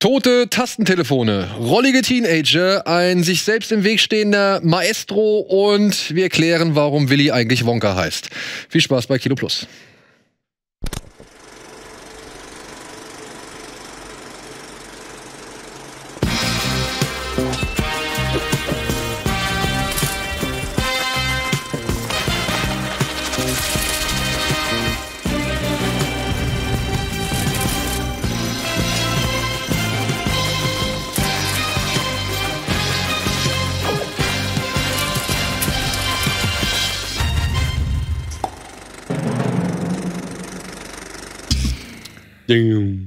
Tote Tastentelefone, rollige Teenager, ein sich selbst im Weg stehender Maestro und wir erklären, warum Willi eigentlich Wonka heißt. Viel Spaß bei Kilo Plus.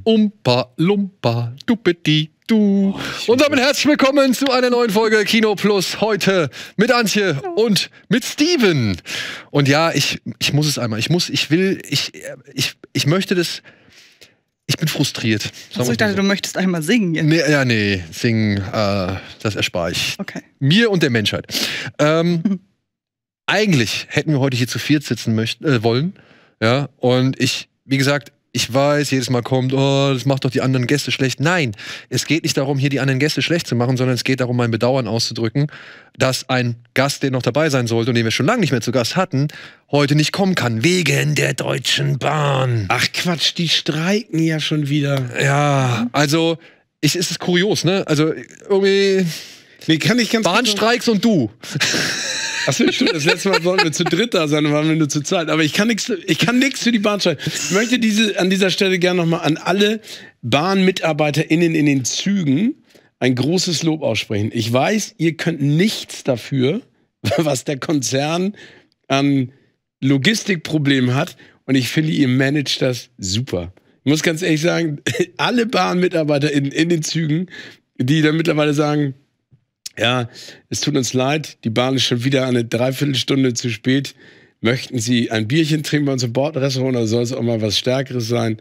Umpa, lumpa, duppeti, du. Oh, und damit herzlich willkommen zu einer neuen Folge Kino Plus. Heute mit Antje und mit Steven. Und ja, ich, ich muss es einmal. Ich muss, ich will, ich, ich, ich möchte das. Ich bin frustriert. Also ich dachte, so. du möchtest einmal singen jetzt. Nee, ja, nee, singen, äh, das erspare ich. Okay. Mir und der Menschheit. Ähm, eigentlich hätten wir heute hier zu viert sitzen möchten, äh, wollen. Ja, und ich, wie gesagt, ich weiß, jedes Mal kommt, oh, das macht doch die anderen Gäste schlecht. Nein, es geht nicht darum, hier die anderen Gäste schlecht zu machen, sondern es geht darum, mein Bedauern auszudrücken, dass ein Gast, der noch dabei sein sollte und den wir schon lange nicht mehr zu Gast hatten, heute nicht kommen kann, wegen der Deutschen Bahn. Ach Quatsch, die streiken ja schon wieder. Ja, also ich, es ist kurios, ne? Also irgendwie Nee, kann ich ganz Bahnstreiks und du. Achso, stimmt, das letzte Mal wollten wir zu dritt da sein, waren wir nur zu zweit. Aber ich kann nichts für die Bahnstreiks. Ich möchte diese, an dieser Stelle gerne nochmal an alle BahnmitarbeiterInnen in den Zügen ein großes Lob aussprechen. Ich weiß, ihr könnt nichts dafür, was der Konzern an Logistikproblemen hat. Und ich finde, ihr managt das super. Ich muss ganz ehrlich sagen, alle BahnmitarbeiterInnen in den Zügen, die dann mittlerweile sagen, ja, es tut uns leid, die Bahn ist schon wieder eine Dreiviertelstunde zu spät. Möchten Sie ein Bierchen trinken bei uns im Bordrestaurant oder soll es auch mal was Stärkeres sein?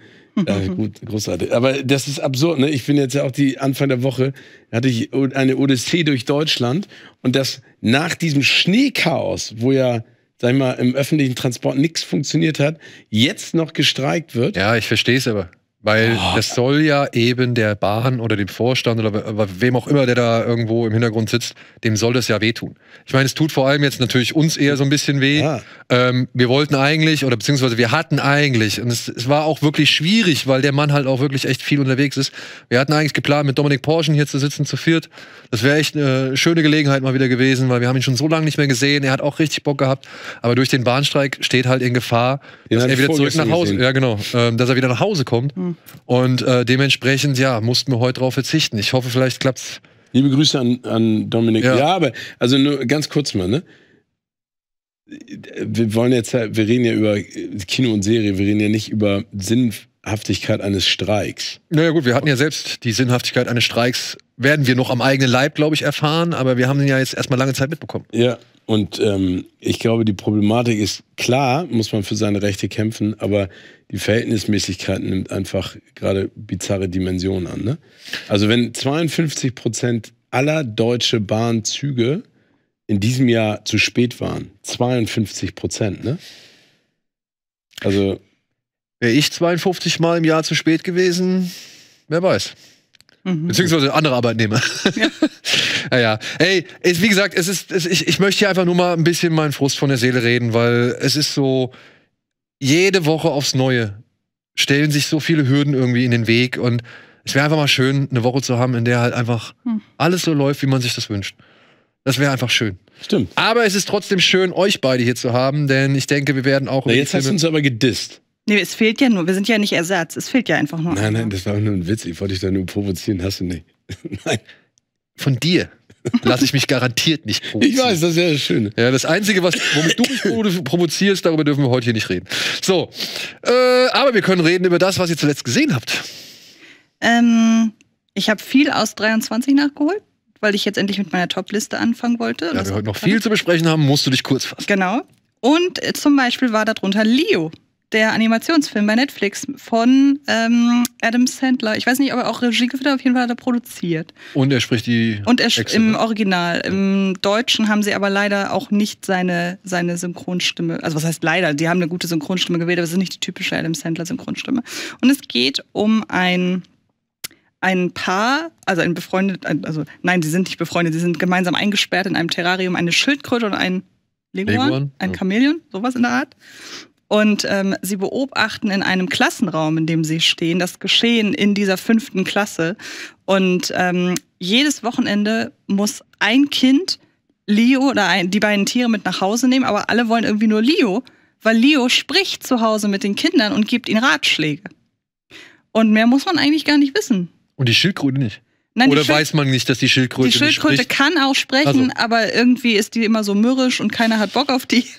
Äh, gut, großartig. Aber das ist absurd. Ne? Ich bin jetzt ja auch die Anfang der Woche, hatte ich eine Odyssee durch Deutschland und das nach diesem Schneechaos, wo ja, sag ich mal, im öffentlichen Transport nichts funktioniert hat, jetzt noch gestreikt wird. Ja, ich verstehe es aber. Weil oh. das soll ja eben der Bahn oder dem Vorstand oder wem auch immer, der da irgendwo im Hintergrund sitzt, dem soll das ja wehtun. Ich meine, es tut vor allem jetzt natürlich uns eher so ein bisschen weh. Ja. Ähm, wir wollten eigentlich, oder beziehungsweise wir hatten eigentlich, und es, es, war auch wirklich schwierig, weil der Mann halt auch wirklich echt viel unterwegs ist. Wir hatten eigentlich geplant, mit Dominik Porschen hier zu sitzen, zu viert. Das wäre echt eine schöne Gelegenheit mal wieder gewesen, weil wir haben ihn schon so lange nicht mehr gesehen. Er hat auch richtig Bock gehabt. Aber durch den Bahnstreik steht halt in Gefahr, den dass er wieder zurück nach Hause, gesehen. ja genau, ähm, dass er wieder nach Hause kommt. Mhm. Und äh, dementsprechend, ja, mussten wir heute darauf verzichten. Ich hoffe, vielleicht klappt's. Liebe Grüße an, an Dominik. Ja. ja. aber also nur ganz kurz mal, ne? Wir wollen jetzt, wir reden ja über Kino und Serie, wir reden ja nicht über Sinnhaftigkeit eines Streiks. Naja gut, wir hatten ja selbst die Sinnhaftigkeit eines Streiks, werden wir noch am eigenen Leib, glaube ich, erfahren, aber wir haben ihn ja jetzt erstmal lange Zeit mitbekommen. Ja, und ähm, ich glaube, die Problematik ist klar, muss man für seine Rechte kämpfen, aber die Verhältnismäßigkeit nimmt einfach gerade bizarre Dimensionen an. Ne? Also wenn 52 Prozent aller deutsche Bahnzüge in diesem Jahr zu spät waren, 52 Prozent, ne? Also wäre ich 52 Mal im Jahr zu spät gewesen, wer weiß. Mhm. Beziehungsweise andere Arbeitnehmer. Ja. naja. Ey, wie gesagt, es ist, es, ich, ich möchte hier einfach nur mal ein bisschen meinen Frust von der Seele reden, weil es ist so, jede Woche aufs Neue stellen sich so viele Hürden irgendwie in den Weg und es wäre einfach mal schön, eine Woche zu haben, in der halt einfach hm. alles so läuft, wie man sich das wünscht. Das wäre einfach schön. Stimmt. Aber es ist trotzdem schön, euch beide hier zu haben, denn ich denke, wir werden auch. Na, jetzt hast du uns aber gedisst. Nee, es fehlt ja nur. Wir sind ja nicht Ersatz. Es fehlt ja einfach nur. Nein, nein, das war nur ein Witz. Ich wollte dich da nur provozieren. Hast du nicht. nein. Von dir lasse ich mich garantiert nicht provozieren. Ich weiß, das ist ja das Schöne. Ja, das Einzige, was, womit du mich provozierst, darüber dürfen wir heute hier nicht reden. So, äh, aber wir können reden über das, was ihr zuletzt gesehen habt. Ähm, ich habe viel aus 23 nachgeholt, weil ich jetzt endlich mit meiner Top-Liste anfangen wollte. Da wir heute noch viel zu besprechen haben, musst du dich kurz fassen. Genau. Und äh, zum Beispiel war darunter Leo der Animationsfilm bei Netflix von ähm, Adam Sandler. Ich weiß nicht, ob er auch Regie geführt hat, auf jeden Fall hat er produziert. Und er spricht die. Und er Exe, im ne? Original. Im Deutschen haben sie aber leider auch nicht seine, seine Synchronstimme. Also was heißt leider? Die haben eine gute Synchronstimme gewählt, aber es ist nicht die typische Adam Sandler Synchronstimme. Und es geht um ein ein Paar, also ein befreundet, also nein, sie sind nicht befreundet, sie sind gemeinsam eingesperrt in einem Terrarium, eine Schildkröte und ein Leguan, ein oh. Chamäleon, sowas in der Art. Und ähm, sie beobachten in einem Klassenraum, in dem sie stehen, das Geschehen in dieser fünften Klasse. Und ähm, jedes Wochenende muss ein Kind Leo oder ein, die beiden Tiere mit nach Hause nehmen, aber alle wollen irgendwie nur Leo, weil Leo spricht zu Hause mit den Kindern und gibt ihnen Ratschläge. Und mehr muss man eigentlich gar nicht wissen. Und die Schildkröte nicht. Nein, Oder weiß man nicht, dass die Schildkröte Die Schildkröte kann auch sprechen, also. aber irgendwie ist die immer so mürrisch und keiner hat Bock auf die.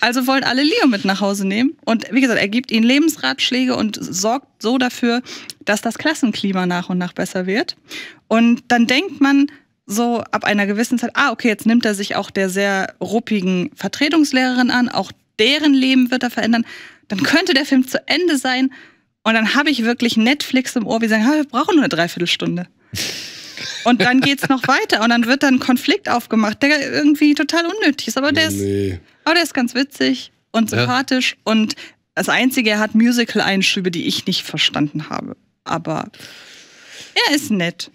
Also wollen alle Leo mit nach Hause nehmen. Und wie gesagt, er gibt ihnen Lebensratschläge und sorgt so dafür, dass das Klassenklima nach und nach besser wird. Und dann denkt man, so ab einer gewissen Zeit, ah, okay, jetzt nimmt er sich auch der sehr ruppigen Vertretungslehrerin an, auch deren Leben wird er verändern. Dann könnte der Film zu Ende sein und dann habe ich wirklich Netflix im Ohr, wie sagen, wir brauchen nur eine Dreiviertelstunde. Und dann geht es noch weiter und dann wird dann ein Konflikt aufgemacht, der irgendwie total unnötig ist. Aber der ist, aber der ist ganz witzig und sympathisch. Ja. Und das Einzige, er hat Musical-Einschübe, die ich nicht verstanden habe. Aber er ist nett.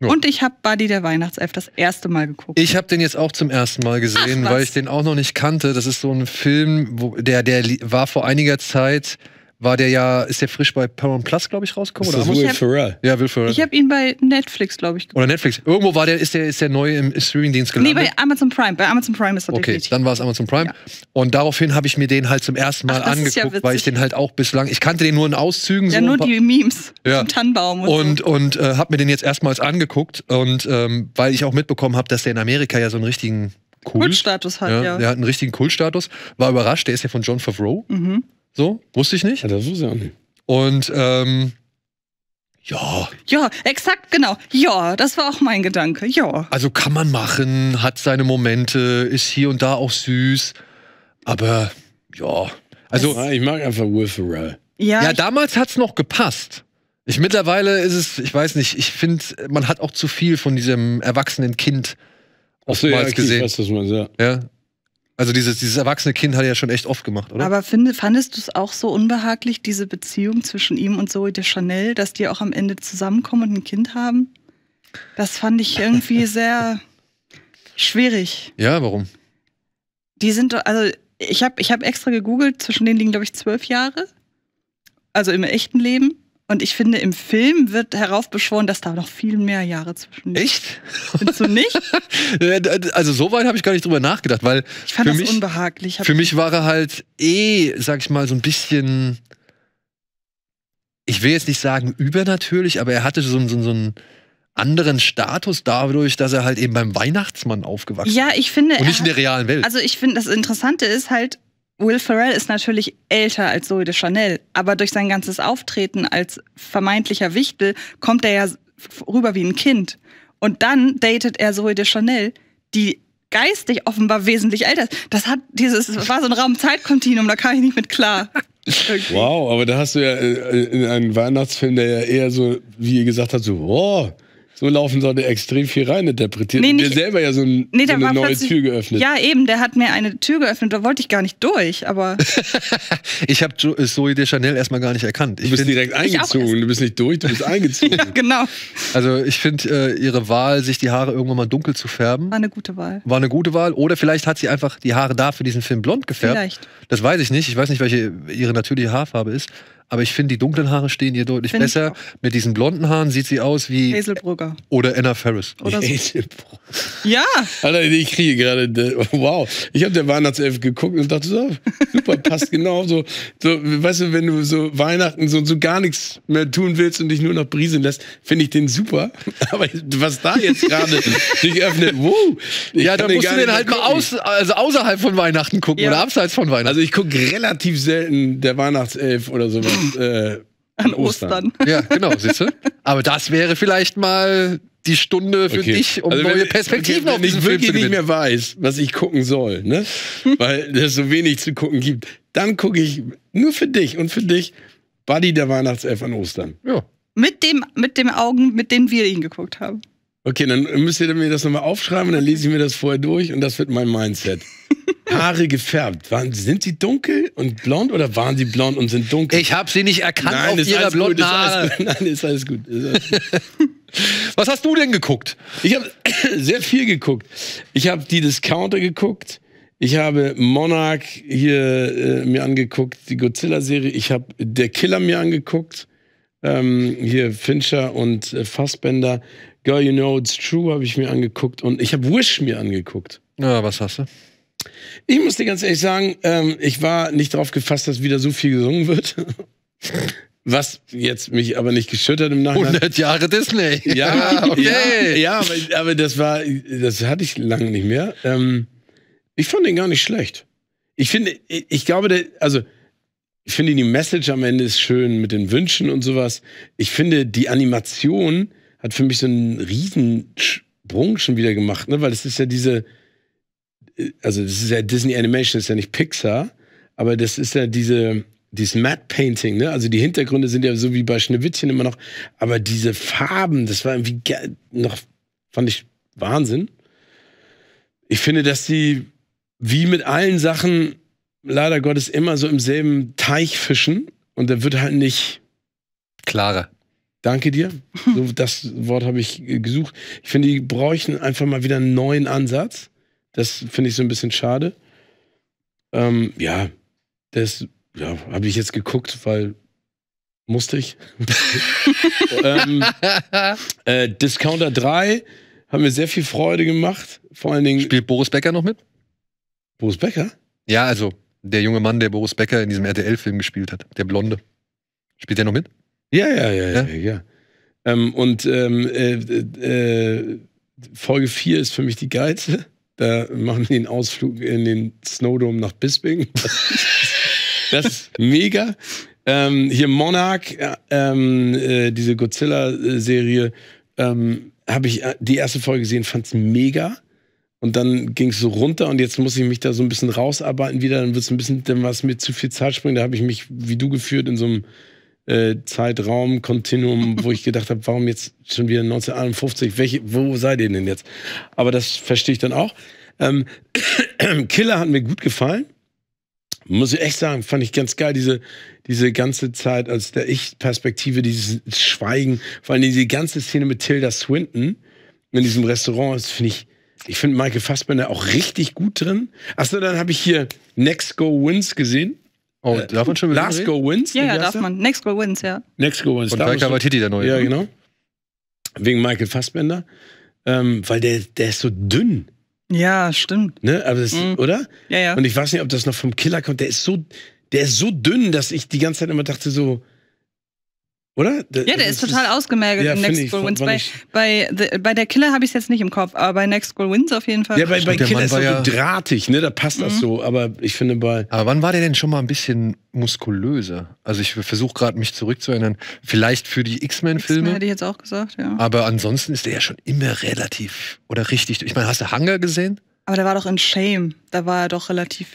Ja. Und ich habe Buddy der Weihnachtself das erste Mal geguckt. Ich habe den jetzt auch zum ersten Mal gesehen, Ach, weil ich den auch noch nicht kannte. Das ist so ein Film, wo, der, der war vor einiger Zeit war der ja, ist der frisch bei Paramount Plus, glaube ich, rausgekommen? Ist das oder Will Ferrell? Ja, Will Ferrell. Ich habe ihn bei Netflix, glaube ich. Geguckt. Oder Netflix. Irgendwo war der, ist der, ist der neu im Streaming-Dienst gelandet. Nee, bei Amazon Prime. Bei Amazon Prime ist er Okay, definitiv. dann war es Amazon Prime. Ja. Und daraufhin habe ich mir den halt zum ersten Mal Ach, angeguckt, ja weil ich den halt auch bislang, ich kannte den nur in Auszügen. Ja, so nur die Memes ja. zum Tannenbaum. Und, und, so. und äh, habe mir den jetzt erstmals angeguckt. Und ähm, weil ich auch mitbekommen habe, dass der in Amerika ja so einen richtigen Kult. Kultstatus hat, ja, ja. Der hat einen richtigen Kultstatus. War überrascht, der ist ja von John Favreau. Mhm. So, wusste ich nicht. Ja, das wusste ich auch nicht. Und ähm, ja. Ja, exakt, genau. Ja, das war auch mein Gedanke. Ja. Also kann man machen, hat seine Momente, ist hier und da auch süß. Aber ja. Also. Ja, ich mag einfach Will Ferrell. Ja, ja damals hat es noch gepasst. Ich mittlerweile ist es, ich weiß nicht, ich finde, man hat auch zu viel von diesem erwachsenen Kind oftmals so, ja, okay, gesehen. Ich weiß, was du meinst, ja. ja. Also dieses, dieses erwachsene Kind hat er ja schon echt oft gemacht, oder? Aber find, fandest du es auch so unbehaglich, diese Beziehung zwischen ihm und Zoe de Chanel, dass die auch am Ende zusammenkommen und ein Kind haben? Das fand ich irgendwie sehr schwierig. Ja, warum? Die sind, also ich habe ich hab extra gegoogelt, zwischen denen liegen, glaube ich, zwölf Jahre. Also im echten Leben. Und ich finde, im Film wird heraufbeschworen, dass da noch viel mehr Jahre zwischen sind. Echt? Findest du nicht? also so weit habe ich gar nicht drüber nachgedacht, weil ich fand für das mich, unbehaglich. Für mich war er halt eh, sag ich mal, so ein bisschen, ich will jetzt nicht sagen übernatürlich, aber er hatte so, so, so einen anderen Status dadurch, dass er halt eben beim Weihnachtsmann aufgewachsen ist. Ja, ich finde. Und nicht in der realen Welt. Also ich finde, das Interessante ist halt, Will Ferrell ist natürlich älter als Zoe de Chanel, aber durch sein ganzes Auftreten als vermeintlicher Wichtel kommt er ja rüber wie ein Kind. Und dann datet er Zoe de Chanel, die geistig offenbar wesentlich älter ist. Das hat dieses war so ein Raumzeitkontinuum, da kam ich nicht mit klar. Wow, aber da hast du ja äh, äh, in einem Weihnachtsfilm, der ja eher so, wie ihr gesagt habt, so, boah, so laufen sollte, extrem viel rein interpretiert. Nee, nicht, mir selber ja so, ein, nee, so eine neue Tür geöffnet. Ja, eben, der hat mir eine Tür geöffnet, da wollte ich gar nicht durch, aber. ich habe Zoe de Chanel erstmal gar nicht erkannt. Ich du bist bin, direkt eingezogen, du bist nicht durch, du bist eingezogen. ja, genau. Also ich finde äh, ihre Wahl, sich die Haare irgendwann mal dunkel zu färben. War eine gute Wahl. War eine gute Wahl. Oder vielleicht hat sie einfach die Haare da für diesen Film blond gefärbt. Vielleicht. Das weiß ich nicht. Ich weiß nicht, welche ihre natürliche Haarfarbe ist aber ich finde, die dunklen Haare stehen ihr deutlich find besser. Mit diesen blonden Haaren sieht sie aus wie. Hazelbrugger. Oder Anna Ferris. Oder so. Hazelbrugger. Ja! Alter, ich kriege gerade. Äh, wow. Ich habe der Weihnachtself geguckt und dachte so, super, passt genau so. so. Weißt du, wenn du so Weihnachten so, so gar nichts mehr tun willst und dich nur noch briesen lässt, finde ich den super. Aber was da jetzt gerade dich öffnet, wow. Ja, da musst du den halt mal aus, also außerhalb von Weihnachten gucken ja. oder abseits von Weihnachten. Also ich gucke relativ selten der Weihnachtself oder sowas äh, an, Ostern. Ostern. Ja, genau, siehst du? Aber das wäre vielleicht mal die Stunde für okay. dich, um also neue Perspektiven okay, auf diesen Film zu gewinnen. Wenn ich wirklich nicht mehr weiß, was ich gucken soll, ne? Hm. weil es so wenig zu gucken gibt, dann gucke ich nur für dich und für dich Buddy der Weihnachtself an Ostern. Ja. Mit dem, mit dem Augen, mit denen wir ihn geguckt haben. Okay, dann müsst ihr mir das nochmal aufschreiben, dann lese ich mir das vorher durch und das wird mein Mindset. Haare gefärbt. Waren, sind sie dunkel und blond oder waren sie blond und sind dunkel? Ich habe sie nicht erkannt nein, auf ihrer blonden gut, Haare. Ist alles, nein, ist alles gut. Ist alles gut. Was hast du denn geguckt? Ich habe sehr viel geguckt. Ich habe die Discounter geguckt. Ich habe Monarch hier äh, mir angeguckt, die Godzilla-Serie. Ich habe Der Killer mir angeguckt. Ähm, hier Fincher und äh, Fassbender. Girl, You Know It's True habe ich mir angeguckt und ich habe Wish mir angeguckt. Ja, was hast du? Ich muss dir ganz ehrlich sagen, ähm, ich war nicht darauf gefasst, dass wieder so viel gesungen wird. Was jetzt mich aber nicht geschüttert im Nachhinein. 100 Jahre Disney. Ja, okay. Ja, ja aber, aber, das war, das hatte ich lange nicht mehr. Ähm, ich fand den gar nicht schlecht. Ich finde, ich, ich glaube, der, also ich finde die Message am Ende ist schön mit den Wünschen und sowas. Ich finde die Animation hat für mich so einen Riesensprung schon wieder gemacht, ne? weil es ist ja diese, äh, also das ist ja Disney Animation, das ist ja nicht Pixar, aber das ist ja diese, dieses Matte Painting, ne? Also die Hintergründe sind ja so wie bei Schneewittchen immer noch, aber diese Farben, das war irgendwie noch, fand ich Wahnsinn. Ich finde, dass die wie mit allen Sachen leider Gottes immer so im selben Teich fischen und da wird halt nicht klarer. Danke dir. So, das Wort habe ich gesucht. Ich finde, die bräuchten einfach mal wieder einen neuen Ansatz. Das finde ich so ein bisschen schade. Ähm, ja, das ja, habe ich jetzt geguckt, weil musste ich. ähm, äh, Discounter 3 hat mir sehr viel Freude gemacht. Vor allen Dingen. Spielt Boris Becker noch mit? Boris Becker? Ja, also der junge Mann, der Boris Becker in diesem RTL-Film gespielt hat, der Blonde. Spielt der noch mit? Ja, ja, ja, ja. ja, ja. Ähm, und ähm, äh, äh, Folge 4 ist für mich die geilste. Da machen die einen Ausflug in den Snowdome nach Bisping. das ist mega. Ähm, hier Monarch, äh, ähm, äh diese Godzilla-Serie, ähm, habe ich äh, die erste Folge gesehen, fand es mega. Und dann ging es so runter und jetzt muss ich mich da so ein bisschen rausarbeiten wieder. Dann wird es ein bisschen, dann war es mir zu viel Zeit springen. Da habe ich mich, wie du geführt, in so einem äh, Zeitraum, Kontinuum, wo ich gedacht habe, warum jetzt schon wieder 1951? Welche, wo seid ihr denn jetzt? Aber das verstehe ich dann auch. Ähm, Killer hat mir gut gefallen. Muss ich echt sagen, fand ich ganz geil, diese, diese ganze Zeit aus der Ich-Perspektive, dieses Schweigen, vor allem diese ganze Szene mit Tilda Swinton in diesem Restaurant, das finde ich, ich finde Michael Fassbender auch richtig gut drin. Achso, dann habe ich hier Next Go Wins gesehen. Oh, äh, darf man schon wieder Last reden? Go Wins? Ja, ja, darf man. Next Go Wins, ja. Next Go Wins. Und Taika Waititi der neue. Ja, ne? genau. Wegen Michael Fassbender. Ähm, weil der, der ist so dünn. Ja, stimmt. Ne? Aber also das, mhm. Oder? Ja, ja. Und ich weiß nicht, ob das noch vom Killer kommt. Der ist so, der ist so dünn, dass ich die ganze Zeit immer dachte so, oder? Das, ja, der ist, ist total ausgemergelt ja, in Next School Wins. Bei, bei, the, bei der Killer habe ich es jetzt nicht im Kopf, aber bei Next School Wins auf jeden Fall. Ja, bei, bei Killer ist so ja drahtig, ne? Da passt mhm. das so. Aber ich finde bei. Aber wann war der denn schon mal ein bisschen muskulöser? Also ich versuche gerade mich zurückzuerinnern. Vielleicht für die X-Men-Filme. Hätte ich jetzt auch gesagt, ja. Aber ansonsten ist der ja schon immer relativ oder richtig. Ich meine, hast du Hunger gesehen? Aber der war doch in Shame. Da war er doch relativ.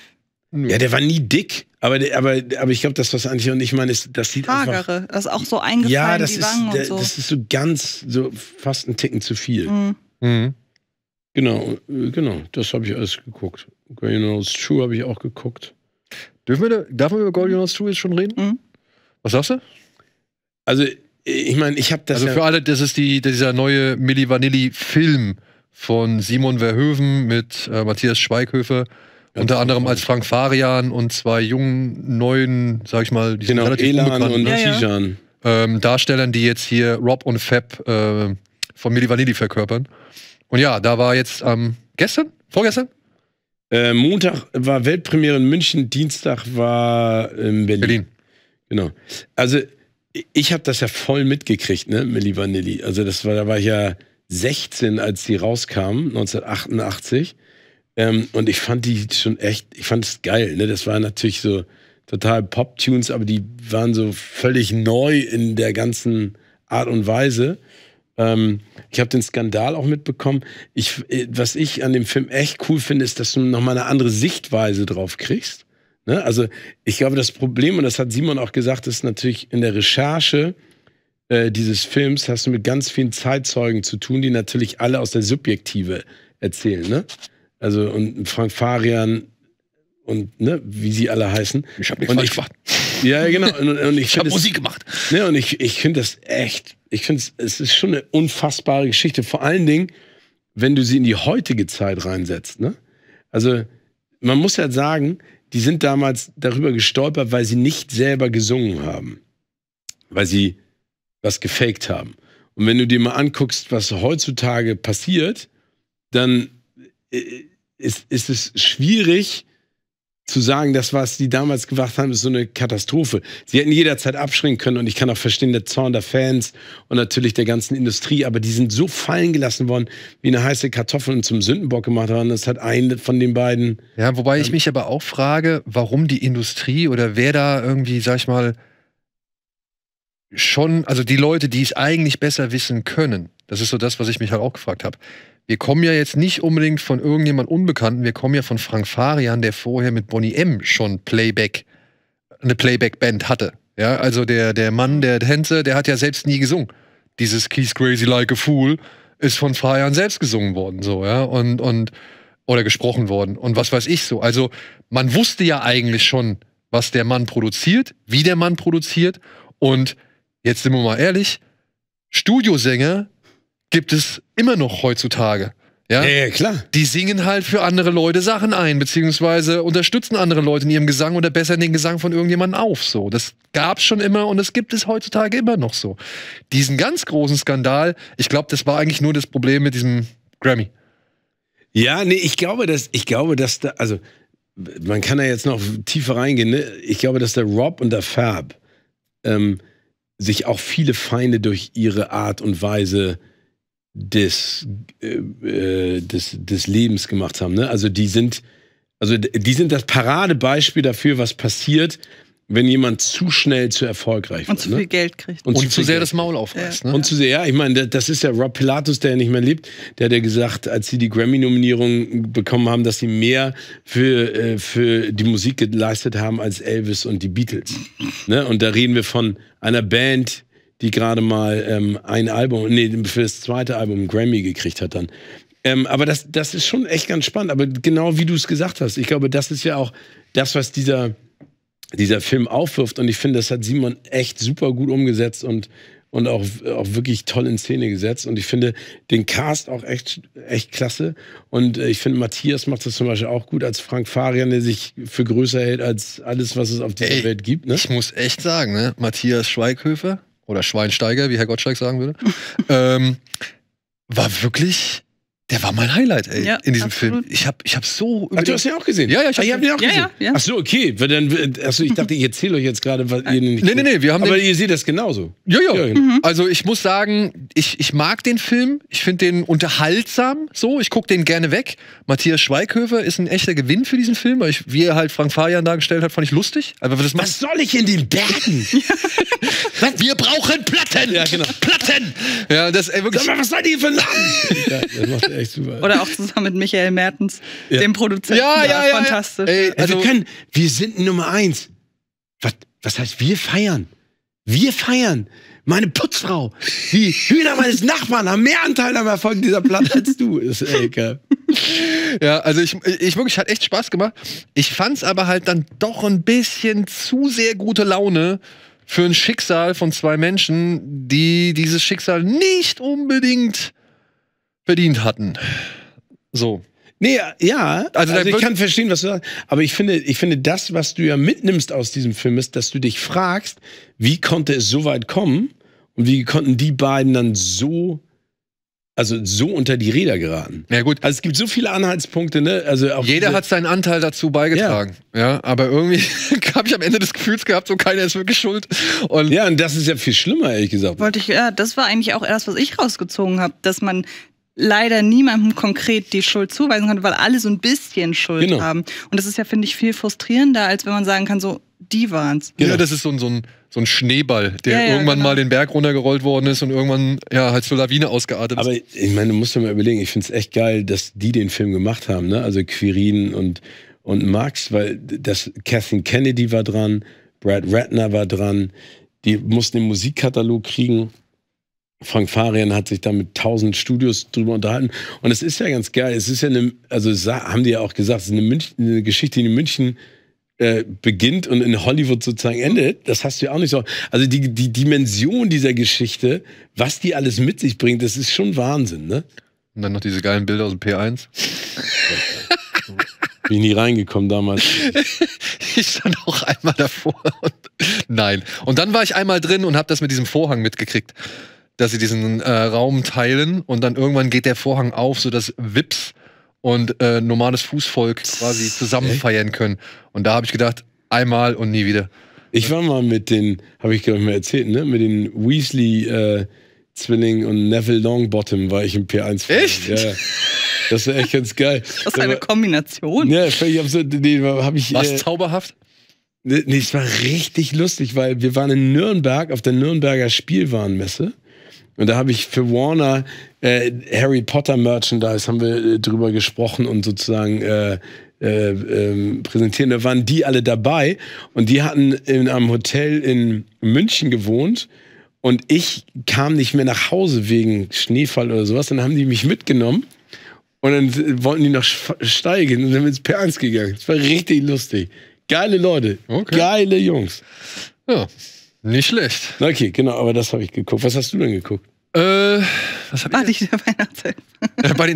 Ja, der war nie dick. Aber, aber, aber ich glaube, das, was Antje und ich meine, ist, das sieht Hagere, einfach... das ist auch so eingefallen, ja, das die ist, Wangen da, und so. das ist so ganz, so fast ein Ticken zu viel. Mhm. Mhm. Genau, äh, genau, das habe ich alles geguckt. Golden Nose True habe ich auch geguckt. Dürfen wir, da, darf man über Golden Nose True jetzt schon reden? Mhm. Was sagst du? Also, ich meine, ich habe das. Also für alle, das ist die, dieser neue Milli Vanilli-Film von Simon Verhoeven mit äh, Matthias Schweighöfer. Unter anderem genau. als Frank Farian und zwei jungen, neuen, sag ich mal, die genau, sind relativ Elan und ne? ja, ja. Ähm, Darstellern, die jetzt hier Rob und Fab äh, von Milli Vanilli verkörpern. Und ja, da war jetzt am ähm, gestern, vorgestern? Äh, Montag war Weltpremiere in München, Dienstag war äh, in Berlin. Berlin. Genau. Also ich habe das ja voll mitgekriegt, ne, Milli Vanilli. Also das war, da war ich ja 16, als die rauskamen, 1988. Ähm, und ich fand die schon echt, ich fand es geil. Ne? Das waren natürlich so total Pop-Tunes, aber die waren so völlig neu in der ganzen Art und Weise. Ähm, ich habe den Skandal auch mitbekommen. Ich, äh, was ich an dem Film echt cool finde, ist, dass du nochmal eine andere Sichtweise drauf kriegst. Ne? Also ich glaube, das Problem, und das hat Simon auch gesagt, ist natürlich in der Recherche äh, dieses Films hast du mit ganz vielen Zeitzeugen zu tun, die natürlich alle aus der Subjektive erzählen. Ne? Also und Frank Farian und ne, wie sie alle heißen. Ich habe nichts falsch gemacht. Ja, genau. Und, und ich, ich habe Musik gemacht. Ne, und ich, ich finde das echt, ich finde es ist schon eine unfassbare Geschichte. Vor allen Dingen, wenn du sie in die heutige Zeit reinsetzt. Ne? Also man muss ja halt sagen, die sind damals darüber gestolpert, weil sie nicht selber gesungen haben. Weil sie was gefaked haben. Und wenn du dir mal anguckst, was heutzutage passiert, dann ist, ist es schwierig zu sagen, das, was die damals gemacht haben, ist so eine Katastrophe. Sie hätten jederzeit abschränken können und ich kann auch verstehen, der Zorn der Fans und natürlich der ganzen Industrie, aber die sind so fallen gelassen worden, wie eine heiße Kartoffel und zum Sündenbock gemacht worden. Das hat einen von den beiden. Ja, wobei ähm, ich mich aber auch frage, warum die Industrie oder wer da irgendwie, sag ich mal, schon, also die Leute, die es eigentlich besser wissen können, das ist so das, was ich mich halt auch gefragt habe wir kommen ja jetzt nicht unbedingt von irgendjemand Unbekannten, wir kommen ja von Frank Farian, der vorher mit Bonnie M schon Playback, eine Playback-Band hatte. Ja, also der, der Mann, der Tänzer, der hat ja selbst nie gesungen. Dieses Keys Crazy Like a Fool ist von Farian selbst gesungen worden, so, ja, und, und, oder gesprochen worden. Und was weiß ich so. Also, man wusste ja eigentlich schon, was der Mann produziert, wie der Mann produziert. Und jetzt sind wir mal ehrlich, Studiosänger gibt es immer noch heutzutage. Ja? ja? klar. Die singen halt für andere Leute Sachen ein, beziehungsweise unterstützen andere Leute in ihrem Gesang oder besser in den Gesang von irgendjemandem auf. So, das gab's schon immer und das gibt es heutzutage immer noch so. Diesen ganz großen Skandal, ich glaube, das war eigentlich nur das Problem mit diesem Grammy. Ja, nee, ich glaube, dass, ich glaube, dass da, also, man kann da jetzt noch tiefer reingehen, ne? Ich glaube, dass der Rob und der Fab ähm, sich auch viele Feinde durch ihre Art und Weise äh, des, äh, äh, des, des Lebens gemacht haben. Ne? Also die sind, also die sind das Paradebeispiel dafür, was passiert, wenn jemand zu schnell zu erfolgreich wird. Und zu ne? viel Geld kriegt. Und, und zu, sehr Geld das Maul aufreißt. Ja. Ne? Und zu sehr, ja, ich meine, das ist ja Rob Pilatus, der ja nicht mehr lebt, der hat ja gesagt, als sie die Grammy-Nominierung bekommen haben, dass sie mehr für, äh, für die Musik geleistet haben als Elvis und die Beatles. ne? Und da reden wir von einer Band, die gerade mal ähm, ein Album, nee, für das zweite Album Grammy gekriegt hat dann. Ähm, aber das, das ist schon echt ganz spannend. Aber genau wie du es gesagt hast, ich glaube, das ist ja auch das, was dieser, dieser Film aufwirft. Und ich finde, das hat Simon echt super gut umgesetzt und, und auch, auch wirklich toll in Szene gesetzt. Und ich finde den Cast auch echt, echt klasse. Und äh, ich finde, Matthias macht das zum Beispiel auch gut als Frank Farian, der sich für größer hält als alles, was es auf dieser Ey, Welt gibt. Ne? Ich muss echt sagen, ne? Matthias Schweighöfer oder Schweinsteiger, wie Herr Gottschalk sagen würde, ähm, war wirklich der war mein Highlight, ey, ja, in diesem absolut. Film. Ich habe ich hab so. Ach, du hast ihn auch gesehen? Ja, ja, ich habe hab ah, ihn auch gesehen. Ja, ja. Ach so, okay. Dann, äh, achso, ich dachte, ich erzähle euch jetzt gerade, was ihr äh, nicht. Nee, nee, nee, wir haben Aber ihr seht das genauso. Ja, ja. Genau. Mhm. Also, ich muss sagen, ich, ich mag den Film. Ich finde den unterhaltsam. So, ich gucke den gerne weg. Matthias Schweighöfer ist ein echter Gewinn für diesen Film, weil ich, wie er halt Frank Fajan dargestellt hat, fand ich lustig. Aber das was soll ich in den Bergen? wir brauchen Platten! Ja, genau. Platten! Ja, das, ey, wirklich. Sag mal, was seid ihr für ein Land? ja, das macht, echt super. Oder auch zusammen mit Michael Mertens, ja. dem Produzenten. Ja, ja, ja. Fantastisch. Ey, also, also, wir können, wir sind Nummer eins. Was, was heißt wir feiern? Wir feiern. Meine Putzfrau, die Hühner meines Nachbarn haben mehr Anteil am Erfolg dieser Platte als du. Ist ey, Ja, also ich, ich wirklich, hat echt Spaß gemacht. Ich fand es aber halt dann doch ein bisschen zu sehr gute Laune für ein Schicksal von zwei Menschen, die dieses Schicksal nicht unbedingt verdient hatten. So. Nee, ja, also, also ich kann verstehen, was du sagst, aber ich finde, ich finde das, was du ja mitnimmst aus diesem Film, ist, dass du dich fragst, wie konnte es so weit kommen und wie konnten die beiden dann so also so unter die Räder geraten. Ja gut. Also es gibt so viele Anhaltspunkte, ne? Also auch jeder hat seinen Anteil dazu beigetragen. Ja, ja aber irgendwie habe ich am Ende des Gefühls gehabt, so keiner ist wirklich schuld. Und ja, und das ist ja viel schlimmer, ehrlich gesagt. Wollte ich, ja, das war eigentlich auch erst, was ich rausgezogen habe, dass man leider niemandem konkret die Schuld zuweisen konnte, weil alle so ein bisschen Schuld genau. haben. Und das ist ja, finde ich, viel frustrierender, als wenn man sagen kann, so, die waren's. Ja, das ist so ein, so ein, so ein Schneeball, der ja, ja, irgendwann genau. mal den Berg runtergerollt worden ist und irgendwann ja halt zur Lawine ausgeartet ist. Aber ich meine, du musst dir mal überlegen, ich finde es echt geil, dass die den Film gemacht haben, ne? Also Quirin und, und Max, weil das Kathleen Kennedy war dran, Brad Ratner war dran, die mussten den Musikkatalog kriegen. Frank Farian hat sich da mit tausend Studios drüber unterhalten. Und es ist ja ganz geil. Es ist ja eine, also haben die ja auch gesagt, es ist eine, München, eine Geschichte, die in München äh, beginnt und in Hollywood sozusagen endet. Das hast du ja auch nicht so. Also die, die Dimension dieser Geschichte, was die alles mit sich bringt, das ist schon Wahnsinn, ne? Und dann noch diese geilen Bilder aus dem P1. Bin ich nie reingekommen damals. ich stand auch einmal davor. Und nein. Und dann war ich einmal drin und habe das mit diesem Vorhang mitgekriegt dass sie diesen äh, Raum teilen und dann irgendwann geht der Vorhang auf, sodass Vips und äh, normales Fußvolk quasi zusammen Echt? feiern können. Und da habe ich gedacht, einmal und nie wieder. Ich war mal mit den, habe ich glaube ich mal erzählt, ne? mit den Weasley äh, Zwilling und Neville Longbottom war ich im P1. Echt? Ja. Das war echt ganz geil. Das ist eine Kombination. Ja, völlig absurd. Nee, hab ich, Was äh, zauberhaft? Nee, es war richtig lustig, weil wir waren in Nürnberg auf der Nürnberger Spielwarenmesse. Und da habe ich für Warner äh, Harry Potter Merchandise, haben wir äh, drüber gesprochen und sozusagen äh, äh, ähm, präsentieren. Da waren die alle dabei und die hatten in einem Hotel in München gewohnt. Und ich kam nicht mehr nach Hause wegen Schneefall oder sowas. Dann haben die mich mitgenommen und dann wollten die noch steigen und sind ins p gegangen. Das war richtig lustig. Geile Leute. Okay. Geile Jungs. Ja. Nicht schlecht. Okay, genau, aber das habe ich geguckt. Was hast du denn geguckt? Äh, was hab War ich? Nicht der Weihnachtself.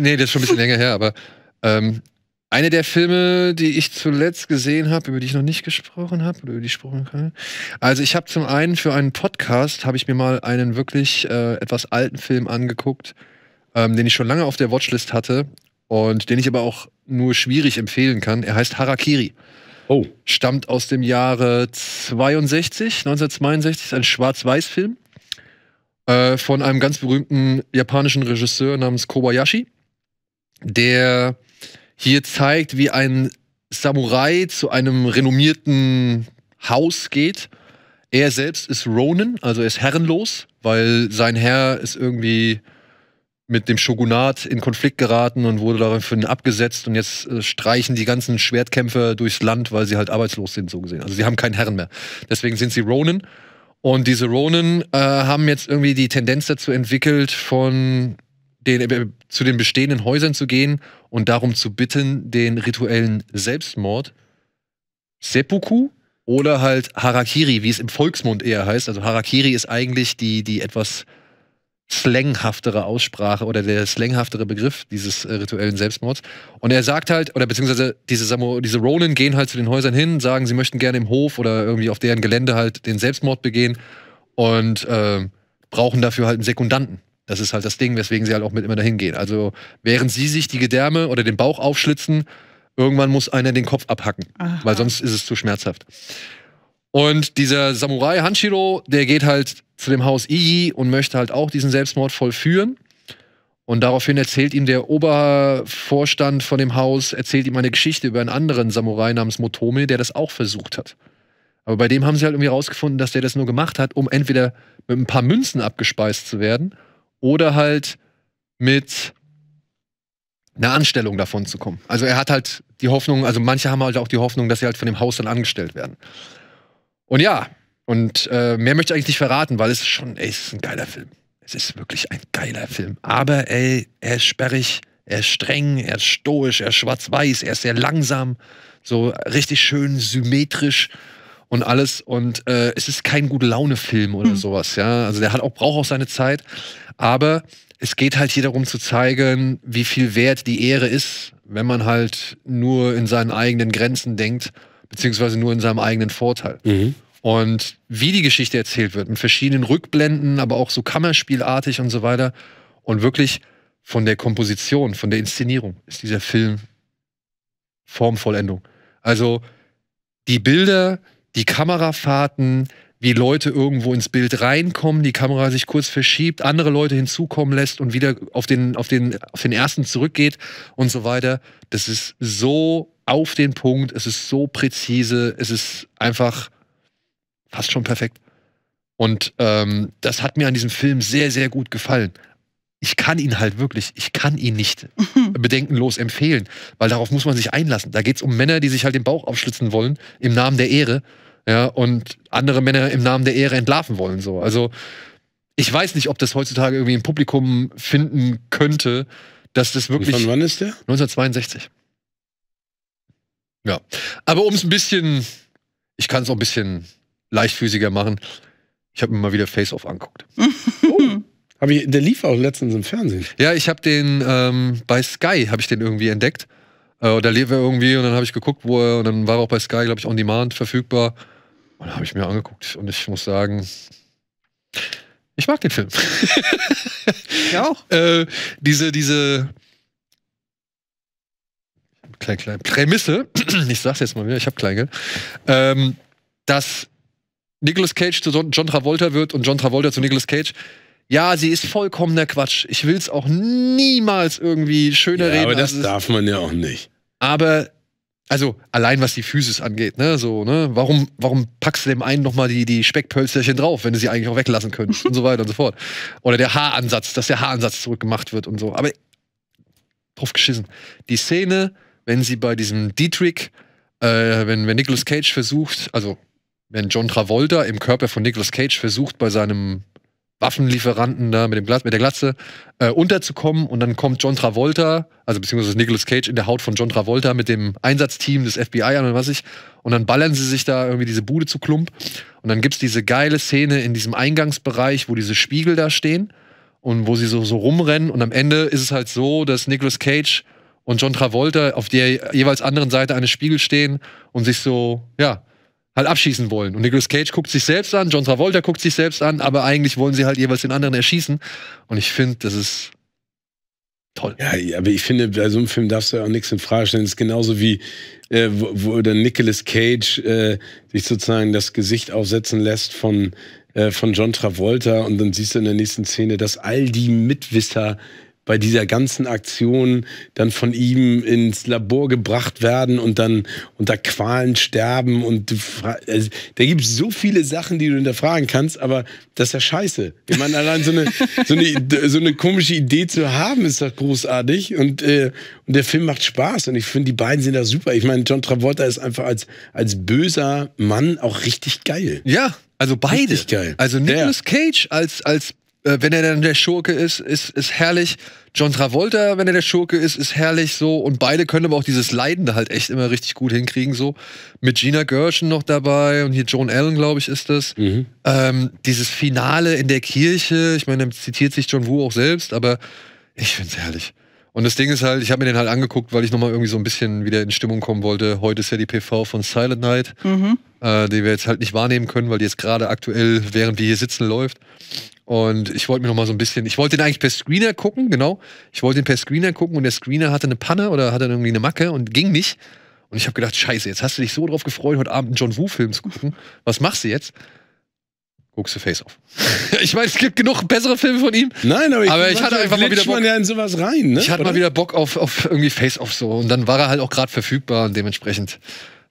nee, das ist schon ein bisschen länger her, aber ähm, eine der Filme, die ich zuletzt gesehen habe, über die ich noch nicht gesprochen habe oder über die ich sprechen kann. Also ich habe zum einen für einen Podcast habe ich mir mal einen wirklich äh, etwas alten Film angeguckt, ähm, den ich schon lange auf der Watchlist hatte und den ich aber auch nur schwierig empfehlen kann. Er heißt Harakiri. Oh. Stammt aus dem Jahre 62, 1962, ist ein Schwarz-Weiß-Film äh, von einem ganz berühmten japanischen Regisseur namens Kobayashi, der hier zeigt, wie ein Samurai zu einem renommierten Haus geht. Er selbst ist Ronin, also er ist herrenlos, weil sein Herr ist irgendwie mit dem Shogunat in Konflikt geraten und wurde daraufhin abgesetzt und jetzt äh, streichen die ganzen Schwertkämpfer durchs Land, weil sie halt arbeitslos sind, so gesehen. Also sie haben keinen Herren mehr. Deswegen sind sie Ronin. Und diese Ronin äh, haben jetzt irgendwie die Tendenz dazu entwickelt, von den, äh, zu den bestehenden Häusern zu gehen und darum zu bitten, den rituellen Selbstmord, Seppuku oder halt Harakiri, wie es im Volksmund eher heißt. Also Harakiri ist eigentlich die, die etwas slanghaftere Aussprache oder der slanghaftere Begriff dieses äh, rituellen Selbstmords. Und er sagt halt, oder beziehungsweise diese, Samu diese Ronin gehen halt zu den Häusern hin, sagen, sie möchten gerne im Hof oder irgendwie auf deren Gelände halt den Selbstmord begehen und äh, brauchen dafür halt einen Sekundanten. Das ist halt das Ding, weswegen sie halt auch mit immer dahin gehen. Also während sie sich die Gedärme oder den Bauch aufschlitzen, irgendwann muss einer den Kopf abhacken, Aha. weil sonst ist es zu schmerzhaft. Und dieser Samurai Hanshiro, der geht halt zu dem Haus Iyi und möchte halt auch diesen Selbstmord vollführen. Und daraufhin erzählt ihm der Obervorstand von dem Haus, erzählt ihm eine Geschichte über einen anderen Samurai namens Motome, der das auch versucht hat. Aber bei dem haben sie halt irgendwie rausgefunden, dass der das nur gemacht hat, um entweder mit ein paar Münzen abgespeist zu werden oder halt mit einer Anstellung davon zu kommen. Also er hat halt die Hoffnung, also manche haben halt auch die Hoffnung, dass sie halt von dem Haus dann angestellt werden. Und ja, und äh, mehr möchte ich eigentlich nicht verraten, weil es ist schon, ey, es ist ein geiler Film. Es ist wirklich ein geiler Film. Aber ey, er ist sperrig, er ist streng, er ist stoisch, er ist schwarz-weiß, er ist sehr langsam, so richtig schön symmetrisch und alles. Und äh, es ist kein gute Laune-Film oder mhm. sowas, ja. Also der hat auch, braucht auch seine Zeit. Aber es geht halt hier darum zu zeigen, wie viel wert die Ehre ist, wenn man halt nur in seinen eigenen Grenzen denkt, beziehungsweise nur in seinem eigenen Vorteil. Mhm. Und wie die Geschichte erzählt wird, in verschiedenen Rückblenden, aber auch so kammerspielartig und so weiter. Und wirklich von der Komposition, von der Inszenierung ist dieser Film Formvollendung. Also die Bilder, die Kamerafahrten, wie Leute irgendwo ins Bild reinkommen, die Kamera sich kurz verschiebt, andere Leute hinzukommen lässt und wieder auf den, auf den, auf den ersten zurückgeht und so weiter. Das ist so auf den Punkt, es ist so präzise, es ist einfach passt schon perfekt. Und ähm, das hat mir an diesem Film sehr, sehr gut gefallen. Ich kann ihn halt wirklich, ich kann ihn nicht bedenkenlos empfehlen, weil darauf muss man sich einlassen. Da geht es um Männer, die sich halt den Bauch aufschlitzen wollen im Namen der Ehre, ja, und andere Männer im Namen der Ehre entlarven wollen. So. Also ich weiß nicht, ob das heutzutage irgendwie ein Publikum finden könnte, dass das wirklich. Und von wann ist der? 1962. Ja. Aber um es ein bisschen, ich kann es auch ein bisschen leichtfüßiger machen. Ich habe mir mal wieder Face-Off anguckt. oh. Aber der lief auch letztens im Fernsehen. Ja, ich habe den ähm, bei Sky habe ich den irgendwie entdeckt. Äh, da lief er irgendwie und dann habe ich geguckt, wo er und dann war er auch bei Sky, glaube ich, on Demand verfügbar. Und dann habe ich mir angeguckt und ich muss sagen, ich mag den Film. ja auch. Äh, diese diese kleine klein, Prämisse, ich sag's jetzt mal wieder, ich habe Kleingeld, ähm, dass Nicolas Cage zu John Travolta wird und John Travolta zu Nicolas Cage. Ja, sie ist vollkommener Quatsch. Ich will es auch niemals irgendwie schöner ja, reden. Aber das darf man ja auch nicht. Aber also allein was die Physis angeht, ne, so, ne, warum, warum packst du dem einen nochmal die, die Speckpölsterchen drauf, wenn du sie eigentlich auch weglassen könntest und so weiter und so fort. Oder der Haaransatz, dass der Haaransatz zurückgemacht wird und so. Aber drauf geschissen. Die Szene, wenn sie bei diesem Dietrich, äh, wenn, wenn Nicolas Cage versucht, also wenn John Travolta im Körper von Nicolas Cage versucht, bei seinem Waffenlieferanten da mit, dem Glatz, mit der Glatze äh, unterzukommen und dann kommt John Travolta, also beziehungsweise Nicolas Cage in der Haut von John Travolta mit dem Einsatzteam des FBI an und was ich und dann ballern sie sich da irgendwie diese Bude zu Klump und dann gibt's diese geile Szene in diesem Eingangsbereich, wo diese Spiegel da stehen und wo sie so, so rumrennen und am Ende ist es halt so, dass Nicolas Cage und John Travolta auf der jeweils anderen Seite eines Spiegels stehen und sich so, ja, halt abschießen wollen. Und Nicolas Cage guckt sich selbst an, John Travolta guckt sich selbst an, aber eigentlich wollen sie halt jeweils den anderen erschießen. Und ich finde, das ist toll. Ja, aber ich finde, bei so einem Film darfst du ja auch nichts in Frage stellen. Es ist genauso wie, äh, wo, wo der Nicolas Cage äh, sich sozusagen das Gesicht aufsetzen lässt von, äh, von John Travolta und dann siehst du in der nächsten Szene, dass all die Mitwisser bei dieser ganzen Aktion dann von ihm ins Labor gebracht werden und dann unter Qualen sterben. Und also, da gibt es so viele Sachen, die du hinterfragen kannst, aber das ist ja scheiße. Ich meine, allein so eine, so eine, so eine komische Idee zu haben, ist doch großartig. Und, äh, und der Film macht Spaß. Und ich finde, die beiden sind da super. Ich meine, John Travolta ist einfach als, als böser Mann auch richtig geil. Ja, also beide. Geil. Also Nicolas Cage als, als äh, wenn er dann der Schurke ist, ist, ist herrlich. John Travolta, wenn er der Schurke ist, ist herrlich so. Und beide können aber auch dieses Leidende halt echt immer richtig gut hinkriegen so. Mit Gina Gershon noch dabei und hier Joan Allen, glaube ich, ist das. Mhm. Ähm, dieses Finale in der Kirche, ich meine, zitiert sich John Wu auch selbst, aber ich finde es herrlich. Und das Ding ist halt, ich habe mir den halt angeguckt, weil ich nochmal irgendwie so ein bisschen wieder in Stimmung kommen wollte. Heute ist ja die PV von Silent Night. Mhm äh, die wir jetzt halt nicht wahrnehmen können, weil die jetzt gerade aktuell, während wir hier sitzen, läuft. Und ich wollte mir noch mal so ein bisschen, ich wollte den eigentlich per Screener gucken, genau. Ich wollte den per Screener gucken und der Screener hatte eine Panne oder hatte irgendwie eine Macke und ging nicht. Und ich habe gedacht, scheiße, jetzt hast du dich so drauf gefreut, heute Abend einen John Woo-Film zu gucken. Was machst du jetzt? guckst du Face Off. ich meine, es gibt genug bessere Filme von ihm. Nein, aber ich, aber ich hatte einfach mal wieder Bock. Man ja in sowas rein, ne? Ich hatte Oder? mal wieder Bock auf, auf irgendwie Face Off so und dann war er halt auch gerade verfügbar und dementsprechend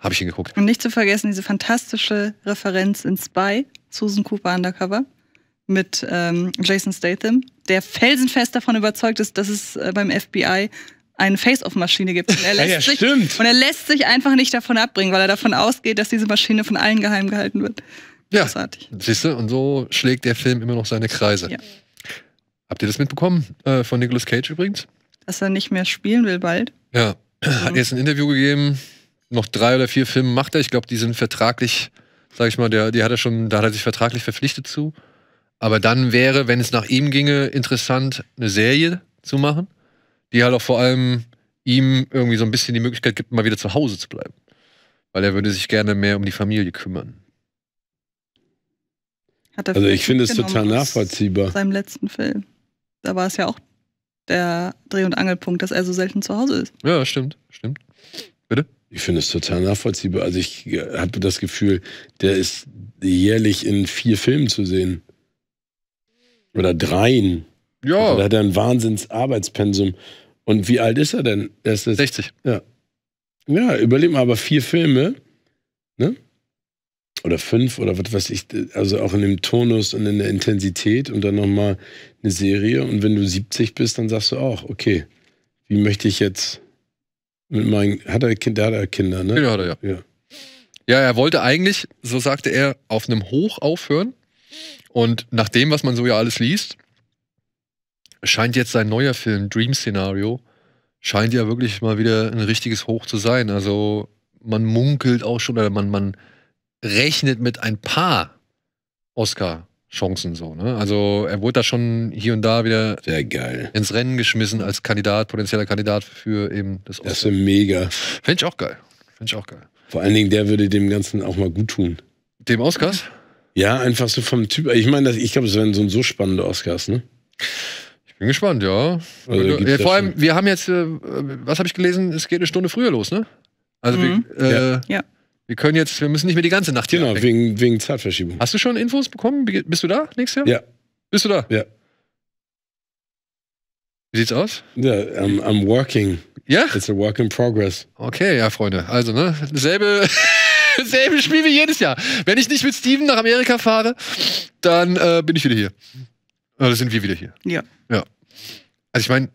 habe ich ihn geguckt. Und nicht zu vergessen diese fantastische Referenz in Spy, Susan Cooper Undercover, mit ähm, Jason Statham, der felsenfest davon überzeugt ist, dass es äh, beim FBI eine Face-Off-Maschine gibt. Und er, lässt ja, ja, sich, stimmt. und er lässt sich einfach nicht davon abbringen, weil er davon ausgeht, dass diese Maschine von allen geheim gehalten wird. Ja, siehst du, und so schlägt der Film immer noch seine Kreise. Ja. Habt ihr das mitbekommen äh, von Nicolas Cage übrigens? Dass er nicht mehr spielen will bald. Ja, also hat jetzt ein Interview gegeben, noch drei oder vier Filme macht er. Ich glaube, die sind vertraglich, sag ich mal, der, die hat er schon, da hat er sich vertraglich verpflichtet zu. Aber dann wäre, wenn es nach ihm ginge, interessant, eine Serie zu machen, die halt auch vor allem ihm irgendwie so ein bisschen die Möglichkeit gibt, mal wieder zu Hause zu bleiben. Weil er würde sich gerne mehr um die Familie kümmern. also ich finde es total nachvollziehbar. Seinem letzten Film. Da war es ja auch der Dreh- und Angelpunkt, dass er so selten zu Hause ist. Ja, stimmt, stimmt. Bitte? Ich finde es total nachvollziehbar. Also ich äh, habe das Gefühl, der ist jährlich in vier Filmen zu sehen. Oder dreien. Ja. Also da hat er ein Wahnsinnsarbeitspensum. Und wie alt ist er denn? Er ist 60. Ja. Ja, überleben aber vier Filme, ne? Oder fünf oder was weiß ich, also auch in dem Tonus und in der Intensität und dann nochmal eine Serie. Und wenn du 70 bist, dann sagst du auch, okay, wie möchte ich jetzt mit meinen, hat er Kinder, hat er Kinder, ne? Ja, hat er, ja. ja. Ja, er wollte eigentlich, so sagte er, auf einem Hoch aufhören. Und nach dem, was man so ja alles liest, scheint jetzt sein neuer Film, Dream Szenario, scheint ja wirklich mal wieder ein richtiges Hoch zu sein. Also man munkelt auch schon, oder man, man rechnet mit ein paar Oscar Chancen so. Ne? Also er wurde da schon hier und da wieder ins Rennen geschmissen als Kandidat, potenzieller Kandidat für eben das Oscar. Das ist mega. Finde ich auch geil. Finde ich auch geil. Vor allen Dingen, der würde dem Ganzen auch mal gut tun. Dem Oscars? Ja, einfach so vom Typ. Ich meine, ich glaube, es wären so, so spannende Oscars, ne? Ich bin gespannt, ja. Also, ja vor allem, schon. wir haben jetzt, äh, was habe ich gelesen, es geht eine Stunde früher los, ne? Also mhm. wir, äh, ja. ja. Wir können jetzt, wir müssen nicht mehr die ganze Nacht hier Genau, wegen, wegen Zeitverschiebung. Hast du schon Infos bekommen? Bist du da nächstes Jahr? Ja. Bist du da? Ja. Wie sieht's aus? Ja, I'm, I'm working. Ja? It's a work in progress. Okay, ja, Freunde. Also, ne? Selbe, selbe Spiel wie jedes Jahr. Wenn ich nicht mit Steven nach Amerika fahre, dann äh, bin ich wieder hier. Oder also, sind wir wieder hier. Ja. Ja. Also ich meine,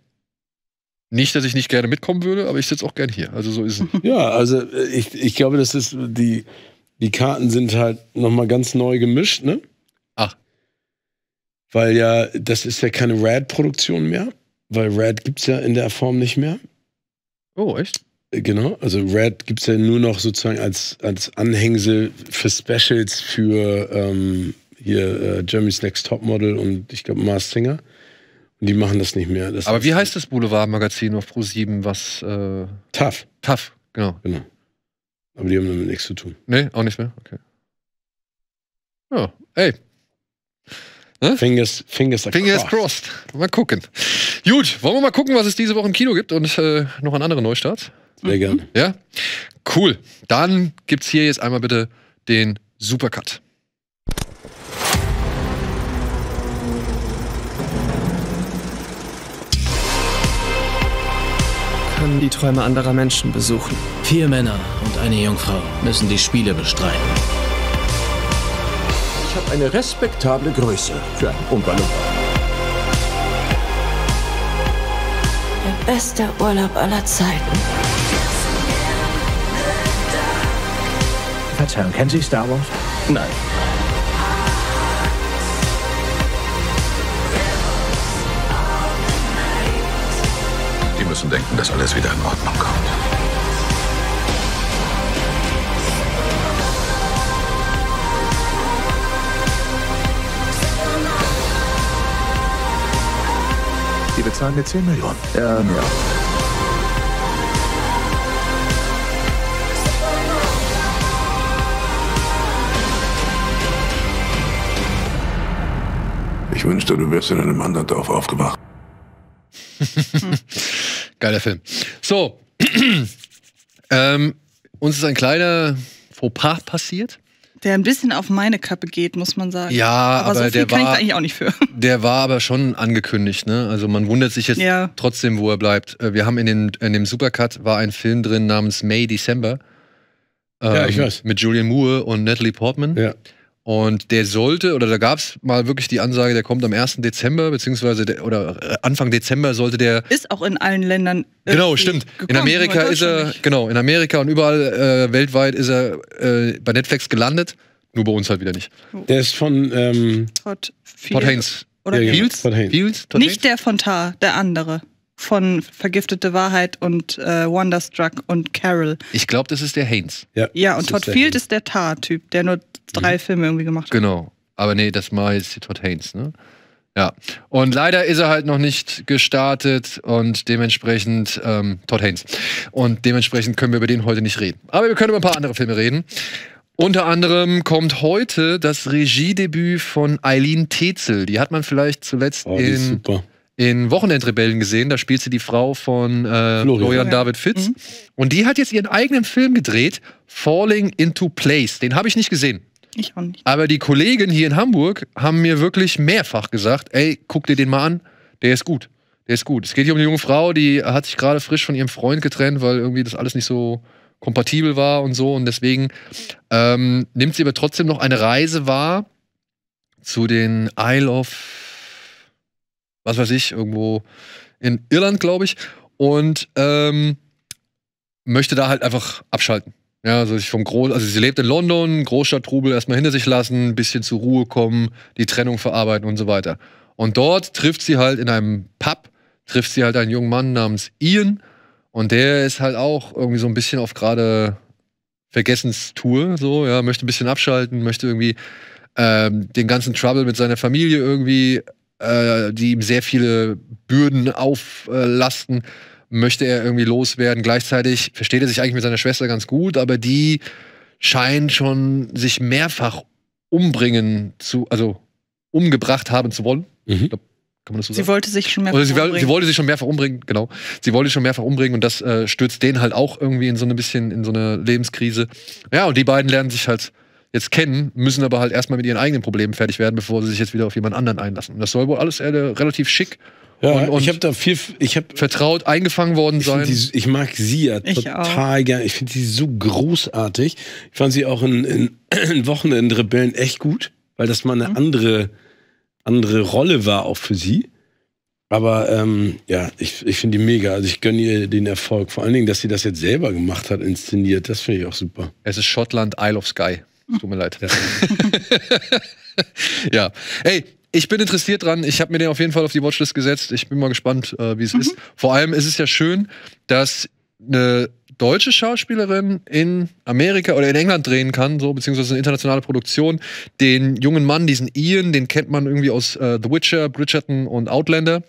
nicht, dass ich nicht gerne mitkommen würde, aber ich sitze auch gern hier. Also so ist es. Ja, also äh, ich, ich glaube, das ist die, die Karten sind halt nochmal ganz neu gemischt, ne? Ach. Weil ja, das ist ja keine Rad-Produktion mehr, weil Rad gibt es ja in der Form nicht mehr. Oh, echt? Äh, genau, also Rad gibt es ja nur noch sozusagen als, als Anhängsel für Specials für ähm, hier äh, Jeremy's Next Topmodel und ich glaube Mars Singer. Die machen das nicht mehr. Das Aber wie heißt das Boulevardmagazin auf Pro7, was. Äh, TAF. TAF, genau. Genau. Aber die haben damit nichts zu tun. Nee, auch nicht mehr? Okay. Ja, ey. Ne? Fingers, fingers, fingers crossed. crossed. Mal gucken. Gut, wollen wir mal gucken, was es diese Woche im Kino gibt und äh, noch an anderen Neustarts? Sehr gerne. Ja? Cool. Dann gibt's hier jetzt einmal bitte den Supercut. kann die Träume anderer Menschen besuchen. Vier Männer und eine Jungfrau müssen die Spiele bestreiten. Ich habe eine respektable Größe für einen Umballoon. Der beste Urlaub aller Zeiten. Verzeihung, kennen Sie Star Wars? Nein. müssen denken, dass alles wieder in Ordnung kommt. Die bezahlen mir 10 Millionen. Ja, ja. Ich wünschte, du wärst in einem anderen Dorf aufgewacht. Geiler Film. So, ähm, uns ist ein kleiner Fauxpas passiert. Der ein bisschen auf meine Kappe geht, muss man sagen. Ja, aber, aber so viel der war, eigentlich auch nicht für. Der war aber schon angekündigt, ne? Also man wundert sich jetzt ja. trotzdem, wo er bleibt. Äh, wir haben in, den, in dem Supercut war ein Film drin namens May December. Ähm, ja, ich ähm, weiß. Mit Julian Moore und Natalie Portman. Ja. Und der sollte, oder da gab es mal wirklich die Ansage, der kommt am 1. Dezember, beziehungsweise der, oder äh, Anfang Dezember sollte der. Ist auch in allen Ländern. Genau, stimmt. Gekommen, in Amerika ist er, genau, in Amerika und überall äh, weltweit ist er äh, bei Netflix gelandet. Nur bei uns halt wieder nicht. Oh. Der ist von ähm, Todd, Haynes. Oder ja, Fields? Todd Fields? Todd Haynes? Nicht der von Tar, der andere von Vergiftete Wahrheit und äh, Wonderstruck und Carol. Ich glaube, das ist der Haynes. Ja, ja und Todd ist Field ist der Tar-Typ, der nur drei mhm. Filme irgendwie gemacht hat. Genau. Aber nee, das war jetzt Todd Haynes, ne? Ja. Und leider ist er halt noch nicht gestartet und dementsprechend ähm, Todd Haynes. Und dementsprechend können wir über den heute nicht reden. Aber wir können über ein paar andere Filme reden. Unter anderem kommt heute das Regiedebüt von Eileen Tetzel. Die hat man vielleicht zuletzt oh, in super in Wochenendrebellen gesehen. Da spielt sie die Frau von äh, Florian. Florian. David Fitz. Mhm. Und die hat jetzt ihren eigenen Film gedreht, Falling into Place. Den habe ich nicht gesehen. Ich auch nicht. Aber die Kollegen hier in Hamburg haben mir wirklich mehrfach gesagt: Ey, guck dir den mal an, der ist gut. Der ist gut. Es geht hier um eine junge Frau, die hat sich gerade frisch von ihrem Freund getrennt, weil irgendwie das alles nicht so kompatibel war und so. Und deswegen ähm, nimmt sie aber trotzdem noch eine Reise wahr zu den Isle of was weiß ich, irgendwo in Irland, glaube ich. Und ähm, möchte da halt einfach abschalten. Ja, also ich vom Groß, also sie lebt in London, Großstadttrubel erstmal hinter sich lassen, ein bisschen zur Ruhe kommen, die Trennung verarbeiten und so weiter. Und dort trifft sie halt in einem Pub, trifft sie halt einen jungen Mann namens Ian. Und der ist halt auch irgendwie so ein bisschen auf gerade Vergessenstour, so, ja, möchte ein bisschen abschalten, möchte irgendwie ähm, den ganzen Trouble mit seiner Familie irgendwie äh, die ihm sehr viele Bürden auflasten, möchte er irgendwie loswerden. Gleichzeitig versteht er sich eigentlich mit seiner Schwester ganz gut, aber die scheint schon sich mehrfach umbringen zu, also umgebracht haben zu wollen. Mhm. Glaub, kann man das so sie sagen? wollte sich schon mehrfach sie, umbringen. sie wollte sich schon mehrfach umbringen, genau. Sie wollte schon mehrfach umbringen und das äh, stürzt den halt auch irgendwie in so ein bisschen in so eine Lebenskrise. Ja, und die beiden lernen sich halt jetzt kennen, müssen aber halt erstmal mit ihren eigenen Problemen fertig werden, bevor sie sich jetzt wieder auf jemand anderen einlassen. Und das soll wohl alles relativ schick ja, und, und ich habe da viel, ich hab, vertraut eingefangen worden ich sein. Die, ich mag sie ja total gerne. Ich finde sie so großartig. Ich fand sie auch in, in, in Wochenendrebellen echt gut, weil das mal eine mhm. andere, andere Rolle war auch für sie. Aber ähm, ja, ich, ich finde die mega. Also ich gönne ihr den Erfolg. Vor allen Dingen, dass sie das jetzt selber gemacht hat, inszeniert. Das finde ich auch super. Es ist Schottland, Isle of Sky. Tut mir leid. ja. Hey, ich bin interessiert dran. Ich habe mir den auf jeden Fall auf die Watchlist gesetzt. Ich bin mal gespannt, äh, wie es mhm. ist. Vor allem ist es ja schön, dass eine deutsche Schauspielerin in Amerika oder in England drehen kann, so beziehungsweise eine internationale Produktion. Den jungen Mann, diesen Ian, den kennt man irgendwie aus äh, The Witcher, Bridgerton und Outlander.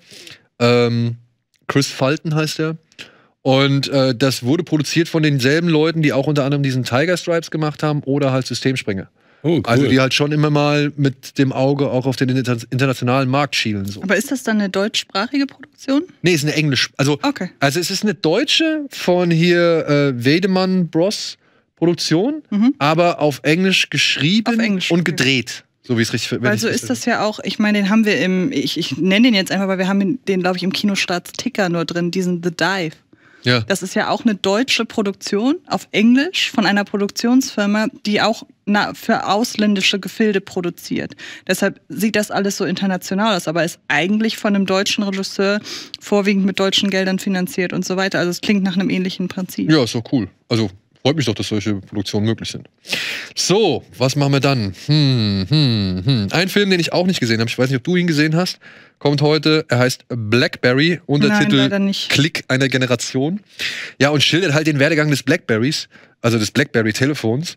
Ähm, Chris Fulton heißt er. Und äh, das wurde produziert von denselben Leuten, die auch unter anderem diesen Tiger Stripes gemacht haben oder halt Systemspringer. Oh, cool. Also die halt schon immer mal mit dem Auge auch auf den inter internationalen Markt schielen. So. Aber ist das dann eine deutschsprachige Produktion? Nee, ist eine englisch. Also, okay. also es ist eine deutsche von hier äh, Wedemann Bros Produktion, mhm. aber auf Englisch geschrieben auf englisch, und gedreht. So wie es richtig wird. Also ist das ja auch, ich meine, den haben wir im, ich, ich nenne den jetzt einfach, weil wir haben den, glaube ich, im Kinostart Ticker nur drin, diesen The Dive. Ja. Das ist ja auch eine deutsche Produktion auf Englisch von einer Produktionsfirma, die auch für ausländische Gefilde produziert. Deshalb sieht das alles so international aus, aber ist eigentlich von einem deutschen Regisseur vorwiegend mit deutschen Geldern finanziert und so weiter. Also es klingt nach einem ähnlichen Prinzip. Ja, ist doch cool. Also freut mich doch, dass solche Produktionen möglich sind. So, was machen wir dann? Hm, hm, hm. Ein Film, den ich auch nicht gesehen habe, ich weiß nicht, ob du ihn gesehen hast, kommt heute. Er heißt Blackberry, Untertitel Klick einer Generation. Ja, und schildert halt den Werdegang des Blackberries, also des Blackberry-Telefons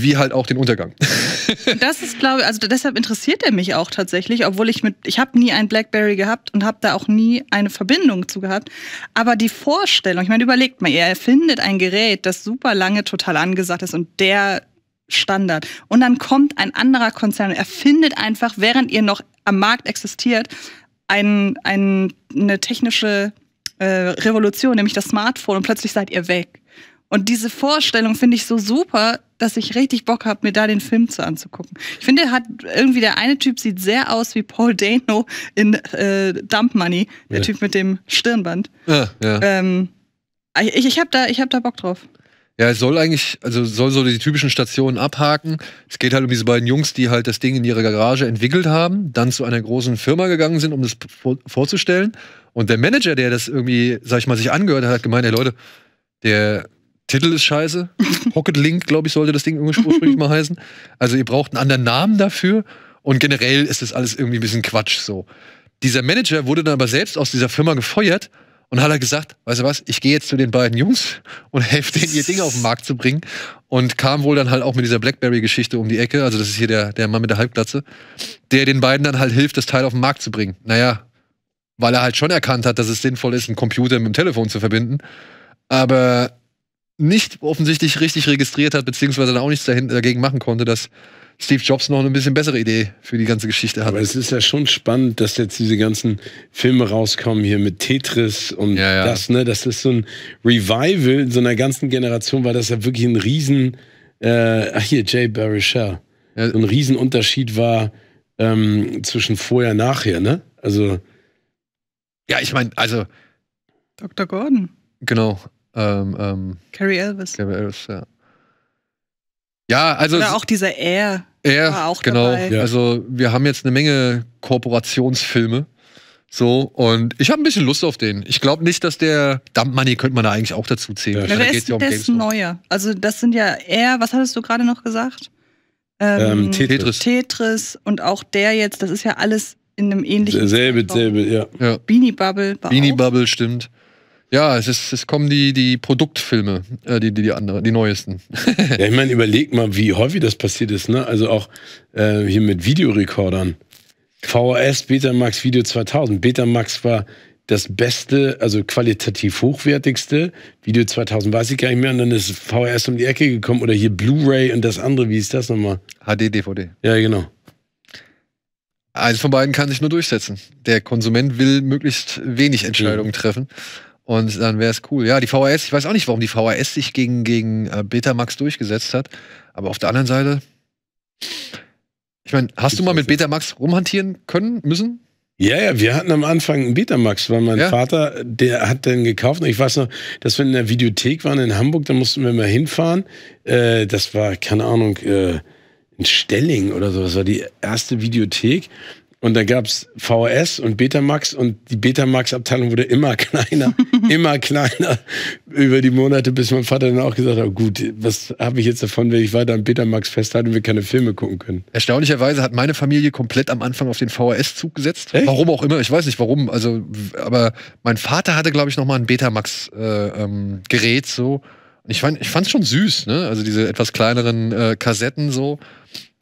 wie halt auch den Untergang. das ist, glaube ich, also deshalb interessiert er mich auch tatsächlich, obwohl ich mit, ich habe nie ein Blackberry gehabt und habe da auch nie eine Verbindung zu gehabt. Aber die Vorstellung, ich meine, überlegt mal, ihr erfindet ein Gerät, das super lange total angesagt ist und der Standard. Und dann kommt ein anderer Konzern und erfindet einfach, während ihr noch am Markt existiert, ein, ein, eine technische äh, Revolution, nämlich das Smartphone und plötzlich seid ihr weg. Und diese Vorstellung finde ich so super, dass ich richtig Bock habe, mir da den Film zu anzugucken. Ich finde, hat irgendwie der eine Typ sieht sehr aus wie Paul Dano in äh, Dump Money, der ja. Typ mit dem Stirnband. Ja, ja. Ähm, ich ich habe da, hab da Bock drauf. Ja, es soll eigentlich, also soll so die typischen Stationen abhaken. Es geht halt um diese beiden Jungs, die halt das Ding in ihrer Garage entwickelt haben, dann zu einer großen Firma gegangen sind, um das vorzustellen. Und der Manager, der das irgendwie, sag ich mal, sich angehört hat, hat gemeint, hey Leute, der Titel ist scheiße. Pocket Link, glaube ich, sollte das Ding ursprünglich mal heißen. Also ihr braucht einen anderen Namen dafür. Und generell ist das alles irgendwie ein bisschen Quatsch so. Dieser Manager wurde dann aber selbst aus dieser Firma gefeuert und hat er halt gesagt, weißt du was, ich gehe jetzt zu den beiden Jungs und helfe denen, ihr Ding auf den Markt zu bringen. Und kam wohl dann halt auch mit dieser Blackberry-Geschichte um die Ecke, also das ist hier der, der Mann mit der Halbglatze, der den beiden dann halt hilft, das Teil auf den Markt zu bringen. Naja, weil er halt schon erkannt hat, dass es sinnvoll ist, einen Computer mit dem Telefon zu verbinden. Aber nicht offensichtlich richtig registriert hat, beziehungsweise auch nichts dagegen machen konnte, dass Steve Jobs noch eine bisschen bessere Idee für die ganze Geschichte hat. Aber es ist ja schon spannend, dass jetzt diese ganzen Filme rauskommen hier mit Tetris und ja, ja. das, ne? Das ist so ein Revival in so einer ganzen Generation, weil das ja wirklich ein Riesen, äh, ach hier, Jay Baruchel. Ja. So ein Riesenunterschied war ähm, zwischen vorher und nachher, ne? Also. Ja, ich meine, also. Dr. Gordon. Genau. Ähm, ähm, Carrie Elvis. Carrie Elvis, ja. Ja, also. Oder auch dieser Air. Air, war auch genau. Dabei. Ja. Also, wir haben jetzt eine Menge Kooperationsfilme. So, und ich habe ein bisschen Lust auf den. Ich glaube nicht, dass der Dump Money könnte man da eigentlich auch dazu zählen. Ja, der ist, ja um der ist neuer. Also, das sind ja eher, was hattest du gerade noch gesagt? Ähm, ähm Tetris. Tetris und auch der jetzt, das ist ja alles in einem ähnlichen. Selbe, selbe, ja. ja. Beanie Bubble. War Beanie auch. Bubble, stimmt. Ja, es, ist, es kommen die, die Produktfilme, äh, die, die, die anderen, die neuesten. ja, ich meine, überleg mal, wie häufig das passiert ist, ne? Also auch äh, hier mit Videorekordern. VHS Betamax Video 2000. Betamax war das beste, also qualitativ hochwertigste. Video 2000 weiß ich gar nicht mehr. Und dann ist VHS um die Ecke gekommen oder hier Blu-ray und das andere. Wie ist das nochmal? HD, DVD. Ja, genau. Eins von beiden kann sich nur durchsetzen. Der Konsument will möglichst wenig Entscheidungen treffen. Und dann wäre es cool. Ja, die VHS, ich weiß auch nicht, warum die VHS sich gegen, gegen äh, Betamax durchgesetzt hat. Aber auf der anderen Seite, ich meine, hast du mal mit Betamax rumhantieren können, müssen? Ja, ja, wir hatten am Anfang einen Betamax, weil mein ja. Vater, der hat den gekauft. Und ich weiß noch, dass wir in der Videothek waren in Hamburg, da mussten wir mal hinfahren. Äh, das war, keine Ahnung, äh, in Stelling oder so. Das war die erste Videothek. Und dann es VHS und Betamax und die Betamax-Abteilung wurde immer kleiner, immer kleiner über die Monate, bis mein Vater dann auch gesagt hat, oh gut, was habe ich jetzt davon, wenn ich weiter an Betamax festhalte und wir keine Filme gucken können. Erstaunlicherweise hat meine Familie komplett am Anfang auf den VHS-Zug gesetzt. Echt? Warum auch immer, ich weiß nicht warum. Also, aber mein Vater hatte, glaube ich, nochmal ein Betamax-Gerät äh, ähm, so. ich, fand, ich schon süß, ne? Also diese etwas kleineren äh, Kassetten so.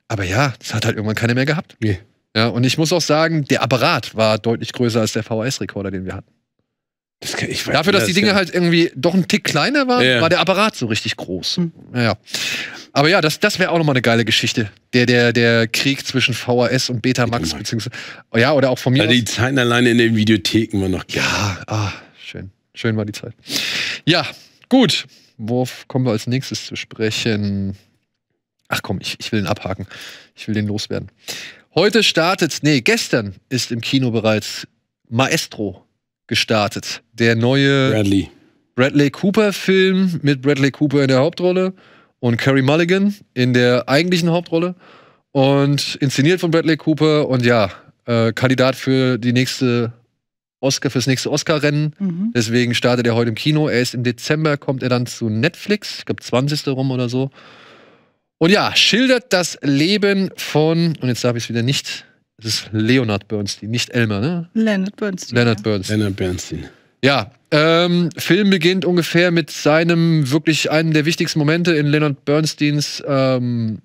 Aber ja, das hat halt irgendwann keine mehr gehabt. Nee. Ja, und ich muss auch sagen, der Apparat war deutlich größer als der VHS-Rekorder, den wir hatten. Das kann, ich weiß, Dafür, dass das die Dinge halt irgendwie doch ein Tick kleiner waren, ja. war der Apparat so richtig groß. Hm. Naja. Aber ja, das, das wäre auch nochmal eine geile Geschichte. Der, der, der Krieg zwischen VHS und Betamax, oh beziehungsweise, ja, oder auch von mir. Also die Zeiten alleine in den Videotheken waren noch geil. Ja, ah, schön. Schön war die Zeit. Ja, gut. Worauf kommen wir als nächstes zu sprechen? Ach komm, ich, ich will den abhaken. Ich will den loswerden. Heute startet, nee, gestern ist im Kino bereits Maestro gestartet. Der neue Bradley, Bradley Cooper-Film mit Bradley Cooper in der Hauptrolle und Carrie Mulligan in der eigentlichen Hauptrolle. Und inszeniert von Bradley Cooper und ja, äh, Kandidat für die nächste Oscar, fürs nächste Oscar-Rennen. Mhm. Deswegen startet er heute im Kino. Er ist im Dezember, kommt er dann zu Netflix, ich glaube 20. rum oder so. Und ja, schildert das Leben von, und jetzt darf ich es wieder nicht, es ist Leonard Bernstein, nicht Elmer, ne? Leonard Bernstein. Leonard Bernstein. Leonard Bernstein. Ja, ähm, Film beginnt ungefähr mit seinem, wirklich einem der wichtigsten Momente in Leonard Bernsteins ähm,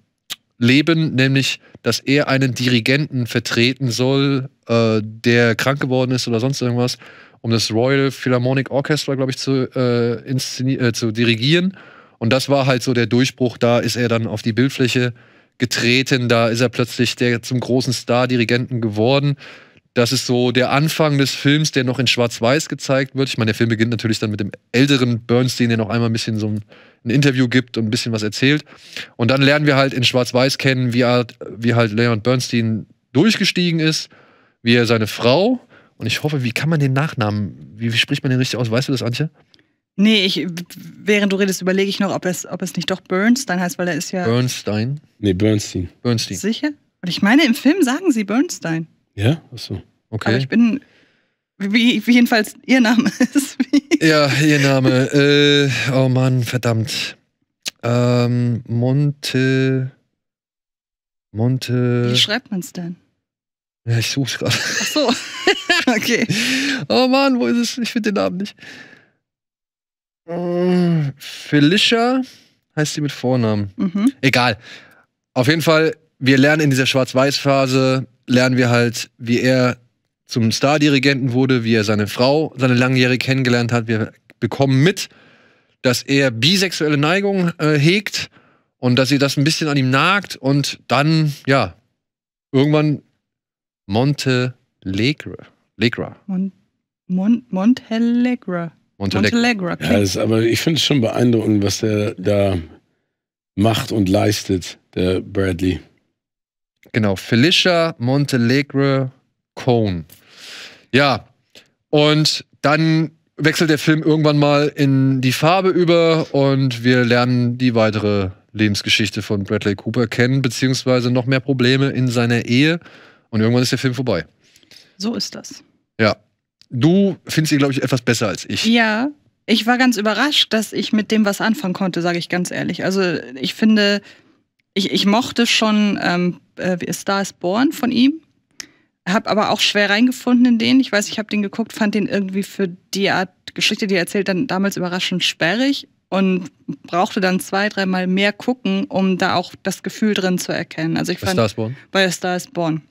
Leben, nämlich, dass er einen Dirigenten vertreten soll, äh, der krank geworden ist oder sonst irgendwas, um das Royal Philharmonic Orchestra, glaube ich, zu, äh, äh, zu dirigieren. Und das war halt so der Durchbruch. Da ist er dann auf die Bildfläche getreten. Da ist er plötzlich der zum großen Star-Dirigenten geworden. Das ist so der Anfang des Films, der noch in Schwarz-Weiß gezeigt wird. Ich meine, der Film beginnt natürlich dann mit dem älteren Bernstein, der noch einmal ein bisschen so ein, ein Interview gibt und ein bisschen was erzählt. Und dann lernen wir halt in Schwarz-Weiß kennen, wie, halt, wie halt Leonard Bernstein durchgestiegen ist, wie er seine Frau, und ich hoffe, wie kann man den Nachnamen, wie, wie spricht man den richtig aus? Weißt du das, Antje? Nee, ich, während du redest, überlege ich noch, ob es, ob es nicht doch Bernstein heißt, weil er ist ja. Bernstein? Nee, Bernstein. Bernstein. Sicher? Und ich meine, im Film sagen sie Bernstein. Ja? Achso. Okay. Aber ich bin. Wie, wie jedenfalls ihr Name ist. ja, ihr Name. äh, oh Mann, verdammt. Ähm, Monte. Monte. Wie schreibt man es denn? Ja, ich such's gerade. Achso. okay. oh Mann, wo ist es? Ich finde den Namen nicht. Felicia heißt sie mit Vornamen. Mhm. Egal. Auf jeden Fall, wir lernen in dieser Schwarz-Weiß-Phase, lernen wir halt, wie er zum Star-Dirigenten wurde, wie er seine Frau, seine langjährige kennengelernt hat. Wir bekommen mit, dass er bisexuelle Neigungen äh, hegt und dass sie das ein bisschen an ihm nagt und dann, ja, irgendwann Monte Legra. Legra. Mon Mon Monte Montaleg Montalegro. Ja, das, aber ich finde es schon beeindruckend, was der da macht und leistet, der Bradley. Genau, Felicia Montalegre Cohn. Ja, und dann wechselt der Film irgendwann mal in die Farbe über und wir lernen die weitere Lebensgeschichte von Bradley Cooper kennen, beziehungsweise noch mehr Probleme in seiner Ehe. Und irgendwann ist der Film vorbei. So ist das. Ja, du findest sie, glaube ich, etwas besser als ich. Ja, ich war ganz überrascht, dass ich mit dem was anfangen konnte, sage ich ganz ehrlich. Also ich finde, ich, ich mochte schon ähm, äh, Star is Born von ihm, habe aber auch schwer reingefunden in den. Ich weiß, ich habe den geguckt, fand den irgendwie für die Art Geschichte, die er erzählt, dann damals überraschend sperrig und brauchte dann zwei, dreimal mehr gucken, um da auch das Gefühl drin zu erkennen. Also ich bei Star is Born? bei Star is Born.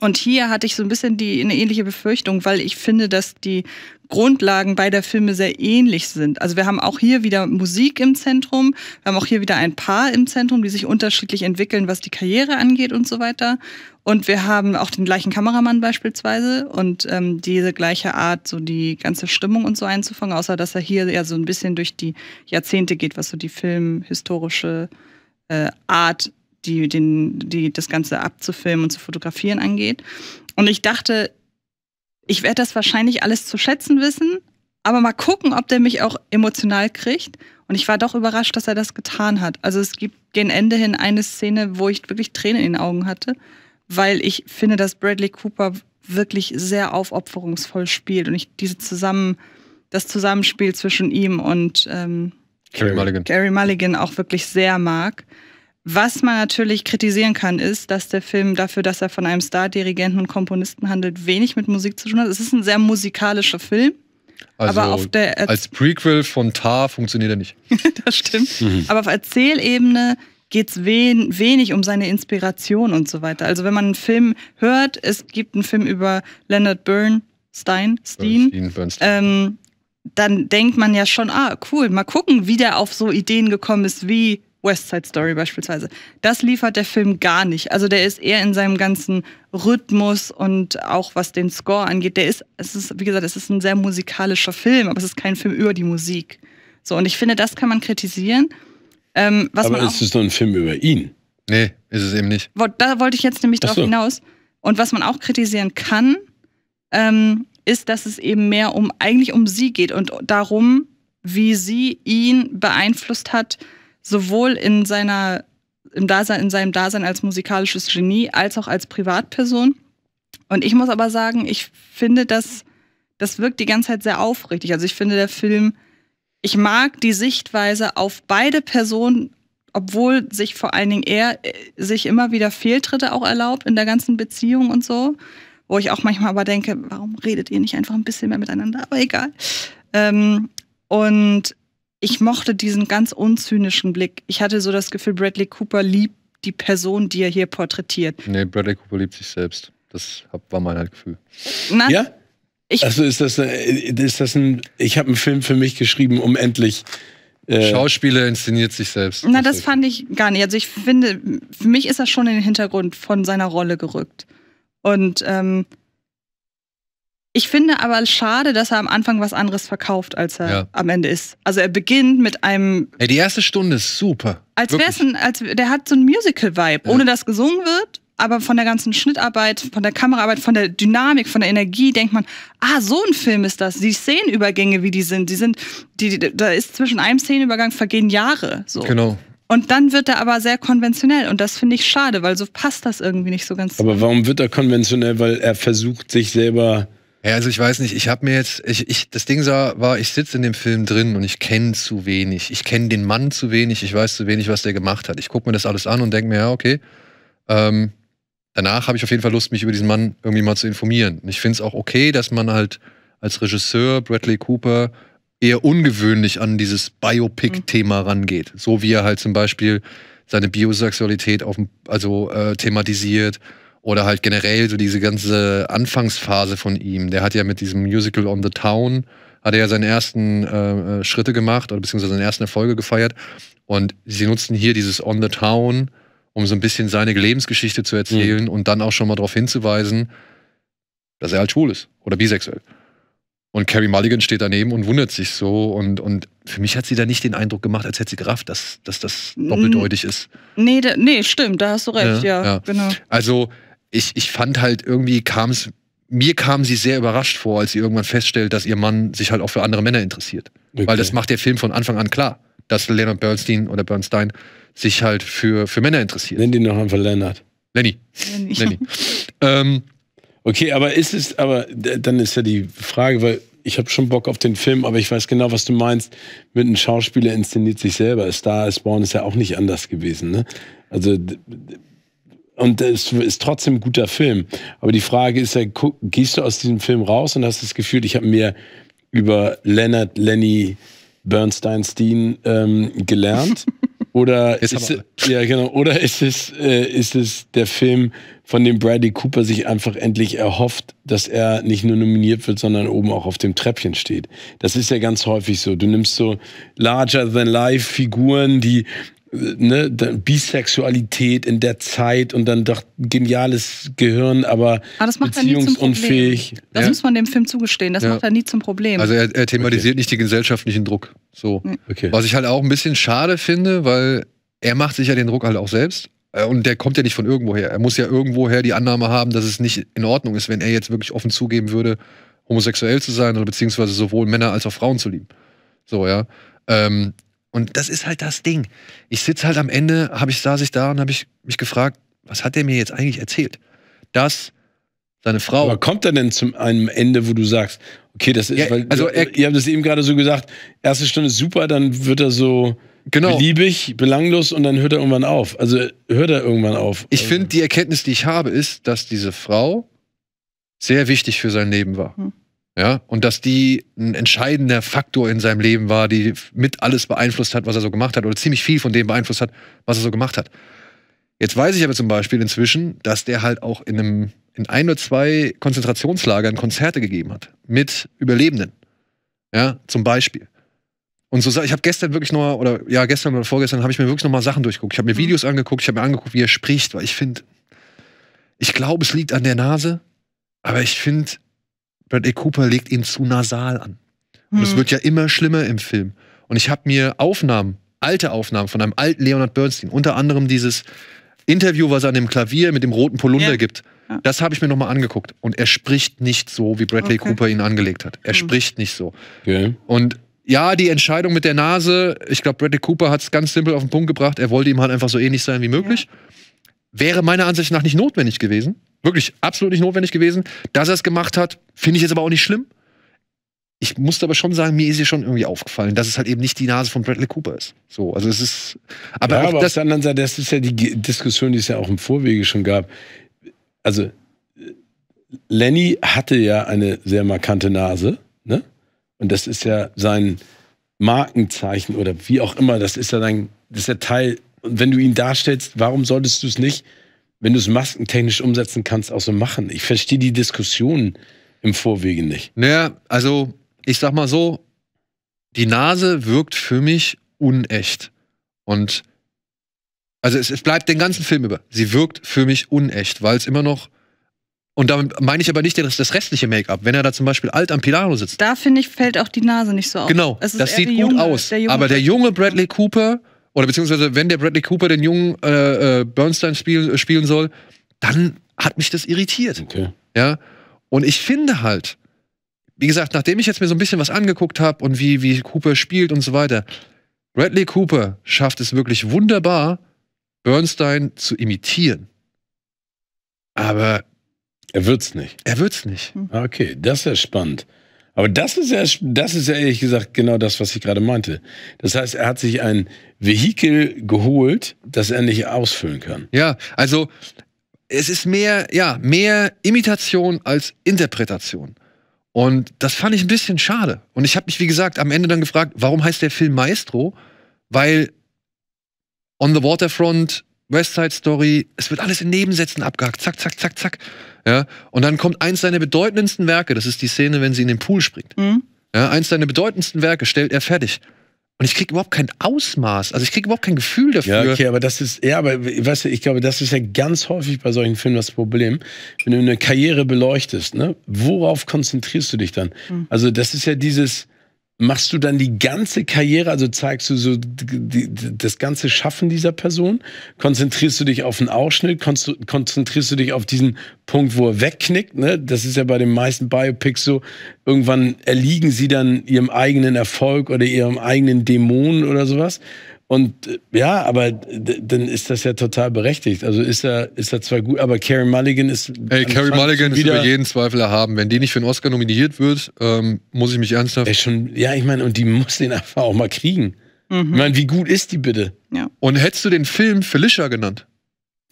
Und hier hatte ich so ein bisschen die, eine ähnliche Befürchtung, weil ich finde, dass die Grundlagen beider Filme sehr ähnlich sind. Also wir haben auch hier wieder Musik im Zentrum, wir haben auch hier wieder ein Paar im Zentrum, die sich unterschiedlich entwickeln, was die Karriere angeht und so weiter. Und wir haben auch den gleichen Kameramann beispielsweise und ähm, diese gleiche Art, so die ganze Stimmung und so einzufangen, außer dass er hier ja so ein bisschen durch die Jahrzehnte geht, was so die filmhistorische äh, Art die, den, die das Ganze abzufilmen und zu fotografieren angeht. Und ich dachte, ich werde das wahrscheinlich alles zu schätzen wissen, aber mal gucken, ob der mich auch emotional kriegt. Und ich war doch überrascht, dass er das getan hat. Also es gibt gegen Ende hin eine Szene, wo ich wirklich Tränen in den Augen hatte, weil ich finde, dass Bradley Cooper wirklich sehr aufopferungsvoll spielt und ich diese zusammen, das Zusammenspiel zwischen ihm und ähm, Carrie Mulligan. Mulligan auch wirklich sehr mag. Was man natürlich kritisieren kann, ist, dass der Film dafür, dass er von einem Star, Dirigenten und Komponisten handelt, wenig mit Musik zu tun hat. Es ist ein sehr musikalischer Film. Also aber auf der Erz als Prequel von Tar funktioniert er nicht. das stimmt. Mhm. Aber auf Erzählebene geht es wen wenig um seine Inspiration und so weiter. Also wenn man einen Film hört, es gibt einen Film über Leonard Bernstein, Steen, Bernstein, Bernstein. Ähm, dann denkt man ja schon, ah cool, mal gucken, wie der auf so Ideen gekommen ist, wie West Side Story beispielsweise. Das liefert der Film gar nicht. Also der ist eher in seinem ganzen Rhythmus und auch was den Score angeht, der ist, es ist, wie gesagt, es ist ein sehr musikalischer Film, aber es ist kein Film über die Musik. So, und ich finde, das kann man kritisieren. Ähm, aber ist es nur ein Film über ihn? Nee, ist es eben nicht. Da wollte ich jetzt nämlich drauf so. hinaus. Und was man auch kritisieren kann, ähm, ist, dass es eben mehr um eigentlich um sie geht und darum, wie sie ihn beeinflusst hat, sowohl in seiner im Dasein, in seinem Dasein als musikalisches Genie als auch als Privatperson. Und ich muss aber sagen, ich finde, das, das wirkt die ganze Zeit sehr aufrichtig. Also ich finde, der Film, ich mag die Sichtweise auf beide Personen, obwohl sich vor allen Dingen er äh, sich immer wieder Fehltritte auch erlaubt in der ganzen Beziehung und so. Wo ich auch manchmal aber denke, warum redet ihr nicht einfach ein bisschen mehr miteinander? Aber egal. Ähm, und ich mochte diesen ganz unzynischen Blick. Ich hatte so das Gefühl, Bradley Cooper liebt die Person, die er hier porträtiert. Nee, Bradley Cooper liebt sich selbst. Das war mein halt Gefühl. Na? Ja? Ich also ist das, äh, ist das ein. Ich habe einen Film für mich geschrieben, um endlich. Äh, Schauspieler inszeniert sich selbst. Na, das fand ich gar nicht. Also ich finde, für mich ist das schon in den Hintergrund von seiner Rolle gerückt. Und ähm, ich finde aber schade, dass er am Anfang was anderes verkauft, als er ja. am Ende ist. Also er beginnt mit einem. Ey, die erste Stunde ist super. Als wäre es ein, als der hat so ein Musical-Vibe, ja. ohne dass gesungen wird, aber von der ganzen Schnittarbeit, von der Kameraarbeit, von der Dynamik, von der Energie denkt man, ah, so ein Film ist das. Die Szenenübergänge, wie die sind, die sind, die, die da ist zwischen einem Szenenübergang vergehen Jahre. So. Genau. Und dann wird er aber sehr konventionell und das finde ich schade, weil so passt das irgendwie nicht so ganz. Aber warum wird er konventionell? Weil er versucht, sich selber ja, also ich weiß nicht, ich habe mir jetzt, ich, ich, das Ding sah, war, ich sitze in dem Film drin und ich kenne zu wenig. Ich kenne den Mann zu wenig, ich weiß zu wenig, was der gemacht hat. Ich gucke mir das alles an und denke mir, ja, okay. Ähm, danach habe ich auf jeden Fall Lust, mich über diesen Mann irgendwie mal zu informieren. Und ich finde es auch okay, dass man halt als Regisseur Bradley Cooper eher ungewöhnlich an dieses Biopic-Thema mhm. rangeht. So wie er halt zum Beispiel seine Biosexualität auf, also äh, thematisiert oder halt generell so diese ganze Anfangsphase von ihm. Der hat ja mit diesem Musical on the Town, hat er ja seine ersten äh, äh Schritte gemacht oder beziehungsweise seine ersten Erfolge gefeiert. Und sie nutzten hier dieses on the Town, um so ein bisschen seine Lebensgeschichte zu erzählen mhm. und dann auch schon mal darauf hinzuweisen, dass er halt schwul ist oder bisexuell. Und Carrie Mulligan steht daneben und wundert sich so. Und, und für mich hat sie da nicht den Eindruck gemacht, als hätte sie gerafft, dass, dass das mhm. doppeldeutig ist. Nee, nee, stimmt, da hast du recht, ja. ja, ja. genau. Also, ich, ich fand halt irgendwie kam es, mir kam sie sehr überrascht vor, als sie irgendwann feststellt, dass ihr Mann sich halt auch für andere Männer interessiert. Okay. Weil das macht der Film von Anfang an klar, dass Leonard Bernstein oder Bernstein sich halt für, für Männer interessiert. Nenn ihn noch einfach Leonard. Lenny. Lenny. Lenny. ähm, okay, aber ist es, aber dann ist ja die Frage, weil ich habe schon Bock auf den Film, aber ich weiß genau, was du meinst. Mit einem Schauspieler inszeniert sich selber. Star is Born ist ja auch nicht anders gewesen. Ne? Also und es ist trotzdem ein guter Film. Aber die Frage ist ja, gehst du aus diesem Film raus und hast das Gefühl, ich habe mir über Leonard Lenny Bernstein Steen ähm, gelernt? Oder ist, ist ja, genau. Oder ist es, äh, ist es der Film, von dem Bradley Cooper sich einfach endlich erhofft, dass er nicht nur nominiert wird, sondern oben auch auf dem Treppchen steht? Das ist ja ganz häufig so. Du nimmst so larger-than-life-Figuren, die ne, Bisexualität in der Zeit und dann doch geniales Gehirn, aber, aber ah, das beziehungsunfähig. Das ja? muss man dem Film zugestehen, das ja. macht er nie zum Problem. Also er, er thematisiert okay. nicht den gesellschaftlichen Druck. So. Okay. Was ich halt auch ein bisschen schade finde, weil er macht sich ja den Druck halt auch selbst. Äh, und der kommt ja nicht von irgendwoher. Er muss ja irgendwoher die Annahme haben, dass es nicht in Ordnung ist, wenn er jetzt wirklich offen zugeben würde, homosexuell zu sein oder beziehungsweise sowohl Männer als auch Frauen zu lieben. So, ja. Ähm, und das ist halt das Ding. Ich sitze halt am Ende, habe ich saß ich da und habe ich mich gefragt, was hat der mir jetzt eigentlich erzählt? Dass seine Frau. Aber kommt er denn zu einem Ende, wo du sagst, okay, das ist, ja, weil also er, ihr habt es eben gerade so gesagt, erste Stunde ist super, dann wird er so genau. beliebig, belanglos und dann hört er irgendwann auf. Also hört er irgendwann auf. Ich also. finde, die Erkenntnis, die ich habe, ist, dass diese Frau sehr wichtig für sein Leben war. Hm. Ja, und dass die ein entscheidender Faktor in seinem Leben war, die mit alles beeinflusst hat, was er so gemacht hat, oder ziemlich viel von dem beeinflusst hat, was er so gemacht hat. Jetzt weiß ich aber zum Beispiel inzwischen, dass der halt auch in, einem, in ein oder zwei Konzentrationslagern Konzerte gegeben hat. Mit Überlebenden. Ja, zum Beispiel. Und so, ich habe gestern wirklich nochmal, oder ja, gestern oder vorgestern habe ich mir wirklich nochmal Sachen durchgeguckt. Ich habe mir mhm. Videos angeguckt, ich habe mir angeguckt, wie er spricht, weil ich finde, ich glaube, es liegt an der Nase, aber ich finde, Bradley Cooper legt ihn zu nasal an. Und es hm. wird ja immer schlimmer im Film. Und ich habe mir Aufnahmen, alte Aufnahmen von einem alten Leonard Bernstein, unter anderem dieses Interview, was er an dem Klavier mit dem roten Polunder ja. gibt, ja. das habe ich mir nochmal angeguckt. Und er spricht nicht so, wie Bradley okay. Cooper ihn angelegt hat. Er hm. spricht nicht so. Okay. Und ja, die Entscheidung mit der Nase, ich glaube, Bradley Cooper hat es ganz simpel auf den Punkt gebracht. Er wollte ihm halt einfach so ähnlich sein wie möglich. Ja. Wäre meiner Ansicht nach nicht notwendig gewesen. Wirklich absolut nicht notwendig gewesen. Dass er es gemacht hat, finde ich jetzt aber auch nicht schlimm. Ich musste aber schon sagen, mir ist hier schon irgendwie aufgefallen, dass es halt eben nicht die Nase von Bradley Cooper ist. So, also es ist. Aber, ja, aber das, auf der anderen Seite, das ist ja die Diskussion, die es ja auch im Vorwege schon gab. Also Lenny hatte ja eine sehr markante Nase, ne? Und das ist ja sein Markenzeichen oder wie auch immer. Das ist ja dann, das ist ja Teil. Und wenn du ihn darstellst, warum solltest du es nicht wenn du es maskentechnisch umsetzen kannst, auch so machen. Ich verstehe die Diskussion im Vorwege nicht. Naja, also ich sag mal so, die Nase wirkt für mich unecht. Und also es, es bleibt den ganzen Film über. Sie wirkt für mich unecht, weil es immer noch und damit meine ich aber nicht das, das restliche Make-up, wenn er da zum Beispiel alt am Pilano sitzt. Da finde ich, fällt auch die Nase nicht so auf. Genau, das sieht gut junge, aus. Der aber der junge Bradley Cooper oder beziehungsweise, wenn der Bradley Cooper den jungen äh, äh, Bernstein spiel, äh, spielen soll, dann hat mich das irritiert. Okay. Ja. Und ich finde halt, wie gesagt, nachdem ich jetzt mir so ein bisschen was angeguckt habe und wie, wie Cooper spielt und so weiter, Bradley Cooper schafft es wirklich wunderbar, Bernstein zu imitieren. Aber. Er wird's nicht. Er wird's nicht. Ah, okay, das ist ja spannend. Aber das ist ja, das ist ja ehrlich gesagt genau das, was ich gerade meinte. Das heißt, er hat sich ein Vehikel geholt, das er nicht ausfüllen kann. Ja, also es ist mehr, ja, mehr Imitation als Interpretation. Und das fand ich ein bisschen schade. Und ich habe mich, wie gesagt, am Ende dann gefragt, warum heißt der Film Maestro? Weil On the Waterfront Westside Story, es wird alles in Nebensätzen abgehakt, zack, zack, zack, zack. Ja, und dann kommt eins seiner bedeutendsten Werke, das ist die Szene, wenn sie in den Pool springt. Mhm. Ja, eins seiner bedeutendsten Werke stellt er fertig. Und ich kriege überhaupt kein Ausmaß, also ich kriege überhaupt kein Gefühl dafür. Ja, okay, aber das ist, ja, aber weißt du, ich glaube, das ist ja ganz häufig bei solchen Filmen das Problem, wenn du eine Karriere beleuchtest, ne? Worauf konzentrierst du dich dann? Mhm. Also, das ist ja dieses, Machst du dann die ganze Karriere, also zeigst du so die, das ganze Schaffen dieser Person? Konzentrierst du dich auf einen Ausschnitt? Konzentrierst du dich auf diesen Punkt, wo er wegknickt? Ne? Das ist ja bei den meisten Biopics so. Irgendwann erliegen sie dann ihrem eigenen Erfolg oder ihrem eigenen Dämonen oder sowas. Und äh, ja, aber dann ist das ja total berechtigt. Also ist er, ist er zwar gut, aber Carrie Mulligan ist. Hey, Carrie Mulligan ist über jeden Zweifel erhaben. Wenn die nicht für einen Oscar nominiert wird, ähm, muss ich mich ernsthaft. Schon, ja, ich meine, und die muss den einfach auch mal kriegen. Mhm. Ich meine, wie gut ist die bitte? Ja. Und hättest du den Film Felicia genannt?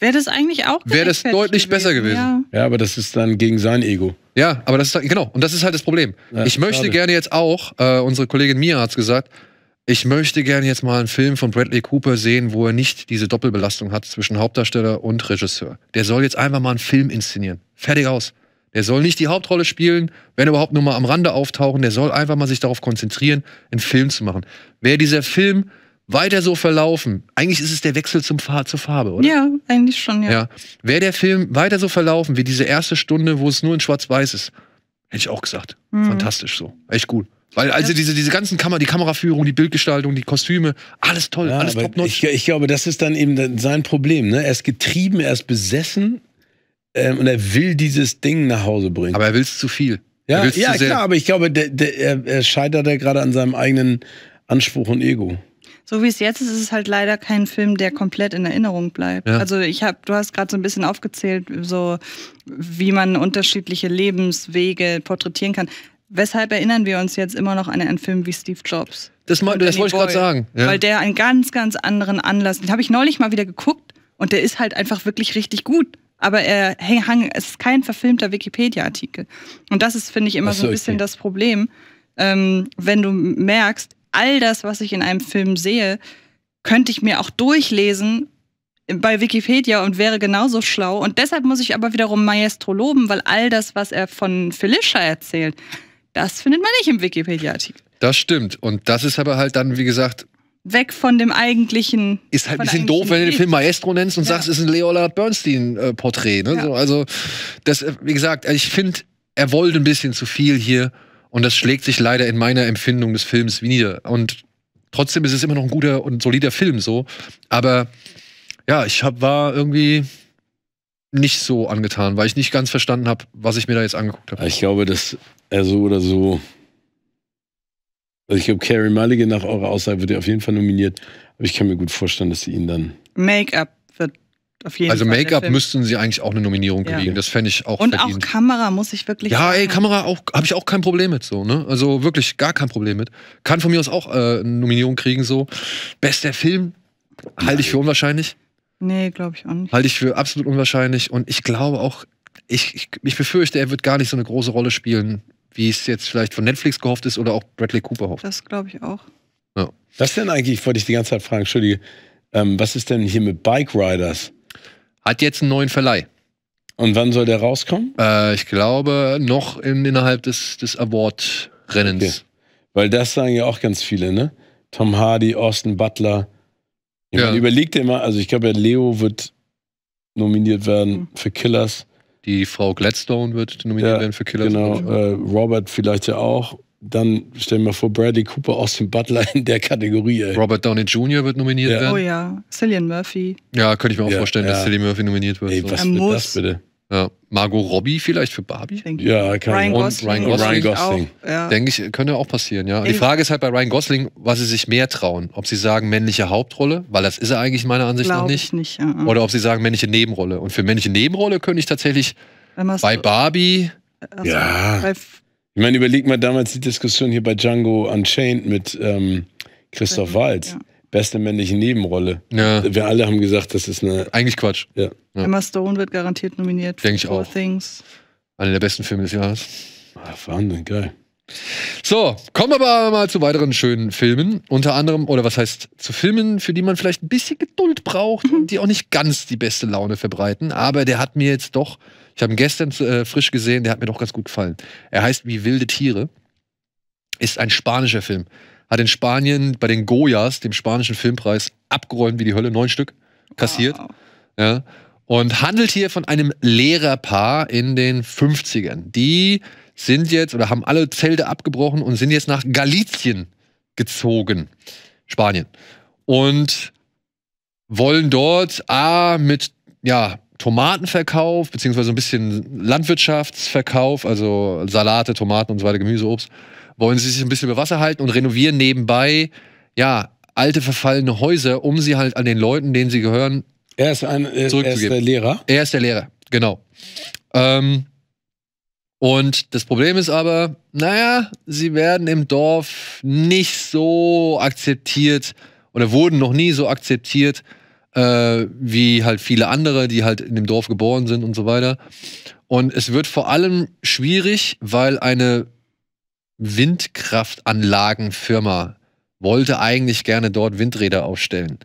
Wäre das eigentlich auch Wäre das deutlich gewesen, besser gewesen. Ja. ja. aber das ist dann gegen sein Ego. Ja, aber das ist genau. Und das ist halt das Problem. Ja, ich möchte schade. gerne jetzt auch, äh, unsere Kollegin Mia hat es gesagt, ich möchte gerne jetzt mal einen Film von Bradley Cooper sehen, wo er nicht diese Doppelbelastung hat zwischen Hauptdarsteller und Regisseur. Der soll jetzt einfach mal einen Film inszenieren. Fertig aus. Der soll nicht die Hauptrolle spielen, wenn überhaupt nur mal am Rande auftauchen. Der soll einfach mal sich darauf konzentrieren, einen Film zu machen. Wäre dieser Film weiter so verlaufen, eigentlich ist es der Wechsel zum Far zur Farbe, oder? Ja, eigentlich schon, ja. ja. Wäre der Film weiter so verlaufen wie diese erste Stunde, wo es nur in Schwarz-Weiß ist, hätte ich auch gesagt. Mhm. Fantastisch so. Echt gut. Cool. Weil also diese, diese ganzen Kamera, die Kameraführung, die Bildgestaltung, die Kostüme, alles toll, ja, alles top ich, ich, glaube, das ist dann eben sein Problem. Ne? Er ist getrieben, er ist besessen ähm, und er will dieses Ding nach Hause bringen. Aber er will es zu viel. Ja, ja klar, aber ich glaube, der, der, er, er scheitert ja gerade an seinem eigenen Anspruch und Ego so wie es jetzt ist, ist es halt leider kein Film, der komplett in Erinnerung bleibt. Ja. Also ich habe, du hast gerade so ein bisschen aufgezählt, so wie man unterschiedliche Lebenswege porträtieren kann. Weshalb erinnern wir uns jetzt immer noch an einen Film wie Steve Jobs? Das, das wollte Boyle, ich gerade sagen. Ja. Weil der einen ganz, ganz anderen Anlass, den habe ich neulich mal wieder geguckt und der ist halt einfach wirklich richtig gut. Aber er hang, es ist kein verfilmter Wikipedia-Artikel. Und das ist, finde ich, immer so, so ein bisschen okay. das Problem, ähm, wenn du merkst, all das, was ich in einem Film sehe, könnte ich mir auch durchlesen bei Wikipedia und wäre genauso schlau. Und deshalb muss ich aber wiederum Maestro loben, weil all das, was er von Felicia erzählt, das findet man nicht im Wikipedia-Artikel. Das stimmt. Und das ist aber halt dann, wie gesagt. Weg von dem eigentlichen. Ist halt ein bisschen doof, wenn du den Film Maestro nennst und ja. sagst, es ist ein Leonard Bernstein-Porträt. Ne? Ja. So, also, das, äh, wie gesagt, also ich finde, er wollte ein bisschen zu viel hier. Und das schlägt sich leider in meiner Empfindung des Films nieder. Und trotzdem ist es immer noch ein guter und solider Film so. Aber ja, ich hab, war irgendwie nicht so angetan, weil ich nicht ganz verstanden habe, was ich mir da jetzt angeguckt habe. Ich glaube, das äh, so oder so. Also ich glaube, Carrie Mulligan nach eurer Aussage wird ja auf jeden Fall nominiert. Aber ich kann mir gut vorstellen, dass sie ihn dann. Make-up wird auf jeden also Fall. Also Make-up müssten sie eigentlich auch eine Nominierung kriegen. Ja. Das fände ich auch. Und verdient. auch Kamera muss ich wirklich. Ja, sagen. ey, Kamera habe ich auch kein Problem mit so. Ne? Also wirklich gar kein Problem mit. Kann von mir aus auch äh, eine Nominierung kriegen so. Bester Film halte ich für unwahrscheinlich. Nee, glaube ich auch nicht. Halte ich für absolut unwahrscheinlich. Und ich glaube auch, ich, ich, ich, befürchte, er wird gar nicht so eine große Rolle spielen wie es jetzt vielleicht von Netflix gehofft ist oder auch Bradley Cooper hofft. Das glaube ich auch. Ja. Was denn eigentlich, wollte ich die ganze Zeit fragen, Entschuldige, ähm, was ist denn hier mit Bike Riders? Hat jetzt einen neuen Verleih. Und wann soll der rauskommen? Äh, ich glaube, noch in, innerhalb des, des Award-Rennens. Okay. Weil das sagen ja auch ganz viele, ne? Tom Hardy, Austin Butler. Ich ja. meine, überleg dir mal, also ich glaube, ja, Leo wird nominiert werden mhm. für Killers. Die Frau Gladstone wird nominiert ja, werden für Killers. Genau, äh, Robert vielleicht ja auch. Dann stellen wir vor, Bradley Cooper, aus dem Butler in der Kategorie. Ey. Robert Downey Jr. wird nominiert ja. werden. Oh ja, Cillian Murphy. Ja, könnte ich mir auch vorstellen, dass Cillian Murphy nominiert wird. Ey, so. was wird das bitte? Äh, Margot Robbie vielleicht für Barbie? Ja, kann Ryan Gosling. Ryan Gosling. Gosling. ja. Denke ich, könnte auch passieren, ja. Die Frage ist halt bei Ryan Gosling, was sie sich mehr trauen. Ob sie sagen männliche Hauptrolle, weil das ist er eigentlich meiner Ansicht Glaub nach nicht. nicht ja. Oder ob sie sagen männliche Nebenrolle. Und für männliche Nebenrolle könnte ich tatsächlich bei Barbie. Also ja. Ich meine, überleg mal damals die Diskussion hier bei Django Unchained mit ähm, Christoph Waltz. Ja beste männliche Nebenrolle. Ja. Wir alle haben gesagt, das ist eine. Eigentlich Quatsch. Ja. Ja. Emma Stone wird garantiert nominiert für Denk ich auch. Things. Einer der besten Filme des Jahres. Wahnsinn, geil. So, kommen wir aber mal zu weiteren schönen Filmen. Unter anderem, oder was heißt, zu Filmen, für die man vielleicht ein bisschen Geduld braucht und die auch nicht ganz die beste Laune verbreiten. Aber der hat mir jetzt doch, ich habe ihn gestern äh, frisch gesehen, der hat mir doch ganz gut gefallen. Er heißt Wie wilde Tiere. Ist ein spanischer Film hat in Spanien bei den Goyas, dem spanischen Filmpreis, abgeräumt wie die Hölle, neun Stück kassiert. Wow. Ja, und handelt hier von einem Lehrerpaar in den 50ern. Die sind jetzt oder haben alle Zelte abgebrochen und sind jetzt nach Galizien gezogen, Spanien. Und wollen dort A mit ja, Tomatenverkauf, beziehungsweise ein bisschen Landwirtschaftsverkauf, also Salate, Tomaten und so weiter, Gemüse, Obst, wollen sie sich ein bisschen über Wasser halten und renovieren nebenbei, ja, alte verfallene Häuser, um sie halt an den Leuten, denen sie gehören, er ist ein, er zurückzugeben. Er ist der Lehrer. Er ist der Lehrer, genau. Ähm, und das Problem ist aber, naja, sie werden im Dorf nicht so akzeptiert oder wurden noch nie so akzeptiert äh, wie halt viele andere, die halt in dem Dorf geboren sind und so weiter. Und es wird vor allem schwierig, weil eine Windkraftanlagenfirma wollte eigentlich gerne dort Windräder aufstellen.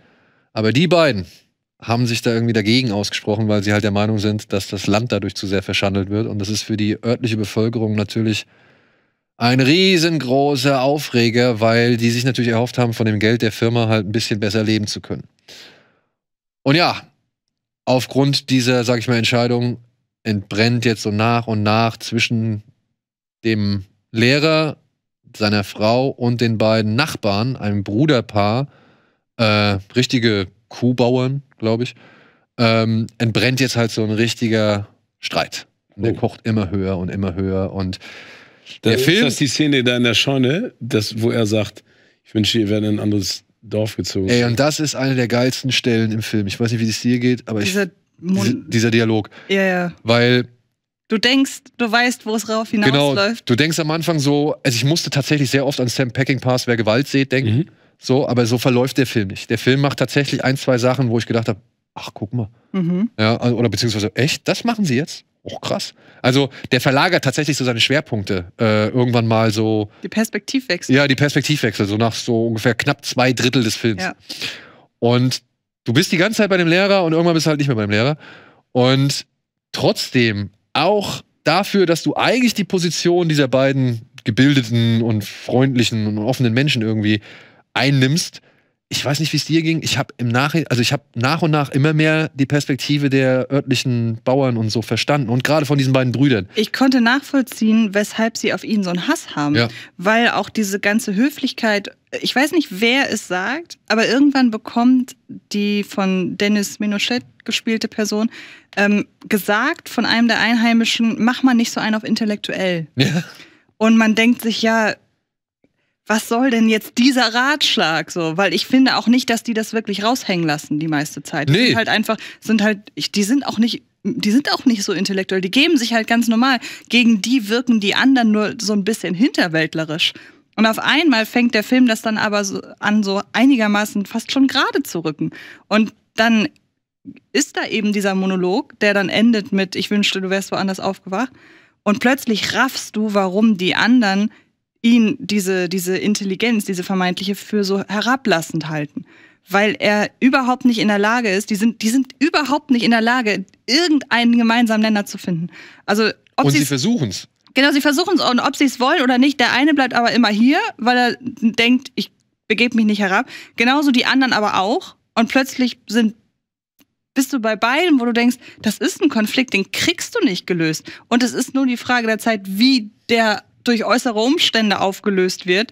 Aber die beiden haben sich da irgendwie dagegen ausgesprochen, weil sie halt der Meinung sind, dass das Land dadurch zu sehr verschandelt wird. Und das ist für die örtliche Bevölkerung natürlich ein riesengroßer Aufreger, weil die sich natürlich erhofft haben, von dem Geld der Firma halt ein bisschen besser leben zu können. Und ja, aufgrund dieser, sag ich mal, Entscheidung entbrennt jetzt so nach und nach zwischen dem Lehrer, seiner Frau und den beiden Nachbarn, einem Bruderpaar, äh, richtige Kuhbauern, glaube ich, ähm, entbrennt jetzt halt so ein richtiger Streit. Und der oh. kocht immer höher und immer höher. Und der das Film. Ist das die Szene da in der Scheune, das, wo er sagt, ich wünsche, ihr werdet in ein anderes Dorf gezogen. Ey, und das ist eine der geilsten Stellen im Film. Ich weiß nicht, wie es dir geht, aber dieser ich. dieser Dialog. Ja, ja. Weil Du denkst, du weißt, wo es rauf genau, hinausläuft. Genau, du denkst am Anfang so, also ich musste tatsächlich sehr oft an Sam Peckinpahs, wer Gewalt sieht, denken. Mhm. So, aber so verläuft der Film nicht. Der Film macht tatsächlich ein, zwei Sachen, wo ich gedacht habe, ach, guck mal. Mhm. Ja, also, oder beziehungsweise, echt, das machen sie jetzt? Oh, krass. Also der verlagert tatsächlich so seine Schwerpunkte. Äh, irgendwann mal so. Die Perspektivwechsel. Ja, die Perspektivwechsel, so nach so ungefähr knapp zwei Drittel des Films. Ja. Und du bist die ganze Zeit bei dem Lehrer und irgendwann bist du halt nicht mehr beim Lehrer. Und trotzdem auch dafür, dass du eigentlich die Position dieser beiden gebildeten und freundlichen und offenen Menschen irgendwie einnimmst ich weiß nicht, wie es dir ging. Ich habe im Nach also ich habe nach und nach immer mehr die Perspektive der örtlichen Bauern und so verstanden und gerade von diesen beiden Brüdern. Ich konnte nachvollziehen, weshalb sie auf ihn so einen Hass haben, ja. weil auch diese ganze Höflichkeit, ich weiß nicht, wer es sagt, aber irgendwann bekommt die von Dennis Minochet gespielte Person ähm, gesagt von einem der Einheimischen, mach mal nicht so einen auf intellektuell. Ja. Und man denkt sich ja, was soll denn jetzt dieser Ratschlag so? Weil ich finde auch nicht, dass die das wirklich raushängen lassen die meiste Zeit. Die sind halt einfach, sind halt, die sind auch nicht, die sind auch nicht so intellektuell. Die geben sich halt ganz normal. Gegen die wirken die anderen nur so ein bisschen hinterwäldlerisch. Und auf einmal fängt der Film das dann aber so an, so einigermaßen fast schon gerade zu rücken. Und dann ist da eben dieser Monolog, der dann endet mit Ich wünschte, du wärst woanders aufgewacht. Und plötzlich raffst du, warum die anderen ihn diese, diese Intelligenz, diese vermeintliche, für so herablassend halten. Weil er überhaupt nicht in der Lage ist, die sind, die sind überhaupt nicht in der Lage, irgendeinen gemeinsamen Nenner zu finden. Also, ob Und sie versuchen es. Genau, sie versuchen es und ob sie es wollen oder nicht, der eine bleibt aber immer hier, weil er denkt, ich begebe mich nicht herab. Genauso die anderen aber auch. Und plötzlich sind bist du bei beiden, wo du denkst, das ist ein Konflikt, den kriegst du nicht gelöst. Und es ist nur die Frage der Zeit, wie der durch äußere Umstände aufgelöst wird,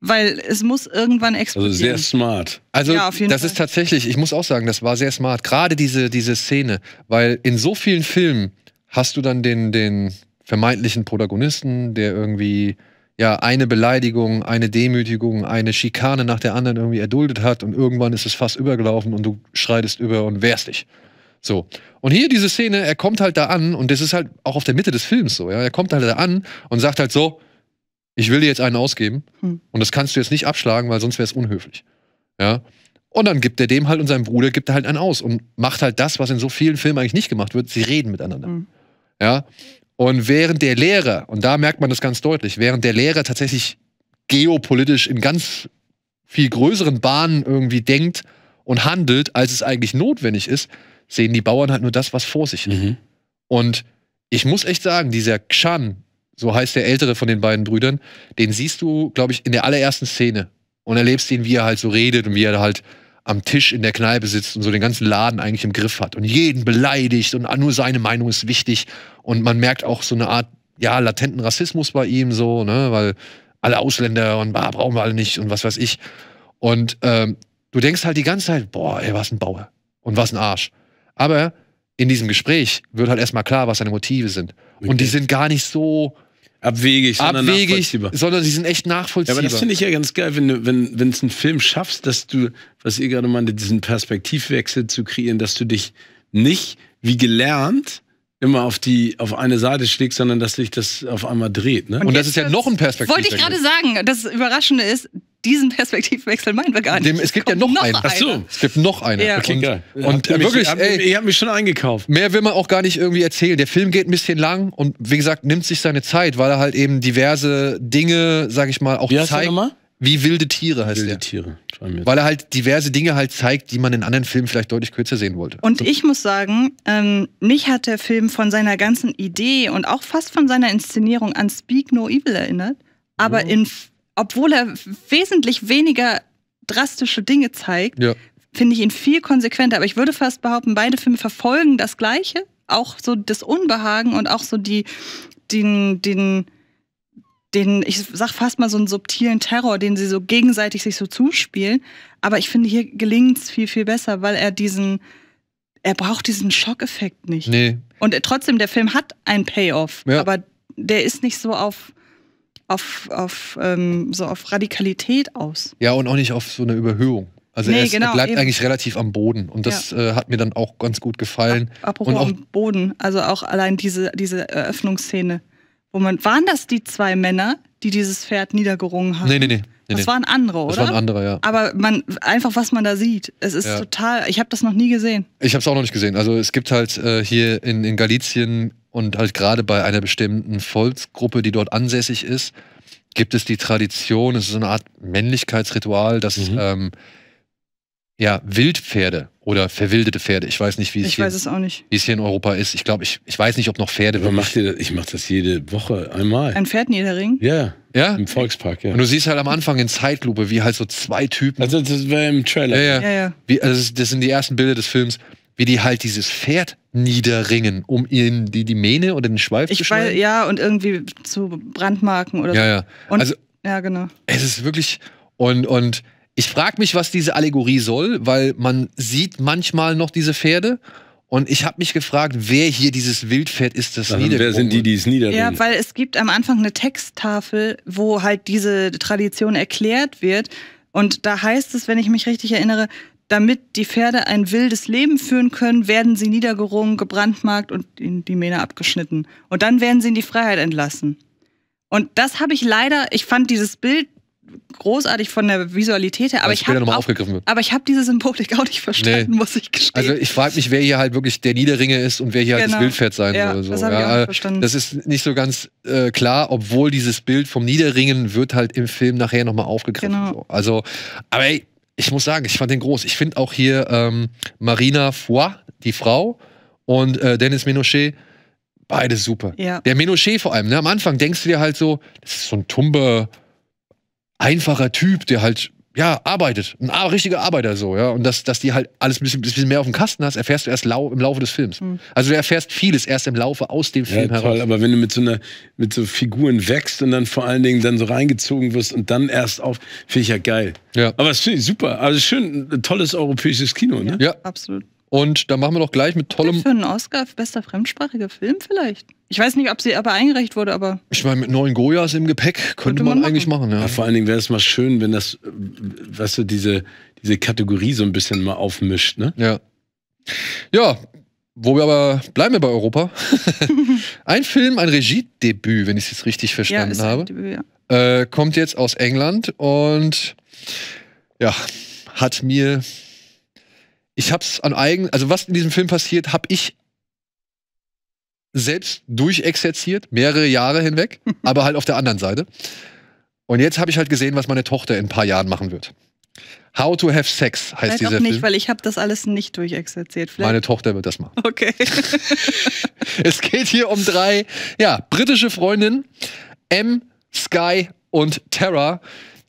weil es muss irgendwann also explodieren. Also sehr smart. Also ja, das Fall. ist tatsächlich, ich muss auch sagen, das war sehr smart. Gerade diese, diese Szene, weil in so vielen Filmen hast du dann den, den vermeintlichen Protagonisten, der irgendwie ja eine Beleidigung, eine Demütigung, eine Schikane nach der anderen irgendwie erduldet hat und irgendwann ist es fast übergelaufen und du schreitest über und wehrst dich. So. Und hier diese Szene, er kommt halt da an, und das ist halt auch auf der Mitte des Films so, ja. Er kommt halt da an und sagt halt so, ich will dir jetzt einen ausgeben hm. und das kannst du jetzt nicht abschlagen, weil sonst wäre es unhöflich. Ja. Und dann gibt er dem halt und seinem Bruder gibt er halt einen aus und macht halt das, was in so vielen Filmen eigentlich nicht gemacht wird. Sie reden miteinander. Mhm. Ja. Und während der Lehrer, und da merkt man das ganz deutlich, während der Lehrer tatsächlich geopolitisch in ganz viel größeren Bahnen irgendwie denkt und handelt, als es eigentlich notwendig ist, sehen die Bauern halt nur das, was vor sich ist. Mhm. Und ich muss echt sagen, dieser Kshan, so heißt der ältere von den beiden Brüdern, den siehst du, glaube ich, in der allerersten Szene und erlebst ihn, wie er halt so redet und wie er halt am Tisch in der Kneipe sitzt und so den ganzen Laden eigentlich im Griff hat und jeden beleidigt und nur seine Meinung ist wichtig und man merkt auch so eine Art, ja, latenten Rassismus bei ihm so, ne, weil alle Ausländer und bah, brauchen wir alle nicht und was weiß ich. Und ähm, du denkst halt die ganze Zeit, boah, ey, was ein Bauer und was ein Arsch. Aber in diesem Gespräch wird halt erstmal klar, was seine Motive sind. Okay. Und die sind gar nicht so abwegig, sondern abwegig, sondern sie sind echt nachvollziehbar. Ja, aber das finde ich ja ganz geil, wenn du, wenn wenn es einen Film schaffst, dass du, was ihr gerade meinte, diesen Perspektivwechsel zu kreieren, dass du dich nicht wie gelernt immer auf die auf eine Seite schlägt, sondern dass sich das auf einmal dreht. Ne? Und, und das ist ja noch ein Perspektiv. Wollte ich gerade sagen, das Überraschende ist, diesen Perspektivwechsel meinen wir gar nicht. Dem, es gibt ja noch, noch einen. Ach so. Es gibt noch einen. Ja. Okay, und, geil. Und, und wirklich, hab, ey, ihr habt mich schon eingekauft. Mehr will man auch gar nicht irgendwie erzählen. Der Film geht ein bisschen lang und wie gesagt, nimmt sich seine Zeit, weil er halt eben diverse Dinge, sag ich mal, auch wie zeigt. Wie wilde Tiere heißt wilde der. Tiere. Weil er halt diverse Dinge halt zeigt, die man in anderen Filmen vielleicht deutlich kürzer sehen wollte. Und ich muss sagen, ähm, mich hat der Film von seiner ganzen Idee und auch fast von seiner Inszenierung an Speak No Evil erinnert, aber oh. in obwohl er wesentlich weniger drastische Dinge zeigt, ja. finde ich ihn viel konsequenter. Aber ich würde fast behaupten, beide Filme verfolgen das Gleiche. Auch so das Unbehagen und auch so die, den, den, den, ich sag fast mal so einen subtilen Terror, den sie so gegenseitig sich so zuspielen. Aber ich finde, hier gelingt es viel, viel besser, weil er diesen, er braucht diesen Schockeffekt nicht. Nee. Und trotzdem, der Film hat einen Payoff, ja. aber der ist nicht so auf auf, auf, ähm, so auf Radikalität aus. Ja, und auch nicht auf so eine Überhöhung. Also nee, er, ist, genau, er bleibt eben. eigentlich relativ am Boden und das ja. äh, hat mir dann auch ganz gut gefallen. Ap apropos am Boden, also auch allein diese, diese Eröffnungsszene, wo man, waren das die zwei Männer, die dieses Pferd niedergerungen haben? Nee, nee, nee. Nee, das nee. waren andere, oder? Das waren andere, ja. Aber man, einfach was man da sieht, es ist ja. total, ich habe das noch nie gesehen. Ich habe es auch noch nicht gesehen. Also es gibt halt äh, hier in, in Galizien und halt gerade bei einer bestimmten Volksgruppe, die dort ansässig ist, gibt es die Tradition, es ist eine Art Männlichkeitsritual, dass mhm. ähm, ja, Wildpferde oder verwilderte Pferde, ich weiß nicht, wie es, ich hier, weiß es Wie es hier in Europa ist. Ich glaube, ich, ich weiß nicht, ob noch Pferde. Aber macht ihr das? Ich mache das jede Woche einmal. Ein Pferdniedering? Ja. Ja? Im Volkspark, ja. Und du siehst halt am Anfang in Zeitlupe, wie halt so zwei Typen. Also, das war im Trailer. Ja, ja. ja, ja. Wie, also das sind die ersten Bilder des Films, wie die halt dieses Pferd niederringen, um ihnen die, die Mähne oder den Schweif ich zu schneiden. Weiß, ja, und irgendwie zu Brandmarken oder ja, so. Ja, und, also, ja, genau. Es ist wirklich. Und, und ich frage mich, was diese Allegorie soll, weil man sieht manchmal noch diese Pferde. Und ich habe mich gefragt, wer hier dieses Wildpferd ist, das niederringt. Wer sind die, die es niederringen? Ja, weil es gibt am Anfang eine Texttafel, wo halt diese Tradition erklärt wird. Und da heißt es, wenn ich mich richtig erinnere, damit die Pferde ein wildes Leben führen können, werden sie niedergerungen, gebrandmarkt und ihnen die Mähne abgeschnitten. Und dann werden sie in die Freiheit entlassen. Und das habe ich leider, ich fand dieses Bild großartig von der Visualität her, aber also ich habe aufgegriffen. aber ich habe diese Symbolik auch nicht verstanden, nee. muss ich gestehen. Also ich frage mich, wer hier halt wirklich der Niederringe ist und wer hier genau. halt das genau. Wildpferd sein ja, soll. So. Das, ja, das ist nicht so ganz äh, klar, obwohl dieses Bild vom Niederringen wird halt im Film nachher nochmal aufgegriffen. Genau. So. Also, aber ey, ich muss sagen, ich fand den groß. Ich finde auch hier ähm, Marina Foy, die Frau, und äh, Dennis Menochet, beide super. Ja. Der Menochet vor allem, ne? am Anfang denkst du dir halt so, das ist so ein tumbe, einfacher Typ, der halt ja, arbeitet. Ein richtiger Arbeiter so, ja. Und dass, dass die halt alles ein bisschen, bisschen mehr auf dem Kasten hast, erfährst du erst lau im Laufe des Films. Mhm. Also du erfährst vieles erst im Laufe aus dem Film ja, toll, aber wenn du mit so einer, mit so Figuren wächst und dann vor allen Dingen dann so reingezogen wirst und dann erst auf, finde ich ja geil. Ja. Aber es finde ich super. Also schön, tolles europäisches Kino, ne? Ja, ja. absolut. Und dann machen wir doch gleich mit tollem. Für einen Oscar, bester fremdsprachiger Film vielleicht. Ich weiß nicht, ob sie aber eingereicht wurde, aber. Ich meine, mit neun Goyas im Gepäck könnte man, man eigentlich machen. Ja. ja vor allen Dingen wäre es mal schön, wenn das, weißt du, diese, diese Kategorie so ein bisschen mal aufmischt, ne? Ja. Ja, wo wir aber bleiben wir bei Europa. ein Film, ein Regiedebüt, wenn ich es jetzt richtig verstanden ja, habe. Debüt, ja. äh, kommt jetzt aus England und ja, hat mir. Ich hab's an eigen, also was in diesem Film passiert, hab ich selbst durchexerziert, mehrere Jahre hinweg, aber halt auf der anderen Seite. Und jetzt habe ich halt gesehen, was meine Tochter in ein paar Jahren machen wird. How to have sex heißt Vielleicht dieser auch nicht, Film. weil ich habe das alles nicht durchexerziert. Vielleicht. Meine Tochter wird das machen. Okay. es geht hier um drei, ja, britische Freundinnen, M, Sky und Terra,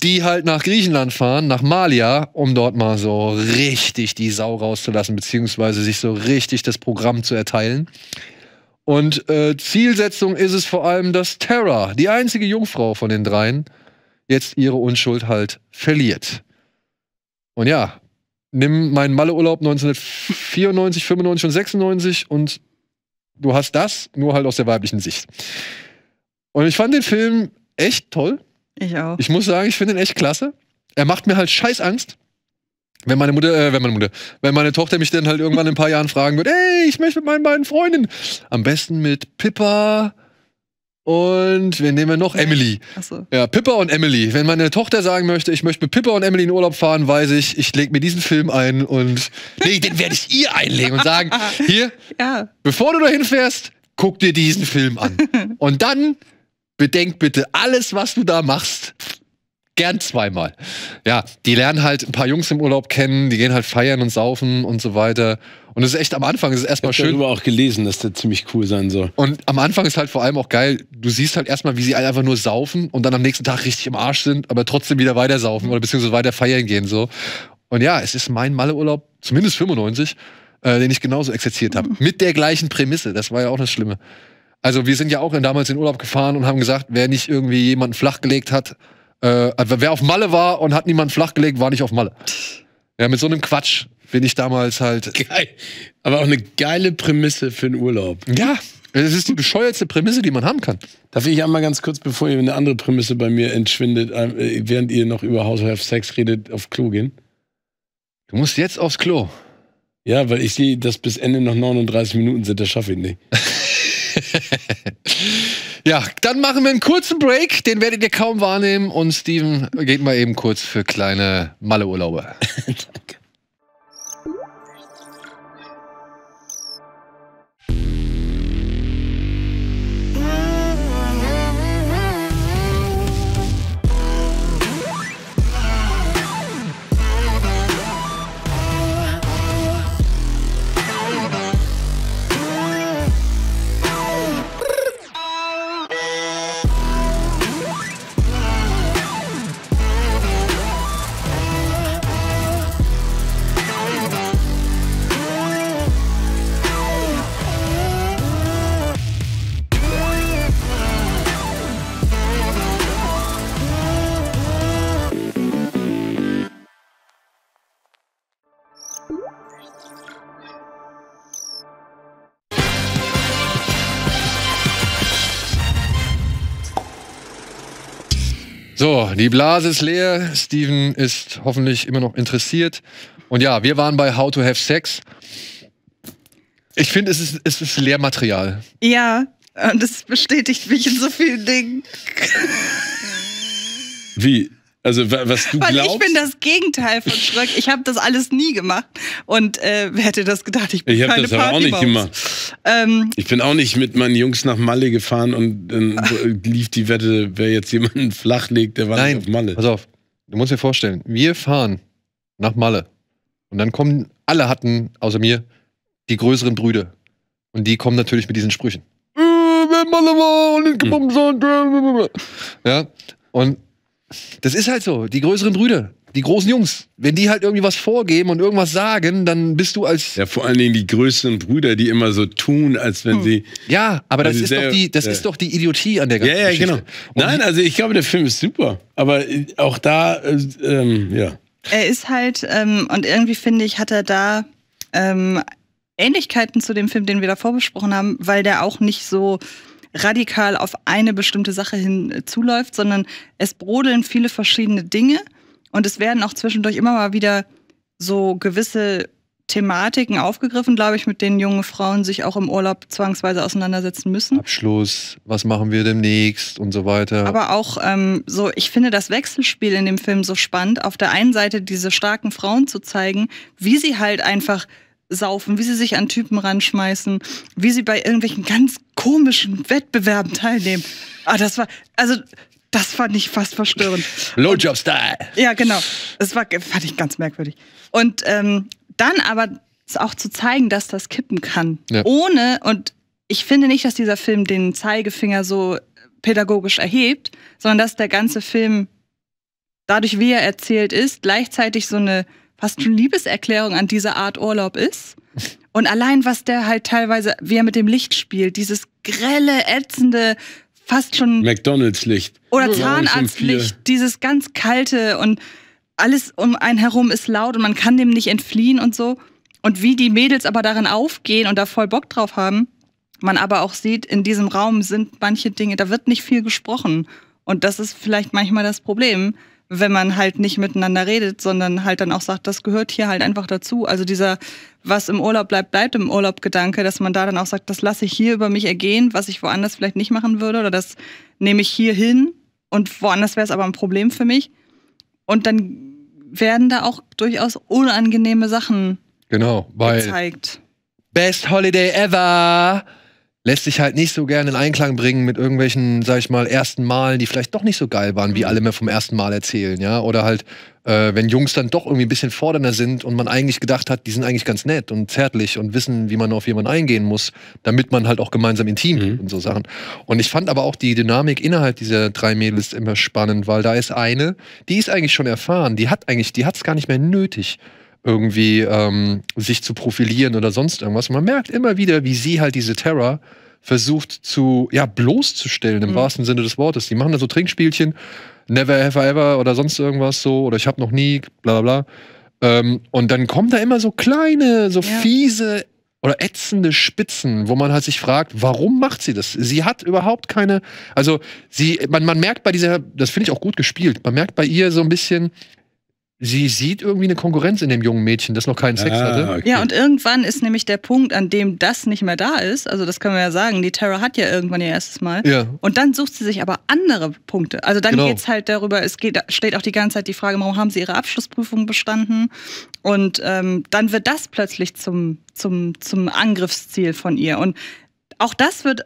die halt nach Griechenland fahren, nach Malia, um dort mal so richtig die Sau rauszulassen, beziehungsweise sich so richtig das Programm zu erteilen. Und äh, Zielsetzung ist es vor allem, dass Terra, die einzige Jungfrau von den dreien, jetzt ihre Unschuld halt verliert. Und ja, nimm meinen Malleurlaub 1994, 95 und 96 und du hast das, nur halt aus der weiblichen Sicht. Und ich fand den Film echt toll. Ich auch. Ich muss sagen, ich finde ihn echt klasse. Er macht mir halt scheiß Angst. Wenn meine Mutter, äh, wenn meine Mutter, wenn meine Tochter mich dann halt irgendwann in ein paar Jahren fragen wird, ey, ich möchte mit meinen beiden Freundinnen. Am besten mit Pippa und wen nehmen wir noch? Emily. Ach so. Ja, Pippa und Emily. Wenn meine Tochter sagen möchte, ich möchte mit Pippa und Emily in Urlaub fahren, weiß ich, ich lege mir diesen Film ein und nee, den werde ich ihr einlegen und sagen, hier, ja. bevor du da hinfährst, guck dir diesen Film an. Und dann bedenk bitte alles, was du da machst, gern zweimal. Ja, die lernen halt ein paar Jungs im Urlaub kennen, die gehen halt feiern und saufen und so weiter. Und es ist echt am Anfang ist es erstmal ich habe darüber auch gelesen, dass das ziemlich cool sein soll. Und am Anfang ist halt vor allem auch geil, du siehst halt erstmal, wie sie einfach nur saufen und dann am nächsten Tag richtig im Arsch sind, aber trotzdem wieder weiter saufen oder beziehungsweise weiter feiern gehen so. Und ja, es ist mein Malleurlaub, zumindest 95, äh, den ich genauso exerziert habe. Mit der gleichen Prämisse, das war ja auch das Schlimme. Also wir sind ja auch damals in Urlaub gefahren und haben gesagt, wer nicht irgendwie jemanden flachgelegt hat, äh, also wer auf Malle war und hat niemand flachgelegt, war nicht auf Malle. Ja, mit so einem Quatsch bin ich damals halt. Geil. Aber auch eine geile Prämisse für einen Urlaub. Ja. Das ist die bescheuerste Prämisse, die man haben kann. Darf ich einmal ganz kurz, bevor ihr eine andere Prämisse bei mir entschwindet, äh, während ihr noch über House of Sex redet, auf Klo gehen? Du musst jetzt aufs Klo. Ja, weil ich sehe, dass bis Ende noch 39 Minuten sind, das schaffe ich nicht. Ja, dann machen wir einen kurzen Break, den werdet ihr kaum wahrnehmen. Und Steven geht mal eben kurz für kleine Malleurlaube. Danke. die Blase ist leer. Steven ist hoffentlich immer noch interessiert. Und ja, wir waren bei How to Have Sex. Ich finde, es ist, es ist Lehrmaterial. Ja, und es bestätigt mich in so vielen Dingen. Wie? Also was du Weil glaubst. Ich bin das Gegenteil von Schröck. Ich habe das alles nie gemacht und äh, wer hätte das gedacht? Ich, bin ich habe das Party auch nicht Maus. gemacht. Ähm, ich bin auch nicht mit meinen Jungs nach Malle gefahren und dann äh, lief die Wette, wer jetzt jemanden flach legt, der war Nein, nicht auf Malle. Pass auf, du musst dir vorstellen, wir fahren nach Malle und dann kommen alle hatten außer mir die größeren Brüder und die kommen natürlich mit diesen Sprüchen. Äh, wer Malle war und den hm. mhm. Äh, ja und das ist halt so. Die größeren Brüder, die großen Jungs, wenn die halt irgendwie was vorgeben und irgendwas sagen, dann bist du als. Ja, vor allen Dingen die größeren Brüder, die immer so tun, als wenn hm. sie. Ja, aber das, ist, doch die, das äh, ist doch die Idiotie an der ganzen ja, ja, genau. Geschichte. Genau. Und Nein, also ich glaube, der Film ist super. Aber äh, auch da, äh, ähm, ja. Er ist halt, ähm, und irgendwie finde ich, hat er da ähm, Ähnlichkeiten zu dem Film, den wir davor besprochen haben, weil der auch nicht so radikal auf eine bestimmte Sache hin äh, zuläuft, sondern es brodeln viele verschiedene Dinge und es werden auch zwischendurch immer mal wieder so gewisse Thematiken aufgegriffen, glaube ich, mit denen junge Frauen sich auch im Urlaub zwangsweise auseinandersetzen müssen. Abschluss, was machen wir demnächst und so weiter. Aber auch ähm, so, ich finde das Wechselspiel in dem Film so spannend, auf der einen Seite diese starken Frauen zu zeigen, wie sie halt einfach saufen, wie sie sich an Typen ranschmeißen, wie sie bei irgendwelchen ganz komischen Wettbewerben teilnehmen. Ah, das war, also das fand ich fast verstörend. Blowjob-Style. Ja, genau. Das war, fand ich ganz merkwürdig. Und ähm, dann aber auch zu zeigen, dass das kippen kann. Ja. Ohne, und ich finde nicht, dass dieser Film den Zeigefinger so pädagogisch erhebt, sondern dass der ganze Film dadurch, wie er erzählt ist, gleichzeitig so eine fast schon Liebeserklärung an diese Art Urlaub ist. Und allein, was der halt teilweise, wie er mit dem Licht spielt, dieses grelle, ätzende, fast schon. McDonalds-Licht. Oder Zahnarztlicht, dieses ganz kalte und alles um einen herum ist laut und man kann dem nicht entfliehen und so. Und wie die Mädels aber darin aufgehen und da voll Bock drauf haben, man aber auch sieht, in diesem Raum sind manche Dinge, da wird nicht viel gesprochen. Und das ist vielleicht manchmal das Problem, wenn man halt nicht miteinander redet, sondern halt dann auch sagt, das gehört hier halt einfach dazu. Also dieser, was im Urlaub bleibt, bleibt im Urlaub Gedanke, dass man da dann auch sagt, das lasse ich hier über mich ergehen, was ich woanders vielleicht nicht machen würde oder das nehme ich hier hin und woanders wäre es aber ein Problem für mich. Und dann werden da auch durchaus unangenehme Sachen genau, weil gezeigt. Best Holiday ever! lässt sich halt nicht so gerne in Einklang bringen mit irgendwelchen, sag ich mal, ersten Malen, die vielleicht doch nicht so geil waren, wie mhm. alle mir vom ersten Mal erzählen, ja. Oder halt, äh, wenn Jungs dann doch irgendwie ein bisschen fordernder sind und man eigentlich gedacht hat, die sind eigentlich ganz nett und zärtlich und wissen, wie man auf jemanden eingehen muss, damit man halt auch gemeinsam intim mhm. wird und so Sachen. Und ich fand aber auch die Dynamik innerhalb dieser drei Mädels immer spannend, weil da ist eine, die ist eigentlich schon erfahren, die hat eigentlich, die hat es gar nicht mehr nötig irgendwie ähm, sich zu profilieren oder sonst irgendwas. Und man merkt immer wieder, wie sie halt diese Terror versucht zu, ja, bloßzustellen im mhm. wahrsten Sinne des Wortes. Die machen da so Trinkspielchen, never have I ever oder sonst irgendwas so oder ich habe noch nie, bla bla bla. Ähm, und dann kommen da immer so kleine, so ja. fiese oder ätzende Spitzen, wo man halt sich fragt, warum macht sie das? Sie hat überhaupt keine, also sie, man, man merkt bei dieser, das finde ich auch gut gespielt, man merkt bei ihr so ein bisschen, sie sieht irgendwie eine Konkurrenz in dem jungen Mädchen, das noch keinen Sex ah, hatte. Okay. Ja, und irgendwann ist nämlich der Punkt, an dem das nicht mehr da ist. Also, das können wir ja sagen. Die Tara hat ja irgendwann ihr erstes Mal. Ja. Und dann sucht sie sich aber andere Punkte. Also, dann genau. geht es halt darüber, es geht, steht auch die ganze Zeit die Frage, warum haben sie ihre Abschlussprüfung bestanden? Und ähm, dann wird das plötzlich zum, zum, zum Angriffsziel von ihr. Und auch das wird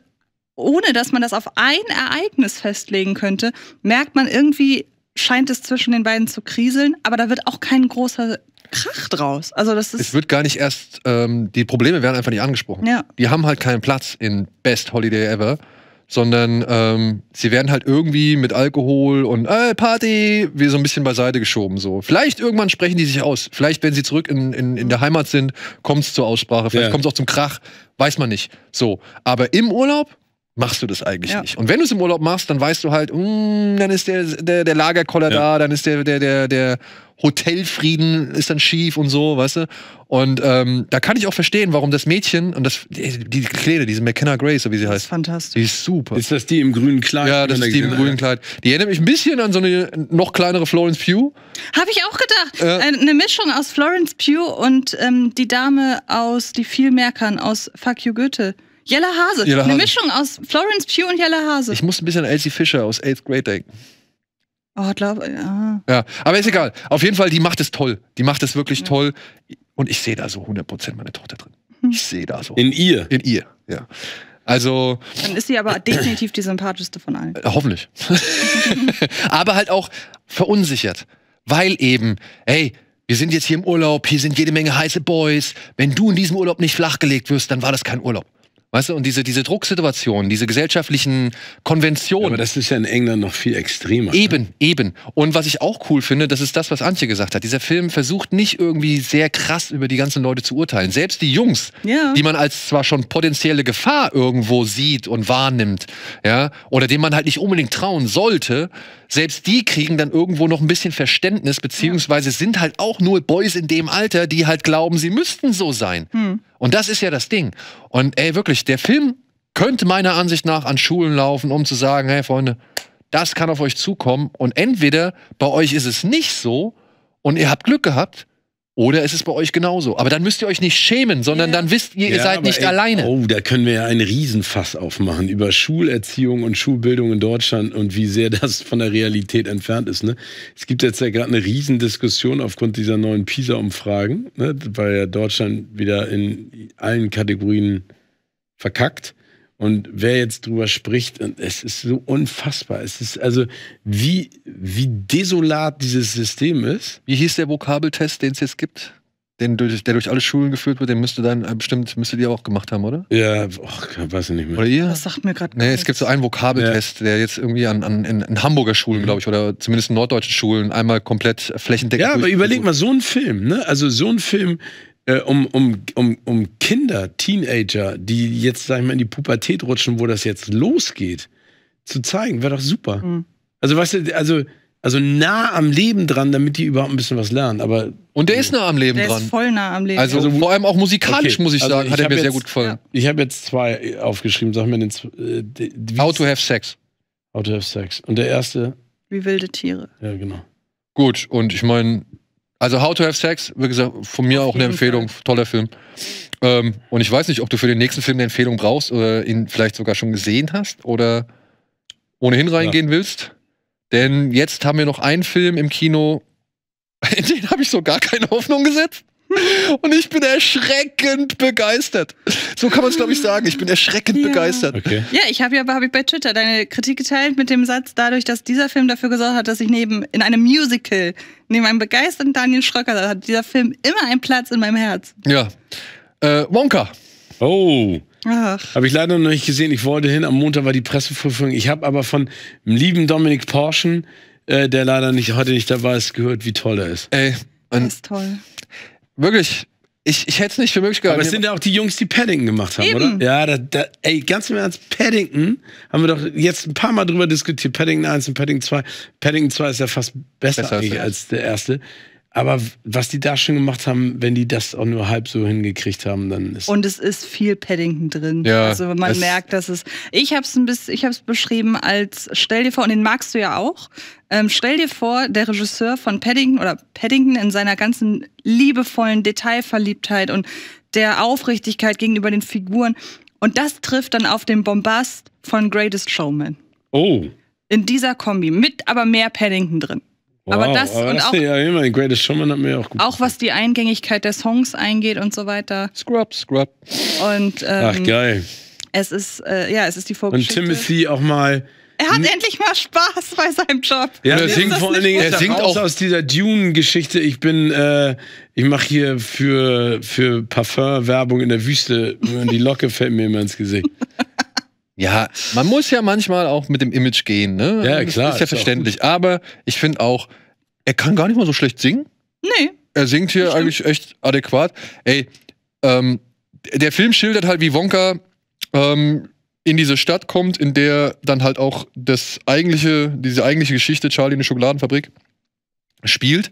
ohne dass man das auf ein Ereignis festlegen könnte, merkt man irgendwie, scheint es zwischen den beiden zu kriseln, aber da wird auch kein großer Krach draus. Also das ist es wird gar nicht erst, ähm, die Probleme werden einfach nicht angesprochen. Ja. Die haben halt keinen Platz in Best Holiday Ever, sondern ähm, sie werden halt irgendwie mit Alkohol und äh, Party wie so ein bisschen beiseite geschoben. So. Vielleicht irgendwann sprechen die sich aus. Vielleicht, wenn sie zurück in, in, in der Heimat sind, kommt es zur Aussprache. Vielleicht ja. kommt es auch zum Krach. Weiß man nicht. So. Aber im Urlaub machst du das eigentlich ja. nicht. Und wenn du es im Urlaub machst, dann weißt du halt, mh, mm, dann ist der, der, der Lagerkoller ja. da, dann ist der, der, der, der Hotelfrieden ist dann schief und so, weißt du? Und ähm, da kann ich auch verstehen, warum das Mädchen und das, die, die Kleine, diese McKenna Grace, wie sie heißt. fantastisch. Die ist super. Ist das die im grünen Kleid? Ja, das ist die im grünen ja. Kleid. Die erinnert mich ein bisschen an so eine noch kleinere Florence Pugh. Habe ich auch gedacht. Äh. äh, eine Mischung aus Florence Pugh und ähm, die Dame aus Die Vielmerkern aus Fuck You Goethe. Yeller Hase. Yeller Hase. Eine Mischung aus Florence Pugh und Yeller Hase. Ich muss ein bisschen an Elsie Fischer aus Eighth Grade denken. Oh, glaube ja. Ja, aber ist egal. Auf jeden Fall, die macht es toll. Die macht es wirklich ja. toll. Und ich sehe da so 100% meine Tochter drin. Hm. Ich sehe da so. In ihr? In ihr, ja. Also. Dann ist sie aber definitiv die sympathischste von allen. Äh, hoffentlich. aber halt auch verunsichert. Weil eben, hey, wir sind jetzt hier im Urlaub, hier sind jede Menge heiße Boys. Wenn du in diesem Urlaub nicht flachgelegt wirst, dann war das kein Urlaub. Weißt du, und diese, diese Drucksituation, diese gesellschaftlichen Konventionen. Ja, aber das ist ja in England noch viel extremer. Ne? Eben, ne? eben. Und was ich auch cool finde, das ist das, was Antje gesagt hat. Dieser Film versucht nicht irgendwie sehr krass über die ganzen Leute zu urteilen. Selbst die Jungs, ja. die man als zwar schon potenzielle Gefahr irgendwo sieht und wahrnimmt, ja, oder denen man halt nicht unbedingt trauen sollte, selbst die kriegen dann irgendwo noch ein bisschen Verständnis, beziehungsweise sind halt auch nur Boys in dem Alter, die halt glauben, sie müssten so sein. Hm. Und das ist ja das Ding. Und ey, wirklich, der Film könnte meiner Ansicht nach an Schulen laufen, um zu sagen, hey Freunde, das kann auf euch zukommen. Und entweder bei euch ist es nicht so und ihr habt Glück gehabt, oder ist es bei euch genauso? Aber dann müsst ihr euch nicht schämen, sondern dann wisst ihr, ihr ja, seid nicht ey, alleine. Oh, da können wir ja einen Riesenfass aufmachen über Schulerziehung und Schulbildung in Deutschland und wie sehr das von der Realität entfernt ist. Ne? Es gibt jetzt ja gerade eine Riesendiskussion aufgrund dieser neuen PISA-Umfragen, ne? weil ja Deutschland wieder in allen Kategorien verkackt. Und wer jetzt drüber spricht, es ist so unfassbar. Es ist also, wie, wie desolat dieses System ist. Wie hieß der Vokabeltest, den es jetzt gibt? Den, durch, der durch alle Schulen geführt wird, den müsste dann äh, bestimmt, müsstet ihr auch gemacht haben, oder? Ja, och, weiß ich nicht mehr. Oder ihr? Das sagt mir gerade Nee, es gibt so einen Vokabeltest, ja. der jetzt irgendwie an, an in, in, Hamburger Schulen, mhm. glaube ich, oder zumindest in norddeutschen Schulen einmal komplett flächendeckend. Ja, aber überleg mal, so ein Film, ne? Also so ein Film, äh, um, um, um, um Kinder, Teenager, die jetzt, sag ich mal, in die Pubertät rutschen, wo das jetzt losgeht, zu zeigen, wäre doch super. Mhm. Also, weißt du, also, also nah am Leben dran, damit die überhaupt ein bisschen was lernen. Aber und der ist nah am Leben der dran. Ist voll nah am Leben. Also, also vor allem auch musikalisch okay. muss ich also sagen, ich hat er mir jetzt, sehr gut gefallen. Ja. Ich habe jetzt zwei aufgeschrieben. Sag mir den. Äh, How to have sex. How to have sex. Und der erste? Wie wilde Tiere. Ja, genau. Gut. Und ich meine, also How to Have Sex, wie gesagt, von mir Auf auch eine Empfehlung, Fall. toller Film. Ähm, und ich weiß nicht, ob du für den nächsten Film eine Empfehlung brauchst oder ihn vielleicht sogar schon gesehen hast oder ohnehin reingehen ja. willst. Denn jetzt haben wir noch einen Film im Kino, in den habe ich so gar keine Hoffnung gesetzt. Und ich bin erschreckend begeistert. So kann man es, glaube ich, sagen. Ich bin erschreckend ja. begeistert. Okay. Ja, ich habe ja hab ich bei Twitter deine Kritik geteilt mit dem Satz, dadurch, dass dieser Film dafür gesorgt hat, dass ich neben in einem Musical, neben einem begeisterten Daniel Schröcker, hat dieser Film immer einen Platz in meinem Herz. Ja. Äh, Wonka. Oh. Habe ich leider noch nicht gesehen. Ich wollte hin, am Montag war die Presseprüfung. Ich habe aber von dem lieben Dominik Porschen, äh, der leider nicht, heute nicht dabei ist, gehört, wie toll er ist. Ey, und ist toll. Wirklich, ich, ich hätte es nicht für möglich gehabt. Aber es sind ja auch die Jungs, die Paddington gemacht haben, Eben. oder? Ja, da, da, ey, ganz im Ernst, Paddington haben wir doch jetzt ein paar Mal drüber diskutiert. Paddington 1 und Paddington 2. Paddington 2 ist ja fast besser, besser als der erste. Aber was die da schon gemacht haben, wenn die das auch nur halb so hingekriegt haben, dann ist. Und es ist viel Paddington drin. Ja, also man das merkt, dass es. Ich habe es ein bisschen, ich habe es beschrieben als stell dir vor, und den magst du ja auch. Ähm, stell dir vor, der Regisseur von Paddington oder Paddington in seiner ganzen liebevollen Detailverliebtheit und der Aufrichtigkeit gegenüber den Figuren. Und das trifft dann auf den Bombast von Greatest Showman. Oh. In dieser Kombi, mit aber mehr Paddington drin. Wow, aber das aber und das auch, ja immer, Greatest Showman hat mir auch gut. Auch was die Eingängigkeit der Songs eingeht und so weiter. Scrub, scrub. Und ähm, ach geil. Es ist äh, ja, es ist die Vorgeschichte. Und Timothy auch mal. Er hat endlich mal Spaß bei seinem Job. Ja, er singt vor allen Dingen, er singt auch aus dieser Dune-Geschichte. Ich bin, äh, ich mache hier für, für Parfum-Werbung in der Wüste. Und die Locke fällt mir immer ins Gesicht. Ja, man muss ja manchmal auch mit dem Image gehen, ne? Ja, klar. Das ist ja verständlich. Aber ich finde auch, er kann gar nicht mal so schlecht singen. Nee. Er singt hier Bestimmt. eigentlich echt adäquat. Ey, ähm, der Film schildert halt, wie Wonka ähm, in diese Stadt kommt, in der dann halt auch das eigentliche, diese eigentliche Geschichte Charlie in der Schokoladenfabrik spielt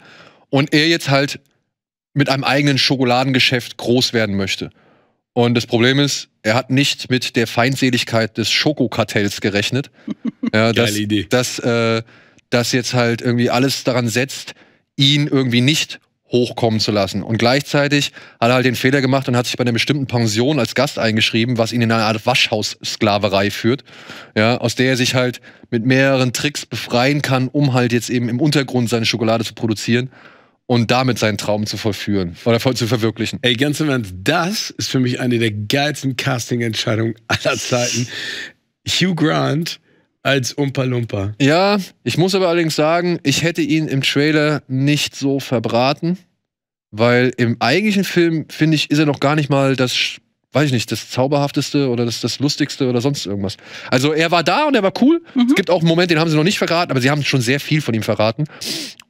und er jetzt halt mit einem eigenen Schokoladengeschäft groß werden möchte. Und das Problem ist, er hat nicht mit der Feindseligkeit des Schokokartells gerechnet. ja, dass, Geile Idee. Dass, äh, dass jetzt halt irgendwie alles daran setzt, ihn irgendwie nicht hochkommen zu lassen. Und gleichzeitig hat er halt den Fehler gemacht und hat sich bei einer bestimmten Pension als Gast eingeschrieben, was ihn in eine Art Waschhaussklaverei führt, ja, aus der er sich halt mit mehreren Tricks befreien kann, um halt jetzt eben im Untergrund seine Schokolade zu produzieren und damit seinen Traum zu vollführen oder voll zu verwirklichen. Ey, ganz im Ernst, das ist für mich eine der geilsten Casting-Entscheidungen aller Zeiten. Hugh Grant als Umpa Lumpa. Ja, ich muss aber allerdings sagen, ich hätte ihn im Trailer nicht so verbraten, weil im eigentlichen Film, finde ich, ist er noch gar nicht mal das, weiß ich nicht, das Zauberhafteste oder das, das Lustigste oder sonst irgendwas. Also er war da und er war cool. Mhm. Es gibt auch einen Moment, den haben sie noch nicht verraten, aber sie haben schon sehr viel von ihm verraten.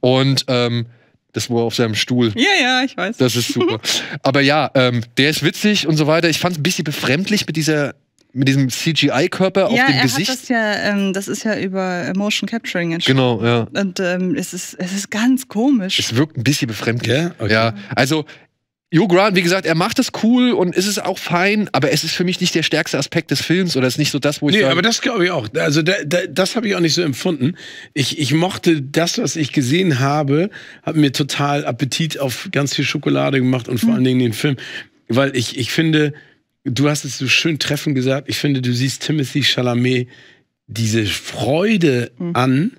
Und ähm, das, war auf seinem Stuhl. Ja, ja, ich weiß. Das ist super. Aber ja, ähm, der ist witzig und so weiter. Ich fand es ein bisschen befremdlich mit dieser mit diesem CGI-Körper ja, auf dem er Gesicht. Hat das, ja, ähm, das ist ja über Motion Capturing entstanden. Genau, ja. Und ähm, es, ist, es ist ganz komisch. Es wirkt ein bisschen befremdlich. Yeah? Okay. Ja, also Jo Grant, wie gesagt, er macht es cool und ist es auch fein, aber es ist für mich nicht der stärkste Aspekt des Films oder ist nicht so das, wo ich. Nee, aber das glaube ich auch. Also da, da, das habe ich auch nicht so empfunden. Ich, ich mochte das, was ich gesehen habe, hat mir total Appetit auf ganz viel Schokolade gemacht und vor mhm. allen Dingen den Film. Weil ich, ich finde, du hast es so schön treffend gesagt, ich finde, du siehst Timothy Chalamet diese Freude mhm. an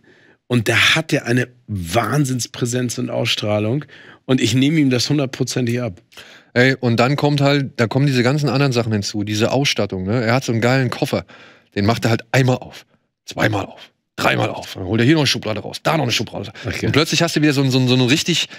und da hat er eine Wahnsinnspräsenz und Ausstrahlung. Und ich nehme ihm das hundertprozentig ab. Ey, und dann kommt halt, da kommen diese ganzen anderen Sachen hinzu, diese Ausstattung. Ne? Er hat so einen geilen Koffer. Den macht er halt einmal auf, zweimal auf, dreimal auf. Dann holt er hier noch eine Schublade raus, da noch eine Schublade raus. Okay. Und plötzlich hast du wieder so, so, so einen richtig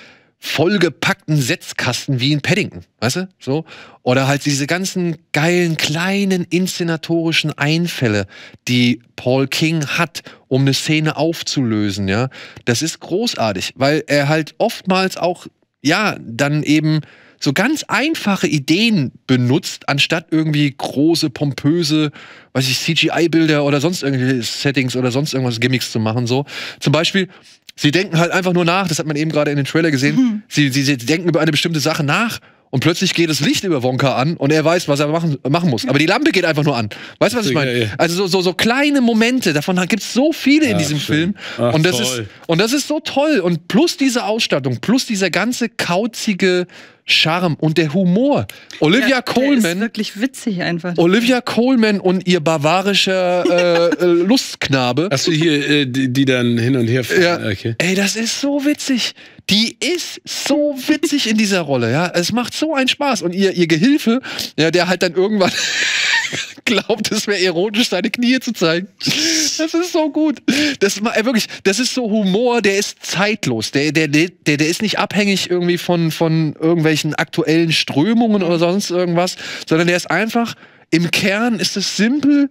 vollgepackten Setzkasten wie in Paddington, weißt du? So. Oder halt diese ganzen geilen, kleinen inszenatorischen Einfälle, die Paul King hat, um eine Szene aufzulösen, ja. Das ist großartig, weil er halt oftmals auch, ja, dann eben so ganz einfache Ideen benutzt, anstatt irgendwie große, pompöse, weiß ich, CGI-Bilder oder sonst irgendwelche Settings oder sonst irgendwas Gimmicks zu machen, so. Zum Beispiel, Sie denken halt einfach nur nach, das hat man eben gerade in den Trailer gesehen. Mhm. Sie, sie, sie denken über eine bestimmte Sache nach und plötzlich geht das Licht über Wonka an und er weiß, was er machen, machen muss. Aber die Lampe geht einfach nur an. Weißt du, was ich meine? Ja, ja. Also so, so, so kleine Momente, davon gibt es so viele ja, in diesem schön. Film. Ach, und, das ist, und das ist so toll. Und plus diese Ausstattung, plus dieser ganze kauzige Charme und der Humor. Olivia ja, Coleman. Ist wirklich witzig einfach. Olivia Coleman und ihr bavarischer äh, äh Lustknabe. du hier, äh, die, die, dann hin und her fahren. Ja. Äh, okay. Ey, das ist so witzig. Die ist so witzig in dieser Rolle, ja. Es macht so einen Spaß. Und ihr, ihr Gehilfe, ja, der halt dann irgendwann. glaubt, es wäre erotisch, seine Knie zu zeigen. Das ist so gut. Das äh, wirklich, das ist so Humor, der ist zeitlos. Der, der, der, der ist nicht abhängig irgendwie von, von irgendwelchen aktuellen Strömungen oder sonst irgendwas, sondern der ist einfach, im Kern ist es simpel,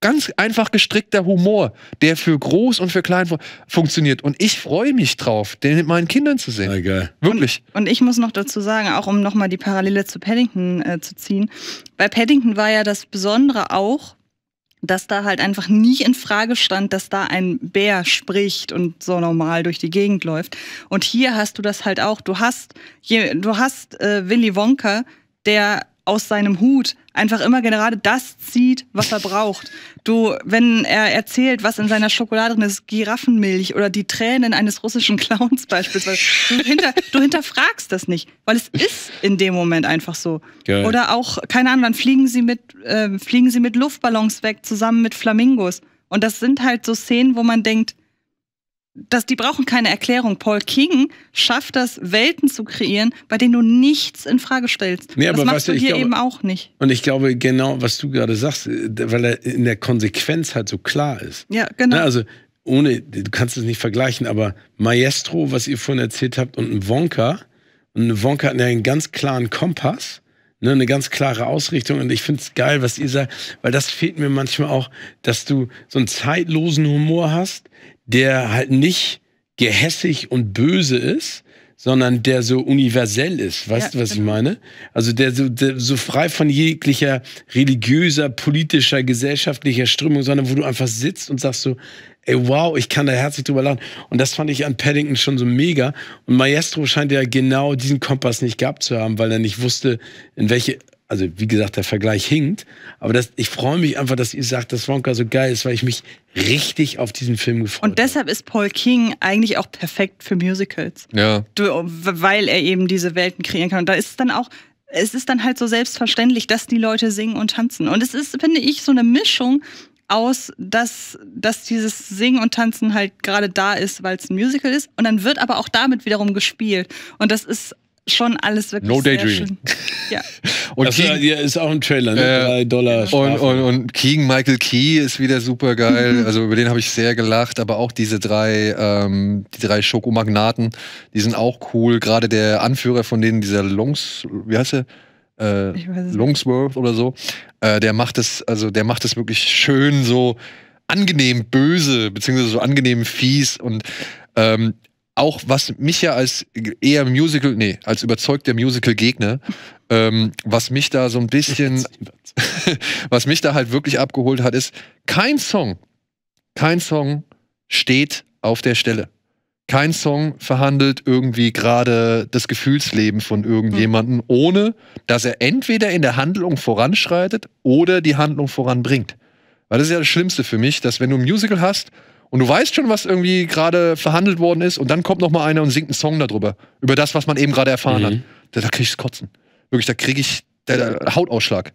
ganz einfach gestrickter Humor, der für groß und für klein funktioniert. Und ich freue mich drauf, den mit meinen Kindern zu sehen. Egal. Wirklich. Und, und, ich muss noch dazu sagen, auch um nochmal die Parallele zu Paddington äh, zu ziehen. Bei Paddington war ja das Besondere auch, dass da halt einfach nie in Frage stand, dass da ein Bär spricht und so normal durch die Gegend läuft. Und hier hast du das halt auch. Du hast, du hast äh, Willy Wonka, der aus seinem Hut einfach immer gerade das zieht, was er braucht. Du, wenn er erzählt, was in seiner Schokolade drin ist, Giraffenmilch oder die Tränen eines russischen Clowns beispielsweise, du, hinter, du hinterfragst das nicht, weil es ist in dem Moment einfach so. Geil. Oder auch, keine Ahnung, dann fliegen sie mit, äh, fliegen sie mit Luftballons weg, zusammen mit Flamingos. Und das sind halt so Szenen, wo man denkt, das, die brauchen keine Erklärung. Paul King schafft das, Welten zu kreieren, bei denen du nichts in Frage stellst. Nee, das machst du hier glaube, eben auch nicht. Und ich glaube genau, was du gerade sagst, äh, weil er in der Konsequenz halt so klar ist. Ja, genau. Na, ne, also ohne, du kannst es nicht vergleichen, aber Maestro, was ihr vorhin erzählt habt, und ein Wonka. Und ein Wonka hat einen ganz klaren Kompass ne, eine ganz klare Ausrichtung. Und ich finde es geil, was ihr sagt, weil das fehlt mir manchmal auch, dass du so einen zeitlosen Humor hast, der halt nicht gehässig und böse ist, sondern der so universell ist. Weißt ja, du, was genau. ich meine? Also der so, der so, frei von jeglicher religiöser, politischer, gesellschaftlicher Strömung, sondern wo du einfach sitzt und sagst so, ey, wow, ich kann da herzlich drüber lachen. Und das fand ich an Paddington schon so mega. Und Maestro scheint ja genau diesen Kompass nicht gehabt zu haben, weil er nicht wusste, in welche also wie gesagt, der Vergleich hinkt, aber das, ich freue mich einfach, dass ihr sagt, dass Wonka so geil ist, weil ich mich richtig auf diesen Film gefreut habe. Und deshalb ist Paul King eigentlich auch perfekt für Musicals. Ja. Du, weil er eben diese Welten kreieren kann. Und da ist es dann auch, es ist dann halt so selbstverständlich, dass die Leute singen und tanzen. Und es ist, finde ich, so eine Mischung aus, dass, dass dieses Singen und Tanzen halt gerade da ist, weil es ein Musical ist. Und dann wird aber auch damit wiederum gespielt. Und das ist schon alles wirklich. No Daydream. Ja. Und also, Keegan, ja, ist auch ein Trailer, ne? Äh, Drei Dollar. Und, und, und Keegan Michael Key ist wieder super geil. Mhm. also über den habe ich sehr gelacht, aber auch diese drei, ähm, die drei Schokomagnaten, die sind auch cool. Gerade der Anführer von denen, dieser Longs, wie heißt er? Äh, Longsworth oder so. Äh, der macht es, also der macht es wirklich schön so angenehm böse, beziehungsweise so angenehm fies und ähm, auch was mich ja als eher Musical, nee, als überzeugter Musical-Gegner ähm, was mich da so ein bisschen, was mich da halt wirklich abgeholt hat, ist, kein Song, kein Song steht auf der Stelle. Kein Song verhandelt irgendwie gerade das Gefühlsleben von irgendjemandem, hm. ohne dass er entweder in der Handlung voranschreitet oder die Handlung voranbringt. Weil das ist ja das Schlimmste für mich, dass wenn du ein Musical hast und du weißt schon, was irgendwie gerade verhandelt worden ist, und dann kommt noch mal einer und singt einen Song darüber, über das, was man eben gerade erfahren mhm. hat, da, da krieg ich's kotzen. Wirklich, da kriege ich der Hautausschlag.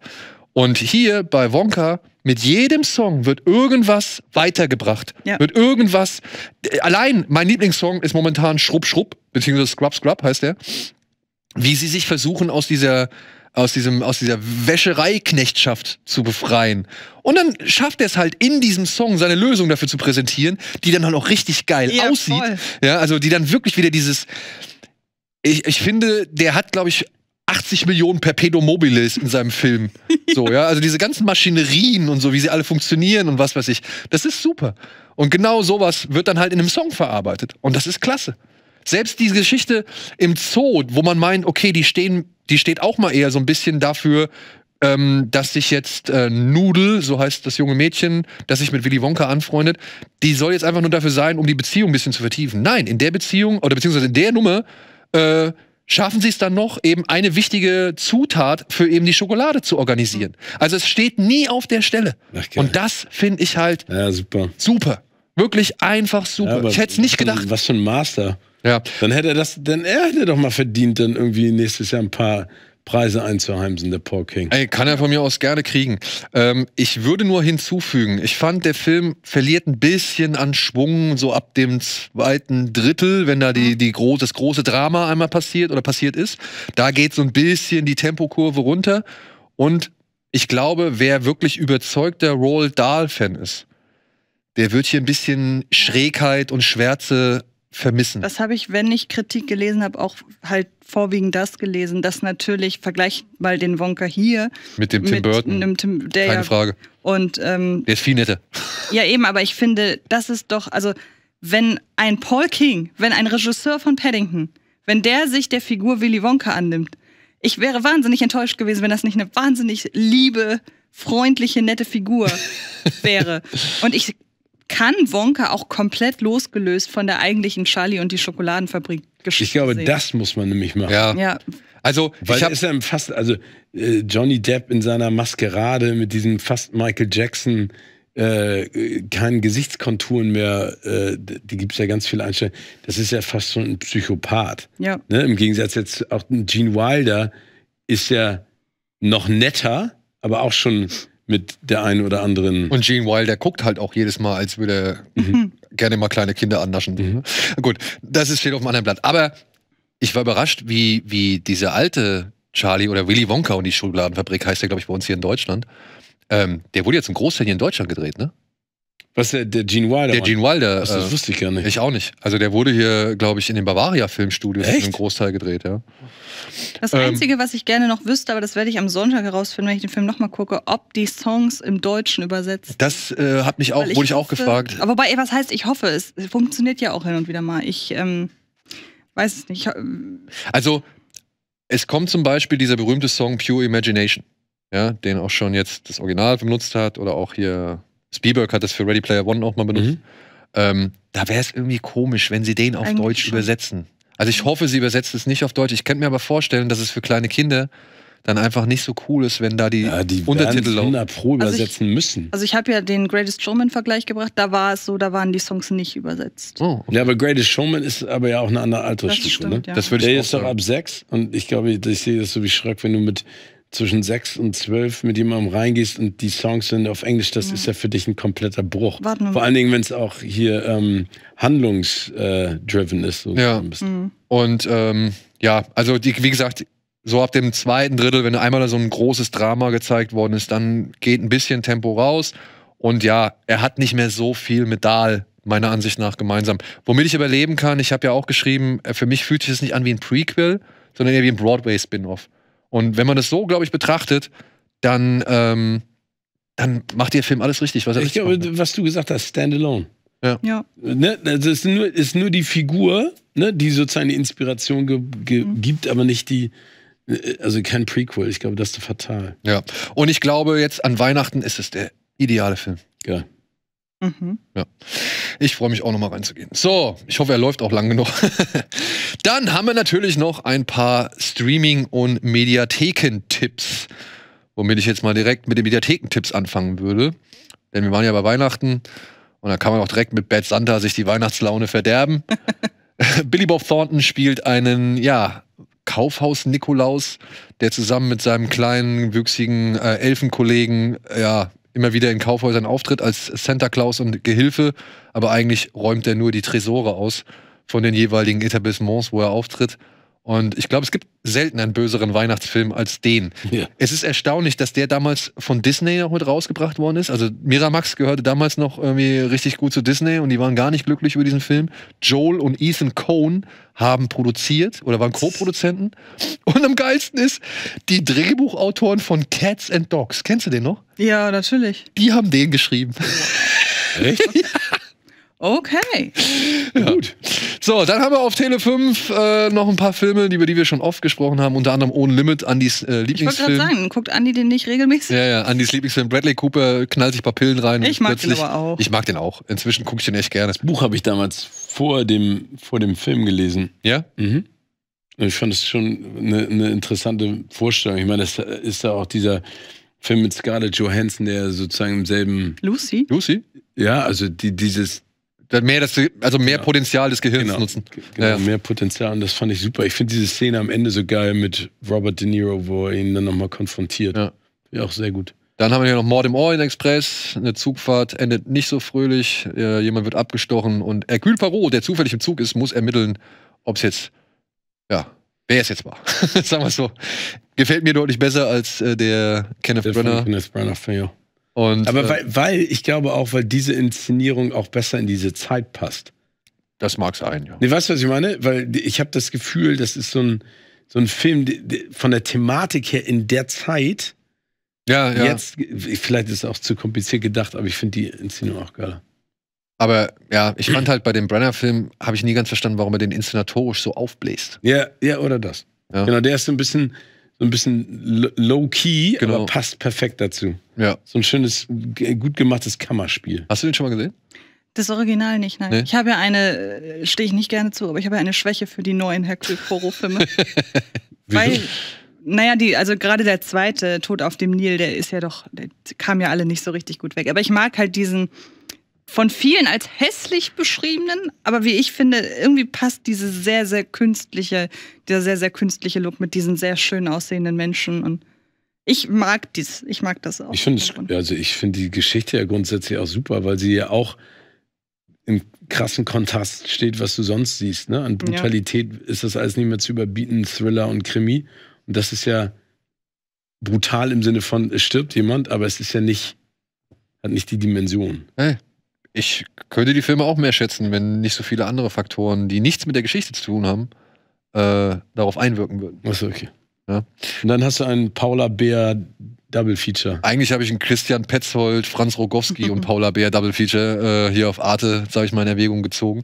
Und hier bei Wonka, mit jedem Song wird irgendwas weitergebracht. Ja. Wird irgendwas. Äh, allein mein Lieblingssong ist momentan Schrupp Schrupp, beziehungsweise Scrub Scrub heißt der. Wie sie sich versuchen, aus dieser, aus diesem, aus dieser Wäschereiknechtschaft zu befreien. Und dann schafft er es halt in diesem Song seine Lösung dafür zu präsentieren, die dann halt auch richtig geil ja, aussieht. Voll. Ja, also die dann wirklich wieder dieses, ich, ich finde, der hat, glaube ich, 80 Millionen Perpedo in seinem Film. So, ja. Also diese ganzen Maschinerien und so, wie sie alle funktionieren und was weiß ich. Das ist super. Und genau sowas wird dann halt in einem Song verarbeitet. Und das ist klasse. Selbst diese Geschichte im Zoo, wo man meint, okay, die stehen, die steht auch mal eher so ein bisschen dafür, ähm, dass sich jetzt äh, Nudel, so heißt das junge Mädchen, das sich mit Willy Wonka anfreundet, die soll jetzt einfach nur dafür sein, um die Beziehung ein bisschen zu vertiefen. Nein, in der Beziehung oder beziehungsweise in der Nummer äh, schaffen sie es dann noch, eben eine wichtige Zutat für eben die Schokolade zu organisieren. Also es steht nie auf der Stelle. Ach, Und das finde ich halt ja, super. super. Wirklich einfach super. Ja, ich hätte es nicht gedacht. Was für ein Master. Ja. Dann hätte er das, dann er hätte doch mal verdient, dann irgendwie nächstes Jahr ein paar Preise einzuheimsen, der Paul King. Ey, kann er von mir aus gerne kriegen. Ähm, ich würde nur hinzufügen, ich fand, der Film verliert ein bisschen an Schwung, so ab dem zweiten Drittel, wenn da die, die gro das große Drama einmal passiert oder passiert ist. Da geht so ein bisschen die Tempokurve runter. Und ich glaube, wer wirklich überzeugter Roald Dahl-Fan ist, der wird hier ein bisschen Schrägheit und Schwärze vermissen. Das habe ich, wenn ich Kritik gelesen habe, auch halt vorwiegend das gelesen, dass natürlich, vergleich mal den Wonka hier. Mit dem Tim mit Burton. Einem Tim, der Keine ja, Frage. Und, ähm, der ist viel netter. Ja, eben, aber ich finde, das ist doch, also wenn ein Paul King, wenn ein Regisseur von Paddington, wenn der sich der Figur Willy Wonka annimmt, ich wäre wahnsinnig enttäuscht gewesen, wenn das nicht eine wahnsinnig liebe, freundliche, nette Figur wäre. Und ich kann Wonka auch komplett losgelöst von der eigentlichen Charlie und die Schokoladenfabrik geschichte Ich glaube, sehen. das muss man nämlich machen. Ja. ja. Also, weil ich hab, fast, also äh, Johnny Depp in seiner Maskerade mit diesem fast Michael Jackson äh, keinen Gesichtskonturen mehr, äh, die gibt es ja ganz viele Einstellungen. Das ist ja fast so ein Psychopath. Ja. Ne? Im Gegensatz jetzt auch Gene Wilder ist ja noch netter, aber auch schon mit der einen oder anderen. Und Gene Wilder guckt halt auch jedes Mal, als würde er mhm. gerne mal kleine Kinder annaschen. Mhm. Gut, das steht auf einem anderen Blatt. Aber ich war überrascht, wie, wie diese alte Charlie oder Willy Wonka und die Schokoladenfabrik heißt der, glaube ich, bei uns hier in Deutschland. Ähm, der wurde jetzt im Großteil hier in Deutschland gedreht, ne? Was der, äh, der Gene Wilder? Der Mann. Gene Wilder. Was, das äh, wusste ich gar nicht. Ich auch nicht. Also der wurde hier, glaube ich, in den Bavaria Filmstudios Echt? einen Großteil gedreht, ja. Das ähm, Einzige, was ich gerne noch wüsste, aber das werde ich am Sonntag herausfinden, wenn ich den Film nochmal gucke, ob die Songs im Deutschen übersetzt. Das äh, hat mich auch, ich wurde ich hoffe, auch gefragt. Aber bei, was heißt, ich hoffe, es funktioniert ja auch hin und wieder mal. Ich ähm, weiß es nicht. Also es kommt zum Beispiel dieser berühmte Song Pure Imagination, ja, den auch schon jetzt das Original benutzt hat oder auch hier Spielberg hat das für Ready Player One auch mal benutzt. Mhm. Ähm, da wäre es irgendwie komisch, wenn sie den auf Eigentlich Deutsch schon. übersetzen. Also ich hoffe, sie übersetzt es nicht auf Deutsch. Ich könnte mir aber vorstellen, dass es für kleine Kinder dann einfach nicht so cool ist, wenn da die, ja, die Untertitel laufen. pro übersetzen also ich, müssen. Also ich habe ja den Greatest Showman Vergleich gebracht, da war es so, da waren die Songs nicht übersetzt. Oh, okay. Ja, aber Greatest Showman ist aber ja auch eine andere Altersstufe, ne? Ja. Das würde ich Der ist doch ab sechs und ich glaube, ich sehe das so wie Schreck, wenn du mit zwischen sechs und zwölf mit jemandem reingehst und die Songs sind auf Englisch, das ja. ist ja für dich ein kompletter Bruch. Warten Vor allen Dingen, wenn es auch hier ähm, handlungsdriven äh, ist. ja. Mhm. Und ähm, ja, also die, wie gesagt, so ab dem zweiten Drittel, wenn einmal so ein großes Drama gezeigt worden ist, dann geht ein bisschen Tempo raus. Und ja, er hat nicht mehr so viel mit Dahl meiner Ansicht nach gemeinsam. Womit ich überleben kann, ich habe ja auch geschrieben, äh, für mich fühlt sich das nicht an wie ein Prequel, sondern eher wie ein Broadway-Spin-Off. Und wenn man das so, glaube ich, betrachtet, dann, ähm, dann macht der Film alles richtig, was er ich richtig glaube, macht. Ne? Was du gesagt hast, Standalone. Ja. ja. Ne? Also es ist nur, ist nur die Figur, ne? die sozusagen die Inspiration ge ge mhm. gibt, aber nicht die, also kein Prequel. Ich glaube, das ist fatal. Ja. Und ich glaube, jetzt an Weihnachten ist es der ideale Film. Ja. Mhm. Ja. Ich freue mich auch nochmal reinzugehen. So, ich hoffe, er läuft auch lang genug. Dann haben wir natürlich noch ein paar Streaming- und Mediatheken-Tipps, womit ich jetzt mal direkt mit den Mediatheken-Tipps anfangen würde. Denn wir waren ja bei Weihnachten und da kann man auch direkt mit Bad Santa sich die Weihnachtslaune verderben. Billy Bob Thornton spielt einen, ja, Kaufhaus-Nikolaus, der zusammen mit seinem kleinen, wüchsigen äh, Elfenkollegen, ja, immer wieder in Kaufhäusern auftritt als Santa Claus und Gehilfe, aber eigentlich räumt er nur die Tresore aus von den jeweiligen Etablissements, wo er auftritt. Und ich glaube, es gibt selten einen böseren Weihnachtsfilm als den. Ja. Es ist erstaunlich, dass der damals von Disney noch mit rausgebracht worden ist. Also Miramax gehörte damals noch irgendwie richtig gut zu Disney und die waren gar nicht glücklich über diesen Film. Joel und Ethan Cohn haben produziert oder waren Co-Produzenten. Und am geilsten ist, die Drehbuchautoren von Cats and Dogs. Kennst du den noch? Ja, natürlich. Die haben den geschrieben. Echt? ja. Okay. Ja. Gut. So, dann haben wir auf Tele 5 äh, noch ein paar Filme, über die wir schon oft gesprochen haben. Unter anderem Ohne Limit, Andys äh, Lieblingsfilm. Ich wollte gerade sagen, guckt Andy den nicht regelmäßig? Ja, ja, Andys Lieblingsfilm. Bradley Cooper knallt sich ein paar Pillen rein. Ich mag den aber auch. Ich mag den auch. Inzwischen gucke ich den echt gerne. Das Buch habe ich damals vor dem, vor dem Film gelesen. Ja? Mhm. Und ich fand es schon eine, eine, interessante Vorstellung. Ich meine, das ist ja auch dieser Film mit Scarlett Johansson, der sozusagen im selben. Lucy? Lucy? Ja, also die, dieses. mehr, das, also mehr genau. Potenzial des Gehirns genau. nutzen. Genau, ja. mehr Potenzial und das fand ich super. Ich finde diese Szene am Ende so geil mit Robert De Niro, wo er ihn dann nochmal konfrontiert. Ja. ja. Auch sehr gut. Dann haben wir hier noch Mord im Orient Express. Eine Zugfahrt endet nicht so fröhlich. Äh, jemand wird abgestochen und Hercule Parot, der zufällig im Zug ist, muss ermitteln, ob es jetzt, ja, wer es jetzt war. Sagen wir es so. Gefällt mir deutlich besser als äh, der Kenneth der Brenner. Kenneth Brenner, ja. Und, Aber äh, weil, weil, ich glaube auch, weil diese Inszenierung auch besser in diese Zeit passt. Das mag sein, ja. Nee, weißt du, was ich meine? Weil ich habe das Gefühl, das ist so ein, so ein Film die, die, von der Thematik her in der Zeit ja, ja. Jetzt, vielleicht ist es auch zu kompliziert gedacht, aber ich finde die Inszenierung auch geiler. Aber ja, ich fand halt bei dem Brenner-Film, habe ich nie ganz verstanden, warum er den inszenatorisch so aufbläst. Ja, ja, oder das. Ja. Genau, der ist so ein bisschen, so bisschen low-key, genau. aber passt perfekt dazu. Ja. So ein schönes, gut gemachtes Kammerspiel. Hast du den schon mal gesehen? Das Original nicht, nein. Nee? Ich habe ja eine, stehe ich nicht gerne zu, aber ich habe ja eine Schwäche für die neuen Hercule Poirot-Filme. Weil naja, die, also gerade der zweite Tod auf dem Nil, der ist ja doch, der kam ja alle nicht so richtig gut weg. Aber ich mag halt diesen von vielen als hässlich beschriebenen, aber wie ich finde, irgendwie passt diese sehr, sehr künstliche, dieser sehr, sehr künstliche Look mit diesen sehr schön aussehenden Menschen und ich mag dies, ich mag das auch. Ich finde also ich finde die Geschichte ja grundsätzlich auch super, weil sie ja auch im krassen Kontrast steht, was du sonst siehst. Ne? An Brutalität ja. ist das alles nicht mehr zu überbieten, Thriller und Krimi. Und das ist ja brutal im Sinne von, es stirbt jemand, aber es ist ja nicht, hat nicht die Dimension. Hey, ich könnte die Filme auch mehr schätzen, wenn nicht so viele andere Faktoren, die nichts mit der Geschichte zu tun haben, äh, darauf einwirken würden. Achso, okay. Ja. Und dann hast du einen Paula Bär Double Feature. Eigentlich habe ich einen Christian Petzold, Franz Rogowski und Paula Bär Double Feature äh, hier auf Arte, sage ich mal, in Erwägung gezogen.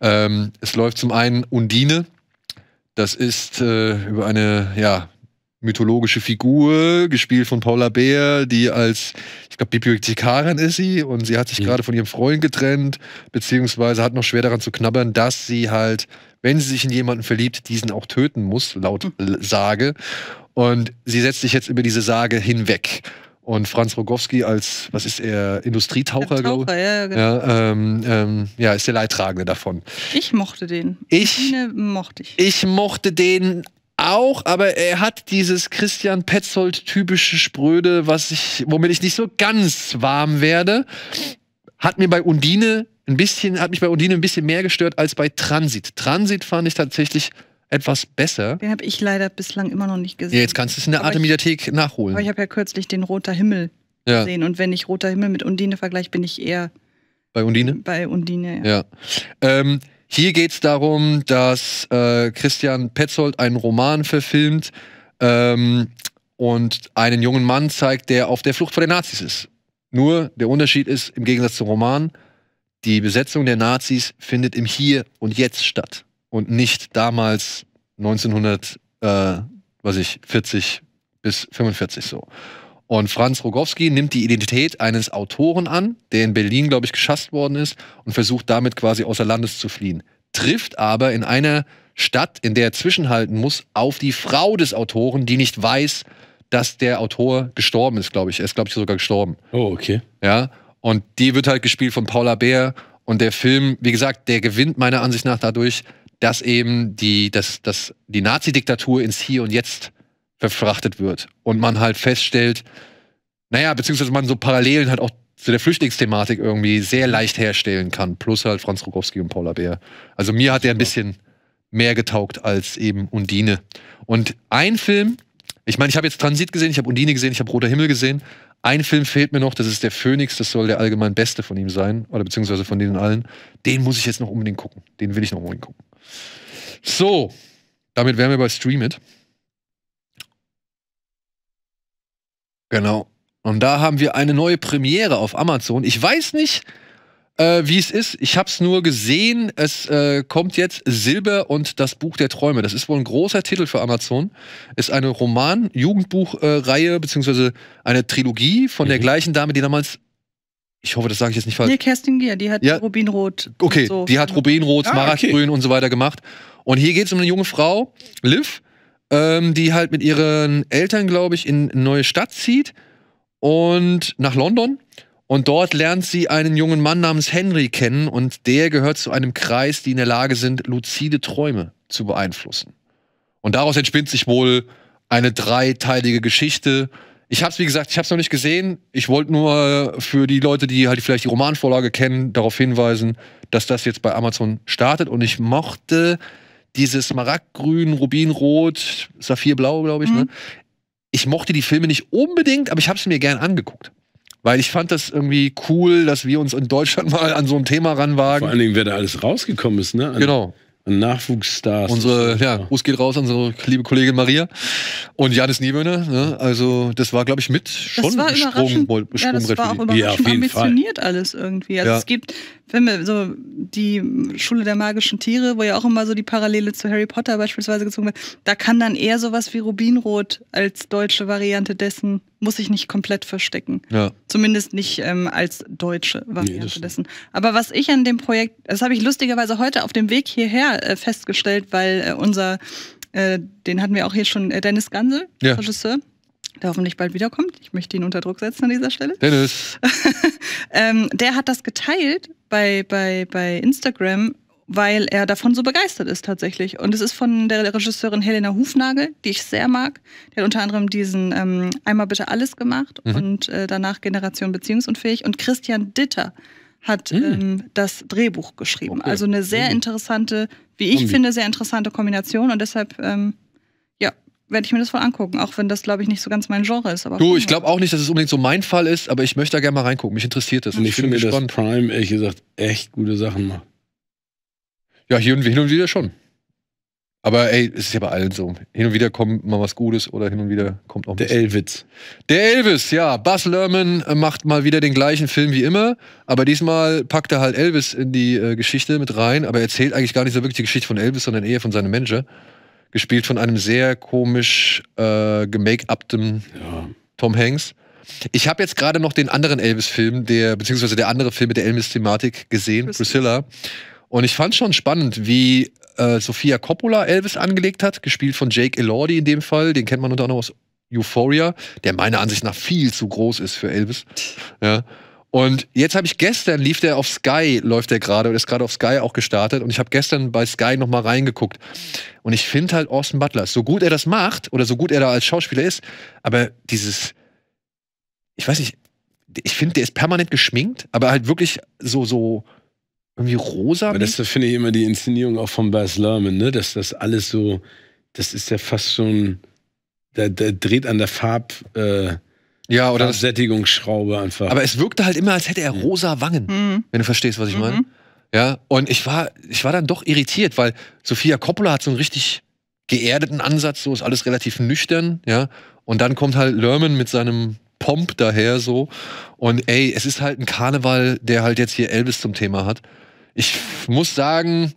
Ähm, es läuft zum einen Undine, das ist äh, über eine ja, mythologische Figur, gespielt von Paula Beer, die als, ich glaube, Bibliothekarin ist sie und sie hat sich mhm. gerade von ihrem Freund getrennt, beziehungsweise hat noch schwer daran zu knabbern, dass sie halt, wenn sie sich in jemanden verliebt, diesen auch töten muss, laut mhm. Sage. Und sie setzt sich jetzt über diese Sage hinweg und Franz Rogowski als, was ist er, Industrietaucher, glaube ich. Ja, ja, genau. ja, ähm, ähm, ja, ist der Leidtragende davon. Ich mochte den. Ich Eine mochte ich. Ich mochte den auch, aber er hat dieses Christian Petzold typische Spröde, was ich, womit ich nicht so ganz warm werde. Hat mir bei Undine ein bisschen, hat mich bei Undine ein bisschen mehr gestört als bei Transit. Transit fand ich tatsächlich etwas besser. Den habe ich leider bislang immer noch nicht gesehen. Ja, jetzt kannst du es in der Artemediathek nachholen. Aber ich habe ja kürzlich den Roter Himmel ja. gesehen. Und wenn ich Roter Himmel mit Undine vergleiche, bin ich eher. Bei Undine? Bei Undine, ja. ja. Ähm, hier geht es darum, dass äh, Christian Petzold einen Roman verfilmt ähm, und einen jungen Mann zeigt, der auf der Flucht vor den Nazis ist. Nur der Unterschied ist, im Gegensatz zum Roman, die Besetzung der Nazis findet im Hier und Jetzt statt und nicht damals 1900, äh, was ich, 40 bis 45 so. Und Franz Rogowski nimmt die Identität eines Autoren an, der in Berlin, glaube ich, geschasst worden ist und versucht damit quasi außer Landes zu fliehen. Trifft aber in einer Stadt, in der er zwischenhalten muss, auf die Frau des Autoren, die nicht weiß, dass der Autor gestorben ist, glaube ich. Er ist, glaube ich, sogar gestorben. Oh, okay. Ja. Und die wird halt gespielt von Paula Bär. Und der Film, wie gesagt, der gewinnt meiner Ansicht nach dadurch, dass eben die, dass, dass die Nazi-Diktatur ins Hier und Jetzt verfrachtet wird und man halt feststellt, naja, beziehungsweise man so Parallelen halt auch zu der Flüchtlingsthematik irgendwie sehr leicht herstellen kann, plus halt Franz Rogowski und Paula Bär. Also mir hat der ein bisschen mehr getaugt als eben Undine. Und ein Film, ich meine, ich habe jetzt Transit gesehen, ich habe Undine gesehen, ich habe Roter Himmel gesehen ein Film fehlt mir noch, das ist der Phönix, das soll der allgemein beste von ihm sein, oder beziehungsweise von denen allen. Den muss ich jetzt noch unbedingt gucken. Den will ich noch unbedingt gucken. So, damit wären wir bei Stream It. Genau. Und da haben wir eine neue Premiere auf Amazon. Ich weiß nicht, äh, wie es ist. Ich habe es nur gesehen. Es äh, kommt jetzt Silber und das Buch der Träume. Das ist wohl ein großer Titel für Amazon. Ist eine Roman-Jugendbuchreihe, äh, beziehungsweise eine Trilogie von mhm. der gleichen Dame, die damals ich hoffe, das sage ich jetzt nicht falsch. Nee, Kerstin Gier, die hat ja. Rubinrot. Okay, so. die hat Rubinrot, ah, Maratgrün okay. und so weiter gemacht. Und hier geht es um eine junge Frau, Liv, ähm, die halt mit ihren Eltern, glaube ich, in eine neue Stadt zieht und nach London und dort lernt sie einen jungen Mann namens Henry kennen und der gehört zu einem Kreis, die in der Lage sind, luzide Träume zu beeinflussen. Und daraus entspinnt sich wohl eine dreiteilige Geschichte. Ich habe es, wie gesagt, ich habe es noch nicht gesehen. Ich wollte nur für die Leute, die halt vielleicht die Romanvorlage kennen, darauf hinweisen, dass das jetzt bei Amazon startet. Und ich mochte dieses Smaragdgrün, Rubinrot, Saphirblau, glaube ich. Ne? Mhm. Ne? Ich mochte die Filme nicht unbedingt, aber ich habe es mir gern angeguckt. Weil ich fand das irgendwie cool, dass wir uns in Deutschland mal an so ein Thema ranwagen. Vor allen Dingen, wer da alles rausgekommen ist, ne? An, genau. An Nachwuchsstars. Unsere, ja, Gruß geht raus unsere liebe Kollegin Maria und Janis Nieböhne. Ne? Also, das war, glaube ich, mit schon ein Sprung, Sprung ja, das war auch überraschend ja, auf jeden ambitioniert Fall. alles irgendwie. Also, ja. es gibt Filme, so die Schule der magischen Tiere, wo ja auch immer so die Parallele zu Harry Potter beispielsweise gezogen wird. Da kann dann eher sowas wie Rubinrot als deutsche Variante dessen muss ich nicht komplett verstecken. Ja. Zumindest nicht ähm, als deutsche Variante nee, dessen. Aber was ich an dem Projekt, das habe ich lustigerweise heute auf dem Weg hierher äh, festgestellt, weil äh, unser, äh, den hatten wir auch hier schon, äh, Dennis Gansel, ja. Regisseur, der hoffentlich bald wiederkommt. Ich möchte ihn unter Druck setzen an dieser Stelle. Dennis. ähm, der hat das geteilt bei, bei, bei Instagram weil er davon so begeistert ist tatsächlich. Und es ist von der Regisseurin Helena Hufnagel, die ich sehr mag. Die hat unter anderem diesen ähm, Einmal bitte alles gemacht mhm. und äh, danach Generation Beziehungsunfähig. Und Christian Ditter hat mhm. ähm, das Drehbuch geschrieben. Okay. Also eine mhm. sehr interessante, wie ich Kombi. finde, sehr interessante Kombination. Und deshalb, ähm, ja, werde ich mir das wohl angucken, auch wenn das, glaube ich, nicht so ganz mein Genre ist. Aber du, ich glaube auch nicht, dass es unbedingt so mein Fall ist, aber ich möchte da gerne mal reingucken. Mich interessiert das. Und ich finde mir, dass Prime, ehrlich gesagt, echt gute Sachen macht. Ja, hier und, hin und wieder schon. Aber ey, es ist ja bei allen so. Hin und wieder kommt mal was Gutes oder hin und wieder kommt auch Der Elvis. Der Elvis, ja. Buzz Lerman äh, macht mal wieder den gleichen Film wie immer, aber diesmal packt er halt Elvis in die äh, Geschichte mit rein, aber er erzählt eigentlich gar nicht so wirklich die Geschichte von Elvis, sondern eher von seinem Manager. Gespielt von einem sehr komisch äh, gemake-upten ja. Tom Hanks. Ich habe jetzt gerade noch den anderen Elvis-Film, der, beziehungsweise der andere Film mit der Elvis-Thematik gesehen, Priscilla. Priscilla. Und ich fand schon spannend, wie äh, Sophia Coppola Elvis angelegt hat, gespielt von Jake Elordi in dem Fall, den kennt man unter anderem aus Euphoria, der meiner Ansicht nach viel zu groß ist für Elvis. Ja. Und jetzt habe ich gestern, lief der auf Sky, läuft der gerade oder ist gerade auf Sky auch gestartet. Und ich habe gestern bei Sky nochmal reingeguckt. Und ich finde halt Austin Butler, so gut er das macht oder so gut er da als Schauspieler ist, aber dieses, ich weiß nicht, ich finde, der ist permanent geschminkt, aber halt wirklich so, so irgendwie rosa. Aber das finde ich immer die Inszenierung auch von Baz Luhrmann, ne? dass das alles so, das ist ja fast schon, der, der dreht an der Farb. Äh, ja, oder das, Sättigungsschraube einfach. Aber es wirkte halt immer, als hätte er rosa Wangen, mhm. wenn du verstehst, was ich meine. Mhm. Ja, und ich war, ich war dann doch irritiert, weil Sophia Coppola hat so einen richtig geerdeten Ansatz, so ist alles relativ nüchtern, ja. Und dann kommt halt Lerman mit seinem Pomp daher so. Und ey, es ist halt ein Karneval, der halt jetzt hier Elvis zum Thema hat ich muss sagen,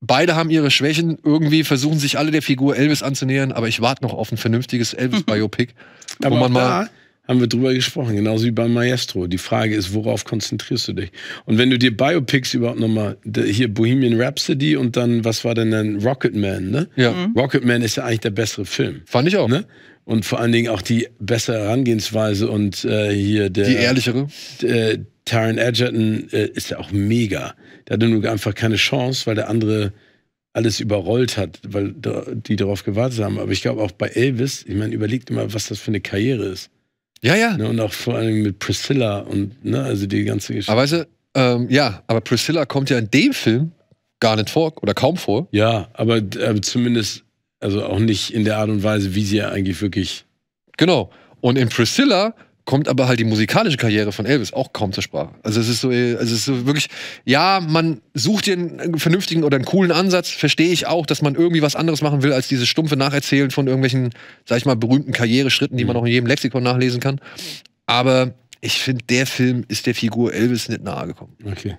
beide haben ihre Schwächen. Irgendwie versuchen sich alle der Figur Elvis anzunähern, aber ich warte noch auf ein vernünftiges Elvis-Biopic, wo man mal haben wir drüber gesprochen, genauso wie beim Maestro. Die Frage ist, worauf konzentrierst du dich? Und wenn du dir Biopics überhaupt nochmal, hier Bohemian Rhapsody und dann, was war denn dann Rocketman, ne? Ja. Mhm. Rocketman ist ja eigentlich der bessere Film. Fand ich auch. Ne? Und vor allen Dingen auch die bessere Herangehensweise und äh, hier der. Die ehrlichere? Der, äh, Taron Edgerton äh, ist ja auch mega. Der hatte nur einfach keine Chance, weil der andere alles überrollt hat, weil die darauf gewartet haben. Aber ich glaube auch bei Elvis, ich meine, überlegt immer, was das für eine Karriere ist. Ja, ja. Ne, und auch vor allem mit Priscilla und ne, also die ganze Geschichte. Aber weißt du, ähm, ja, aber Priscilla kommt ja in dem Film gar nicht vor oder kaum vor. Ja, aber äh, zumindest, also auch nicht in der Art und Weise, wie sie ja eigentlich wirklich. Genau. Und in Priscilla kommt aber halt die musikalische Karriere von Elvis auch kaum zur Sprache. Also es ist so, also es ist so wirklich, ja, man sucht dir einen vernünftigen oder einen coolen Ansatz, verstehe ich auch, dass man irgendwie was anderes machen will, als dieses stumpfe Nacherzählen von irgendwelchen, sag ich mal, berühmten Karriereschritten, die man auch mhm. in jedem Lexikon nachlesen kann. Aber ich finde, der Film ist der Figur Elvis nicht nahe gekommen. Okay.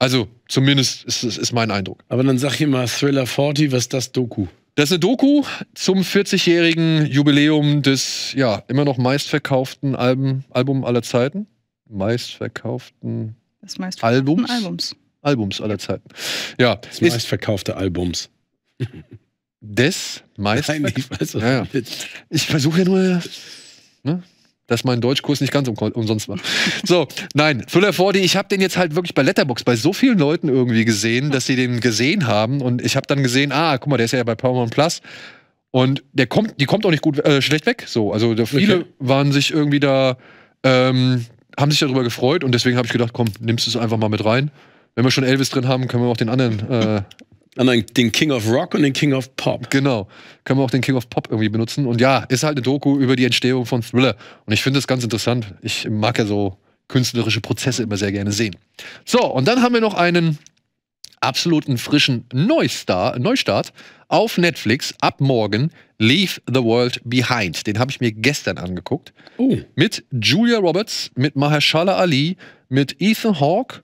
Also, zumindest ist, ist mein Eindruck. Aber dann sag ich mal, Thriller 40, was ist das Doku? Das ist eine Doku zum 40-jährigen Jubiläum des ja immer noch meistverkauften Album, Album aller Zeiten. Meistverkauften, das meistverkauften Albums. Albums. Albums aller Zeiten. Ja, das meistverkaufte Albums. Des meistverkauften. Nein, ich, ja, ja. ich versuche ja nur. Ne? dass mein Deutschkurs nicht ganz um, umsonst war. So, nein, Thriller 4 ich habe den jetzt halt wirklich bei Letterbox bei so vielen Leuten irgendwie gesehen, dass sie den gesehen haben und ich habe dann gesehen, ah, guck mal, der ist ja bei Paramount Plus und der kommt, die kommt auch nicht gut äh, schlecht weg. So, also viele okay. waren sich irgendwie da, ähm, haben sich darüber gefreut und deswegen habe ich gedacht, komm, nimmst du es einfach mal mit rein. Wenn wir schon Elvis drin haben, können wir auch den anderen äh, und dann den King of Rock und den King of Pop. Genau. Können wir auch den King of Pop irgendwie benutzen. Und ja, ist halt eine Doku über die Entstehung von Thriller. Und ich finde das ganz interessant. Ich mag ja so künstlerische Prozesse immer sehr gerne sehen. So, und dann haben wir noch einen absoluten frischen Neustar, Neustart auf Netflix ab morgen Leave the World Behind. Den habe ich mir gestern angeguckt. Oh. Mit Julia Roberts, mit Mahershala Ali, mit Ethan Hawke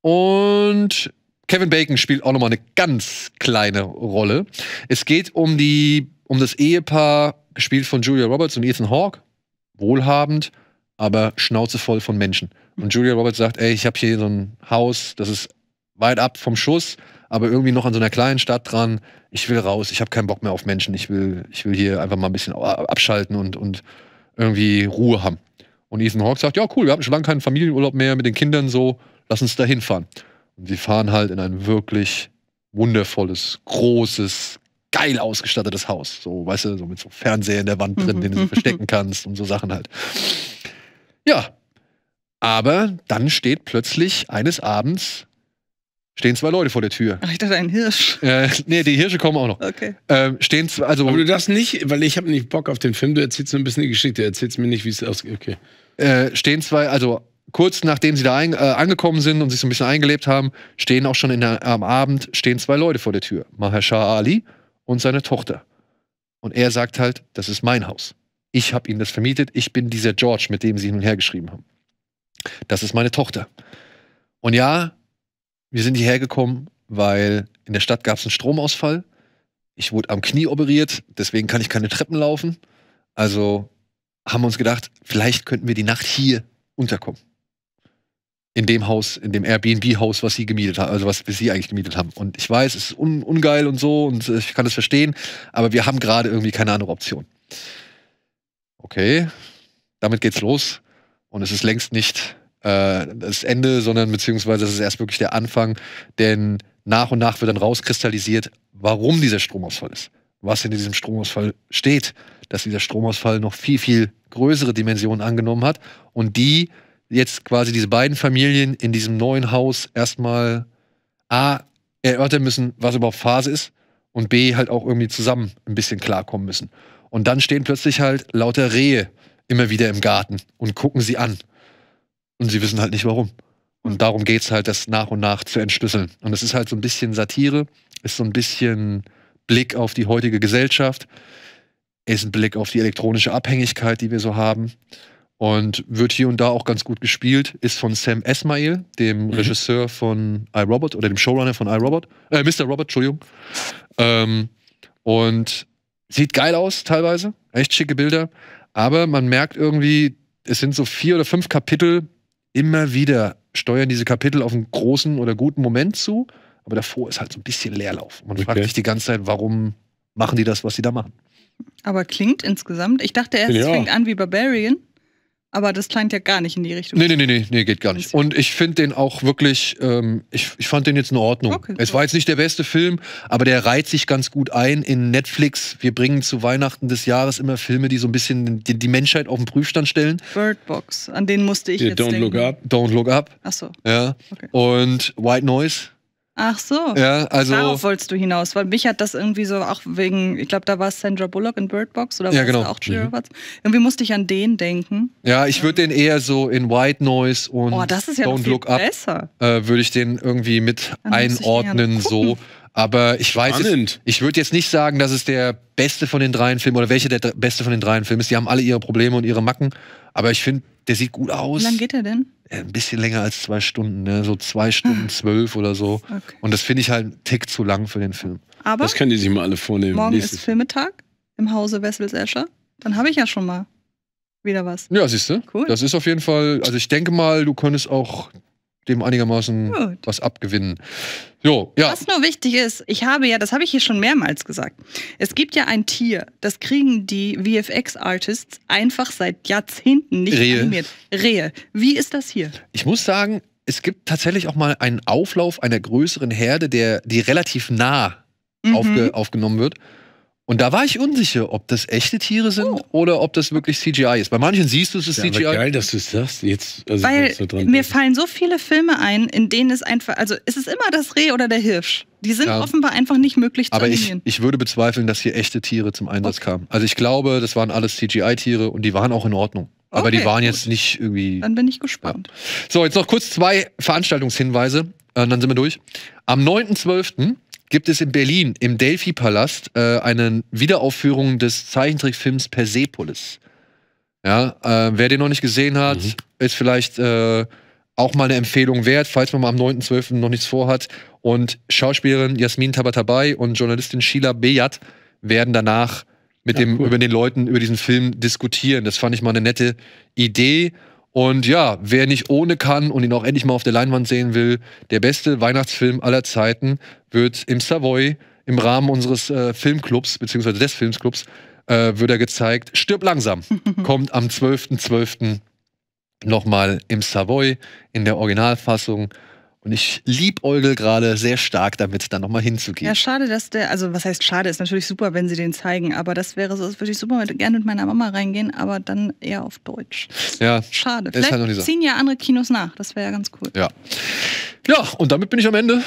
und Kevin Bacon spielt auch nochmal eine ganz kleine Rolle. Es geht um die, um das Ehepaar, gespielt von Julia Roberts und Ethan Hawke. Wohlhabend, aber schnauzevoll von Menschen. Und Julia Roberts sagt, ey, ich habe hier so ein Haus, das ist weit ab vom Schuss, aber irgendwie noch an so einer kleinen Stadt dran. Ich will raus, ich habe keinen Bock mehr auf Menschen. Ich will, ich will hier einfach mal ein bisschen abschalten und, und irgendwie Ruhe haben. Und Ethan Hawke sagt, ja cool, wir haben schon lange keinen Familienurlaub mehr mit den Kindern so, lass uns da hinfahren. Und sie fahren halt in ein wirklich wundervolles, großes, geil ausgestattetes Haus. So, weißt du, so mit so Fernseher in der Wand drin, mhm. den du verstecken kannst und so Sachen halt. Ja. Aber dann steht plötzlich eines Abends stehen zwei Leute vor der Tür. Ach, ich dachte ein Hirsch. Äh, nee, die Hirsche kommen auch noch. Okay. Ähm, stehen zwei, also Aber du darfst nicht, weil ich habe nicht Bock auf den Film, du erzählst mir ein bisschen die Geschichte, erzählst mir nicht, wie es ausgeht. Okay. Äh, stehen zwei, also kurz nachdem sie da ein, äh, angekommen sind und sich so ein bisschen eingelebt haben, stehen auch schon der, am Abend stehen zwei Leute vor der Tür. Mahershala Ali und seine Tochter. Und er sagt halt, das ist mein Haus. Ich habe ihnen das vermietet. Ich bin dieser George, mit dem sie hin und her geschrieben haben. Das ist meine Tochter. Und ja, wir sind hierher gekommen, weil in der Stadt gab es einen Stromausfall. Ich wurde am Knie operiert, deswegen kann ich keine Treppen laufen. Also haben wir uns gedacht, vielleicht könnten wir die Nacht hier unterkommen in dem Haus, in dem Airbnb-Haus, was sie gemietet haben, also was sie eigentlich gemietet haben. Und ich weiß, es ist un ungeil und so und äh, ich kann das verstehen, aber wir haben gerade irgendwie keine andere Option. Okay, damit geht's los und es ist längst nicht äh, das Ende, sondern beziehungsweise es ist erst wirklich der Anfang, denn nach und nach wird dann rauskristallisiert, warum dieser Stromausfall ist, was in diesem Stromausfall steht, dass dieser Stromausfall noch viel, viel größere Dimensionen angenommen hat und die jetzt quasi diese beiden Familien in diesem neuen Haus erstmal A, erörtern müssen, was überhaupt Phase ist und B, halt auch irgendwie zusammen ein bisschen klarkommen müssen. Und dann stehen plötzlich halt lauter Rehe immer wieder im Garten und gucken sie an. Und sie wissen halt nicht warum. Und darum geht es halt, das nach und nach zu entschlüsseln. Und es ist halt so ein bisschen Satire, ist so ein bisschen Blick auf die heutige Gesellschaft, ist ein Blick auf die elektronische Abhängigkeit, die wir so haben. Und wird hier und da auch ganz gut gespielt, ist von Sam Esmail, dem mhm. Regisseur von iRobot oder dem Showrunner von iRobot, äh, Mr. Robot, Entschuldigung. Ähm, und sieht geil aus teilweise, echt schicke Bilder, aber man merkt irgendwie, es sind so vier oder fünf Kapitel, immer wieder steuern diese Kapitel auf einen großen oder guten Moment zu, aber davor ist halt so ein bisschen Leerlauf. Man okay. fragt sich die ganze Zeit, warum machen die das, was sie da machen. Aber klingt insgesamt, ich dachte erst, ja. es fängt an wie Barbarian. Aber das kleint ja gar nicht in die Richtung. Nee, nee, nee, nee, geht gar nicht. Und ich finde den auch wirklich, ähm, ich, ich fand den jetzt in Ordnung. Okay, es war jetzt nicht der beste Film, aber der reiht sich ganz gut ein in Netflix. Wir bringen zu Weihnachten des Jahres immer Filme, die so ein bisschen die, die Menschheit auf den Prüfstand stellen. Bird Box, an den musste ich yeah, jetzt Don't denken. Look Up. Don't Look Up. Ach so. Ja. Okay. Und White Noise. Ach so. Ja, also, Darauf wolltest du hinaus, weil mich hat das irgendwie so auch wegen, ich glaube, da war Sandra Bullock in Bird Box oder ja, genau. auch Julia mhm. Irgendwie musste ich an den denken. Ja, ich würde den eher so in White Noise und oh, das ist ja Don't Look Up äh, würde ich den irgendwie mit Dann einordnen so. Aber ich weiß, jetzt, ich würde jetzt nicht sagen, dass es der beste von den dreien Filmen oder welcher der beste von den dreien Filmen ist. Die haben alle ihre Probleme und ihre Macken. Aber ich finde, der sieht gut aus. Wie lange geht er denn? Äh, ein bisschen länger als zwei Stunden, ne? so zwei Stunden ah. zwölf oder so. Okay. Und das finde ich halt einen Tick zu lang für den Film. Aber das können die sich mal alle vornehmen. Morgen Nächstes. ist Filmetag im Hause Wessels Escher. Dann habe ich ja schon mal wieder was. Ja, siehst du? Cool. Das ist auf jeden Fall, also ich denke mal, du könntest auch dem einigermaßen Gut. was abgewinnen. Jo, ja. Was nur wichtig ist, ich habe ja, das habe ich hier schon mehrmals gesagt, es gibt ja ein Tier, das kriegen die VFX-Artists einfach seit Jahrzehnten nicht Rehe. animiert. Rehe. Wie ist das hier? Ich muss sagen, es gibt tatsächlich auch mal einen Auflauf einer größeren Herde, der, die relativ nah mhm. aufge, aufgenommen wird. Und da war ich unsicher, ob das echte Tiere sind oh. oder ob das wirklich CGI ist. Bei manchen siehst du, es ist ja, CGI. Aber geil, dass du es sagst. Jetzt, also Weil so dran mir denkst. fallen so viele Filme ein, in denen es einfach, also es ist immer das Reh oder der Hirsch. Die sind ja. offenbar einfach nicht möglich zu aber Aber ich, ich würde bezweifeln, dass hier echte Tiere zum Einsatz okay. Oh. kamen. Also ich glaube, das waren alles CGI-Tiere und die waren auch in Ordnung. Aber die waren jetzt gut. nicht irgendwie. Dann bin ich gespannt. Ja. So, jetzt noch kurz zwei Veranstaltungshinweise. Äh, dann sind wir durch. Am 9.12 gibt es in Berlin im Delphi-Palast äh, eine Wiederaufführung des Zeichentrickfilms Persepolis. Ja, äh, wer den noch nicht gesehen hat, mhm. ist vielleicht äh, auch mal eine Empfehlung wert, falls man mal am 9.12. noch nichts vorhat. Und Schauspielerin Jasmin Tabatabai und Journalistin Sheila Beyat werden danach mit ja, ah, dem, cool. über den Leuten über diesen Film diskutieren. Das fand ich mal eine nette Idee. Und ja, wer nicht ohne kann und ihn auch endlich mal auf der Leinwand sehen will, der beste Weihnachtsfilm aller Zeiten wird im Savoy im Rahmen unseres äh, Filmclubs, beziehungsweise des Filmclubs, äh, wird er gezeigt. Stirb langsam. Kommt am 12.12. .12. nochmal im Savoy in der Originalfassung und ich liebäugel gerade sehr stark damit, da nochmal hinzugehen. Ja, schade, dass der, also was heißt schade, ist natürlich super, wenn sie den zeigen, aber das wäre so, das würde ich super mit, gerne mit meiner Mama reingehen, aber dann eher auf Deutsch. Ja. Schade. Halt Vielleicht halt noch so. ziehen ja andere Kinos nach, das wäre ja ganz cool. Ja. Ja, und damit bin ich am Ende.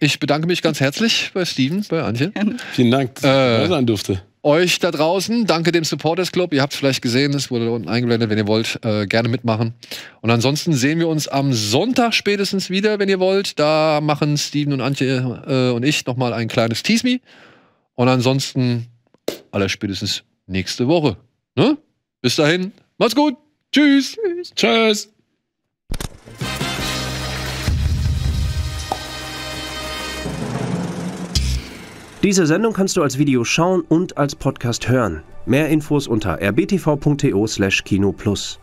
Ich bedanke mich ganz herzlich bei Steven, bei Antje. Vielen Dank, dass ich äh, sein durfte euch da draußen. Danke dem Supporters Club. Ihr habt es vielleicht gesehen, es wurde da unten eingeblendet, wenn ihr wollt. Äh, gerne mitmachen. Und ansonsten sehen wir uns am Sonntag spätestens wieder, wenn ihr wollt. Da machen Steven und Antje äh, und ich nochmal ein kleines Tease Me. Und ansonsten aller spätestens nächste Woche. Ne? Bis dahin, macht's gut. Tschüss. Tschüss. Tschüss. Diese Sendung kannst du als Video schauen und als Podcast hören. Mehr Infos unter rbtv.to/kinoplus.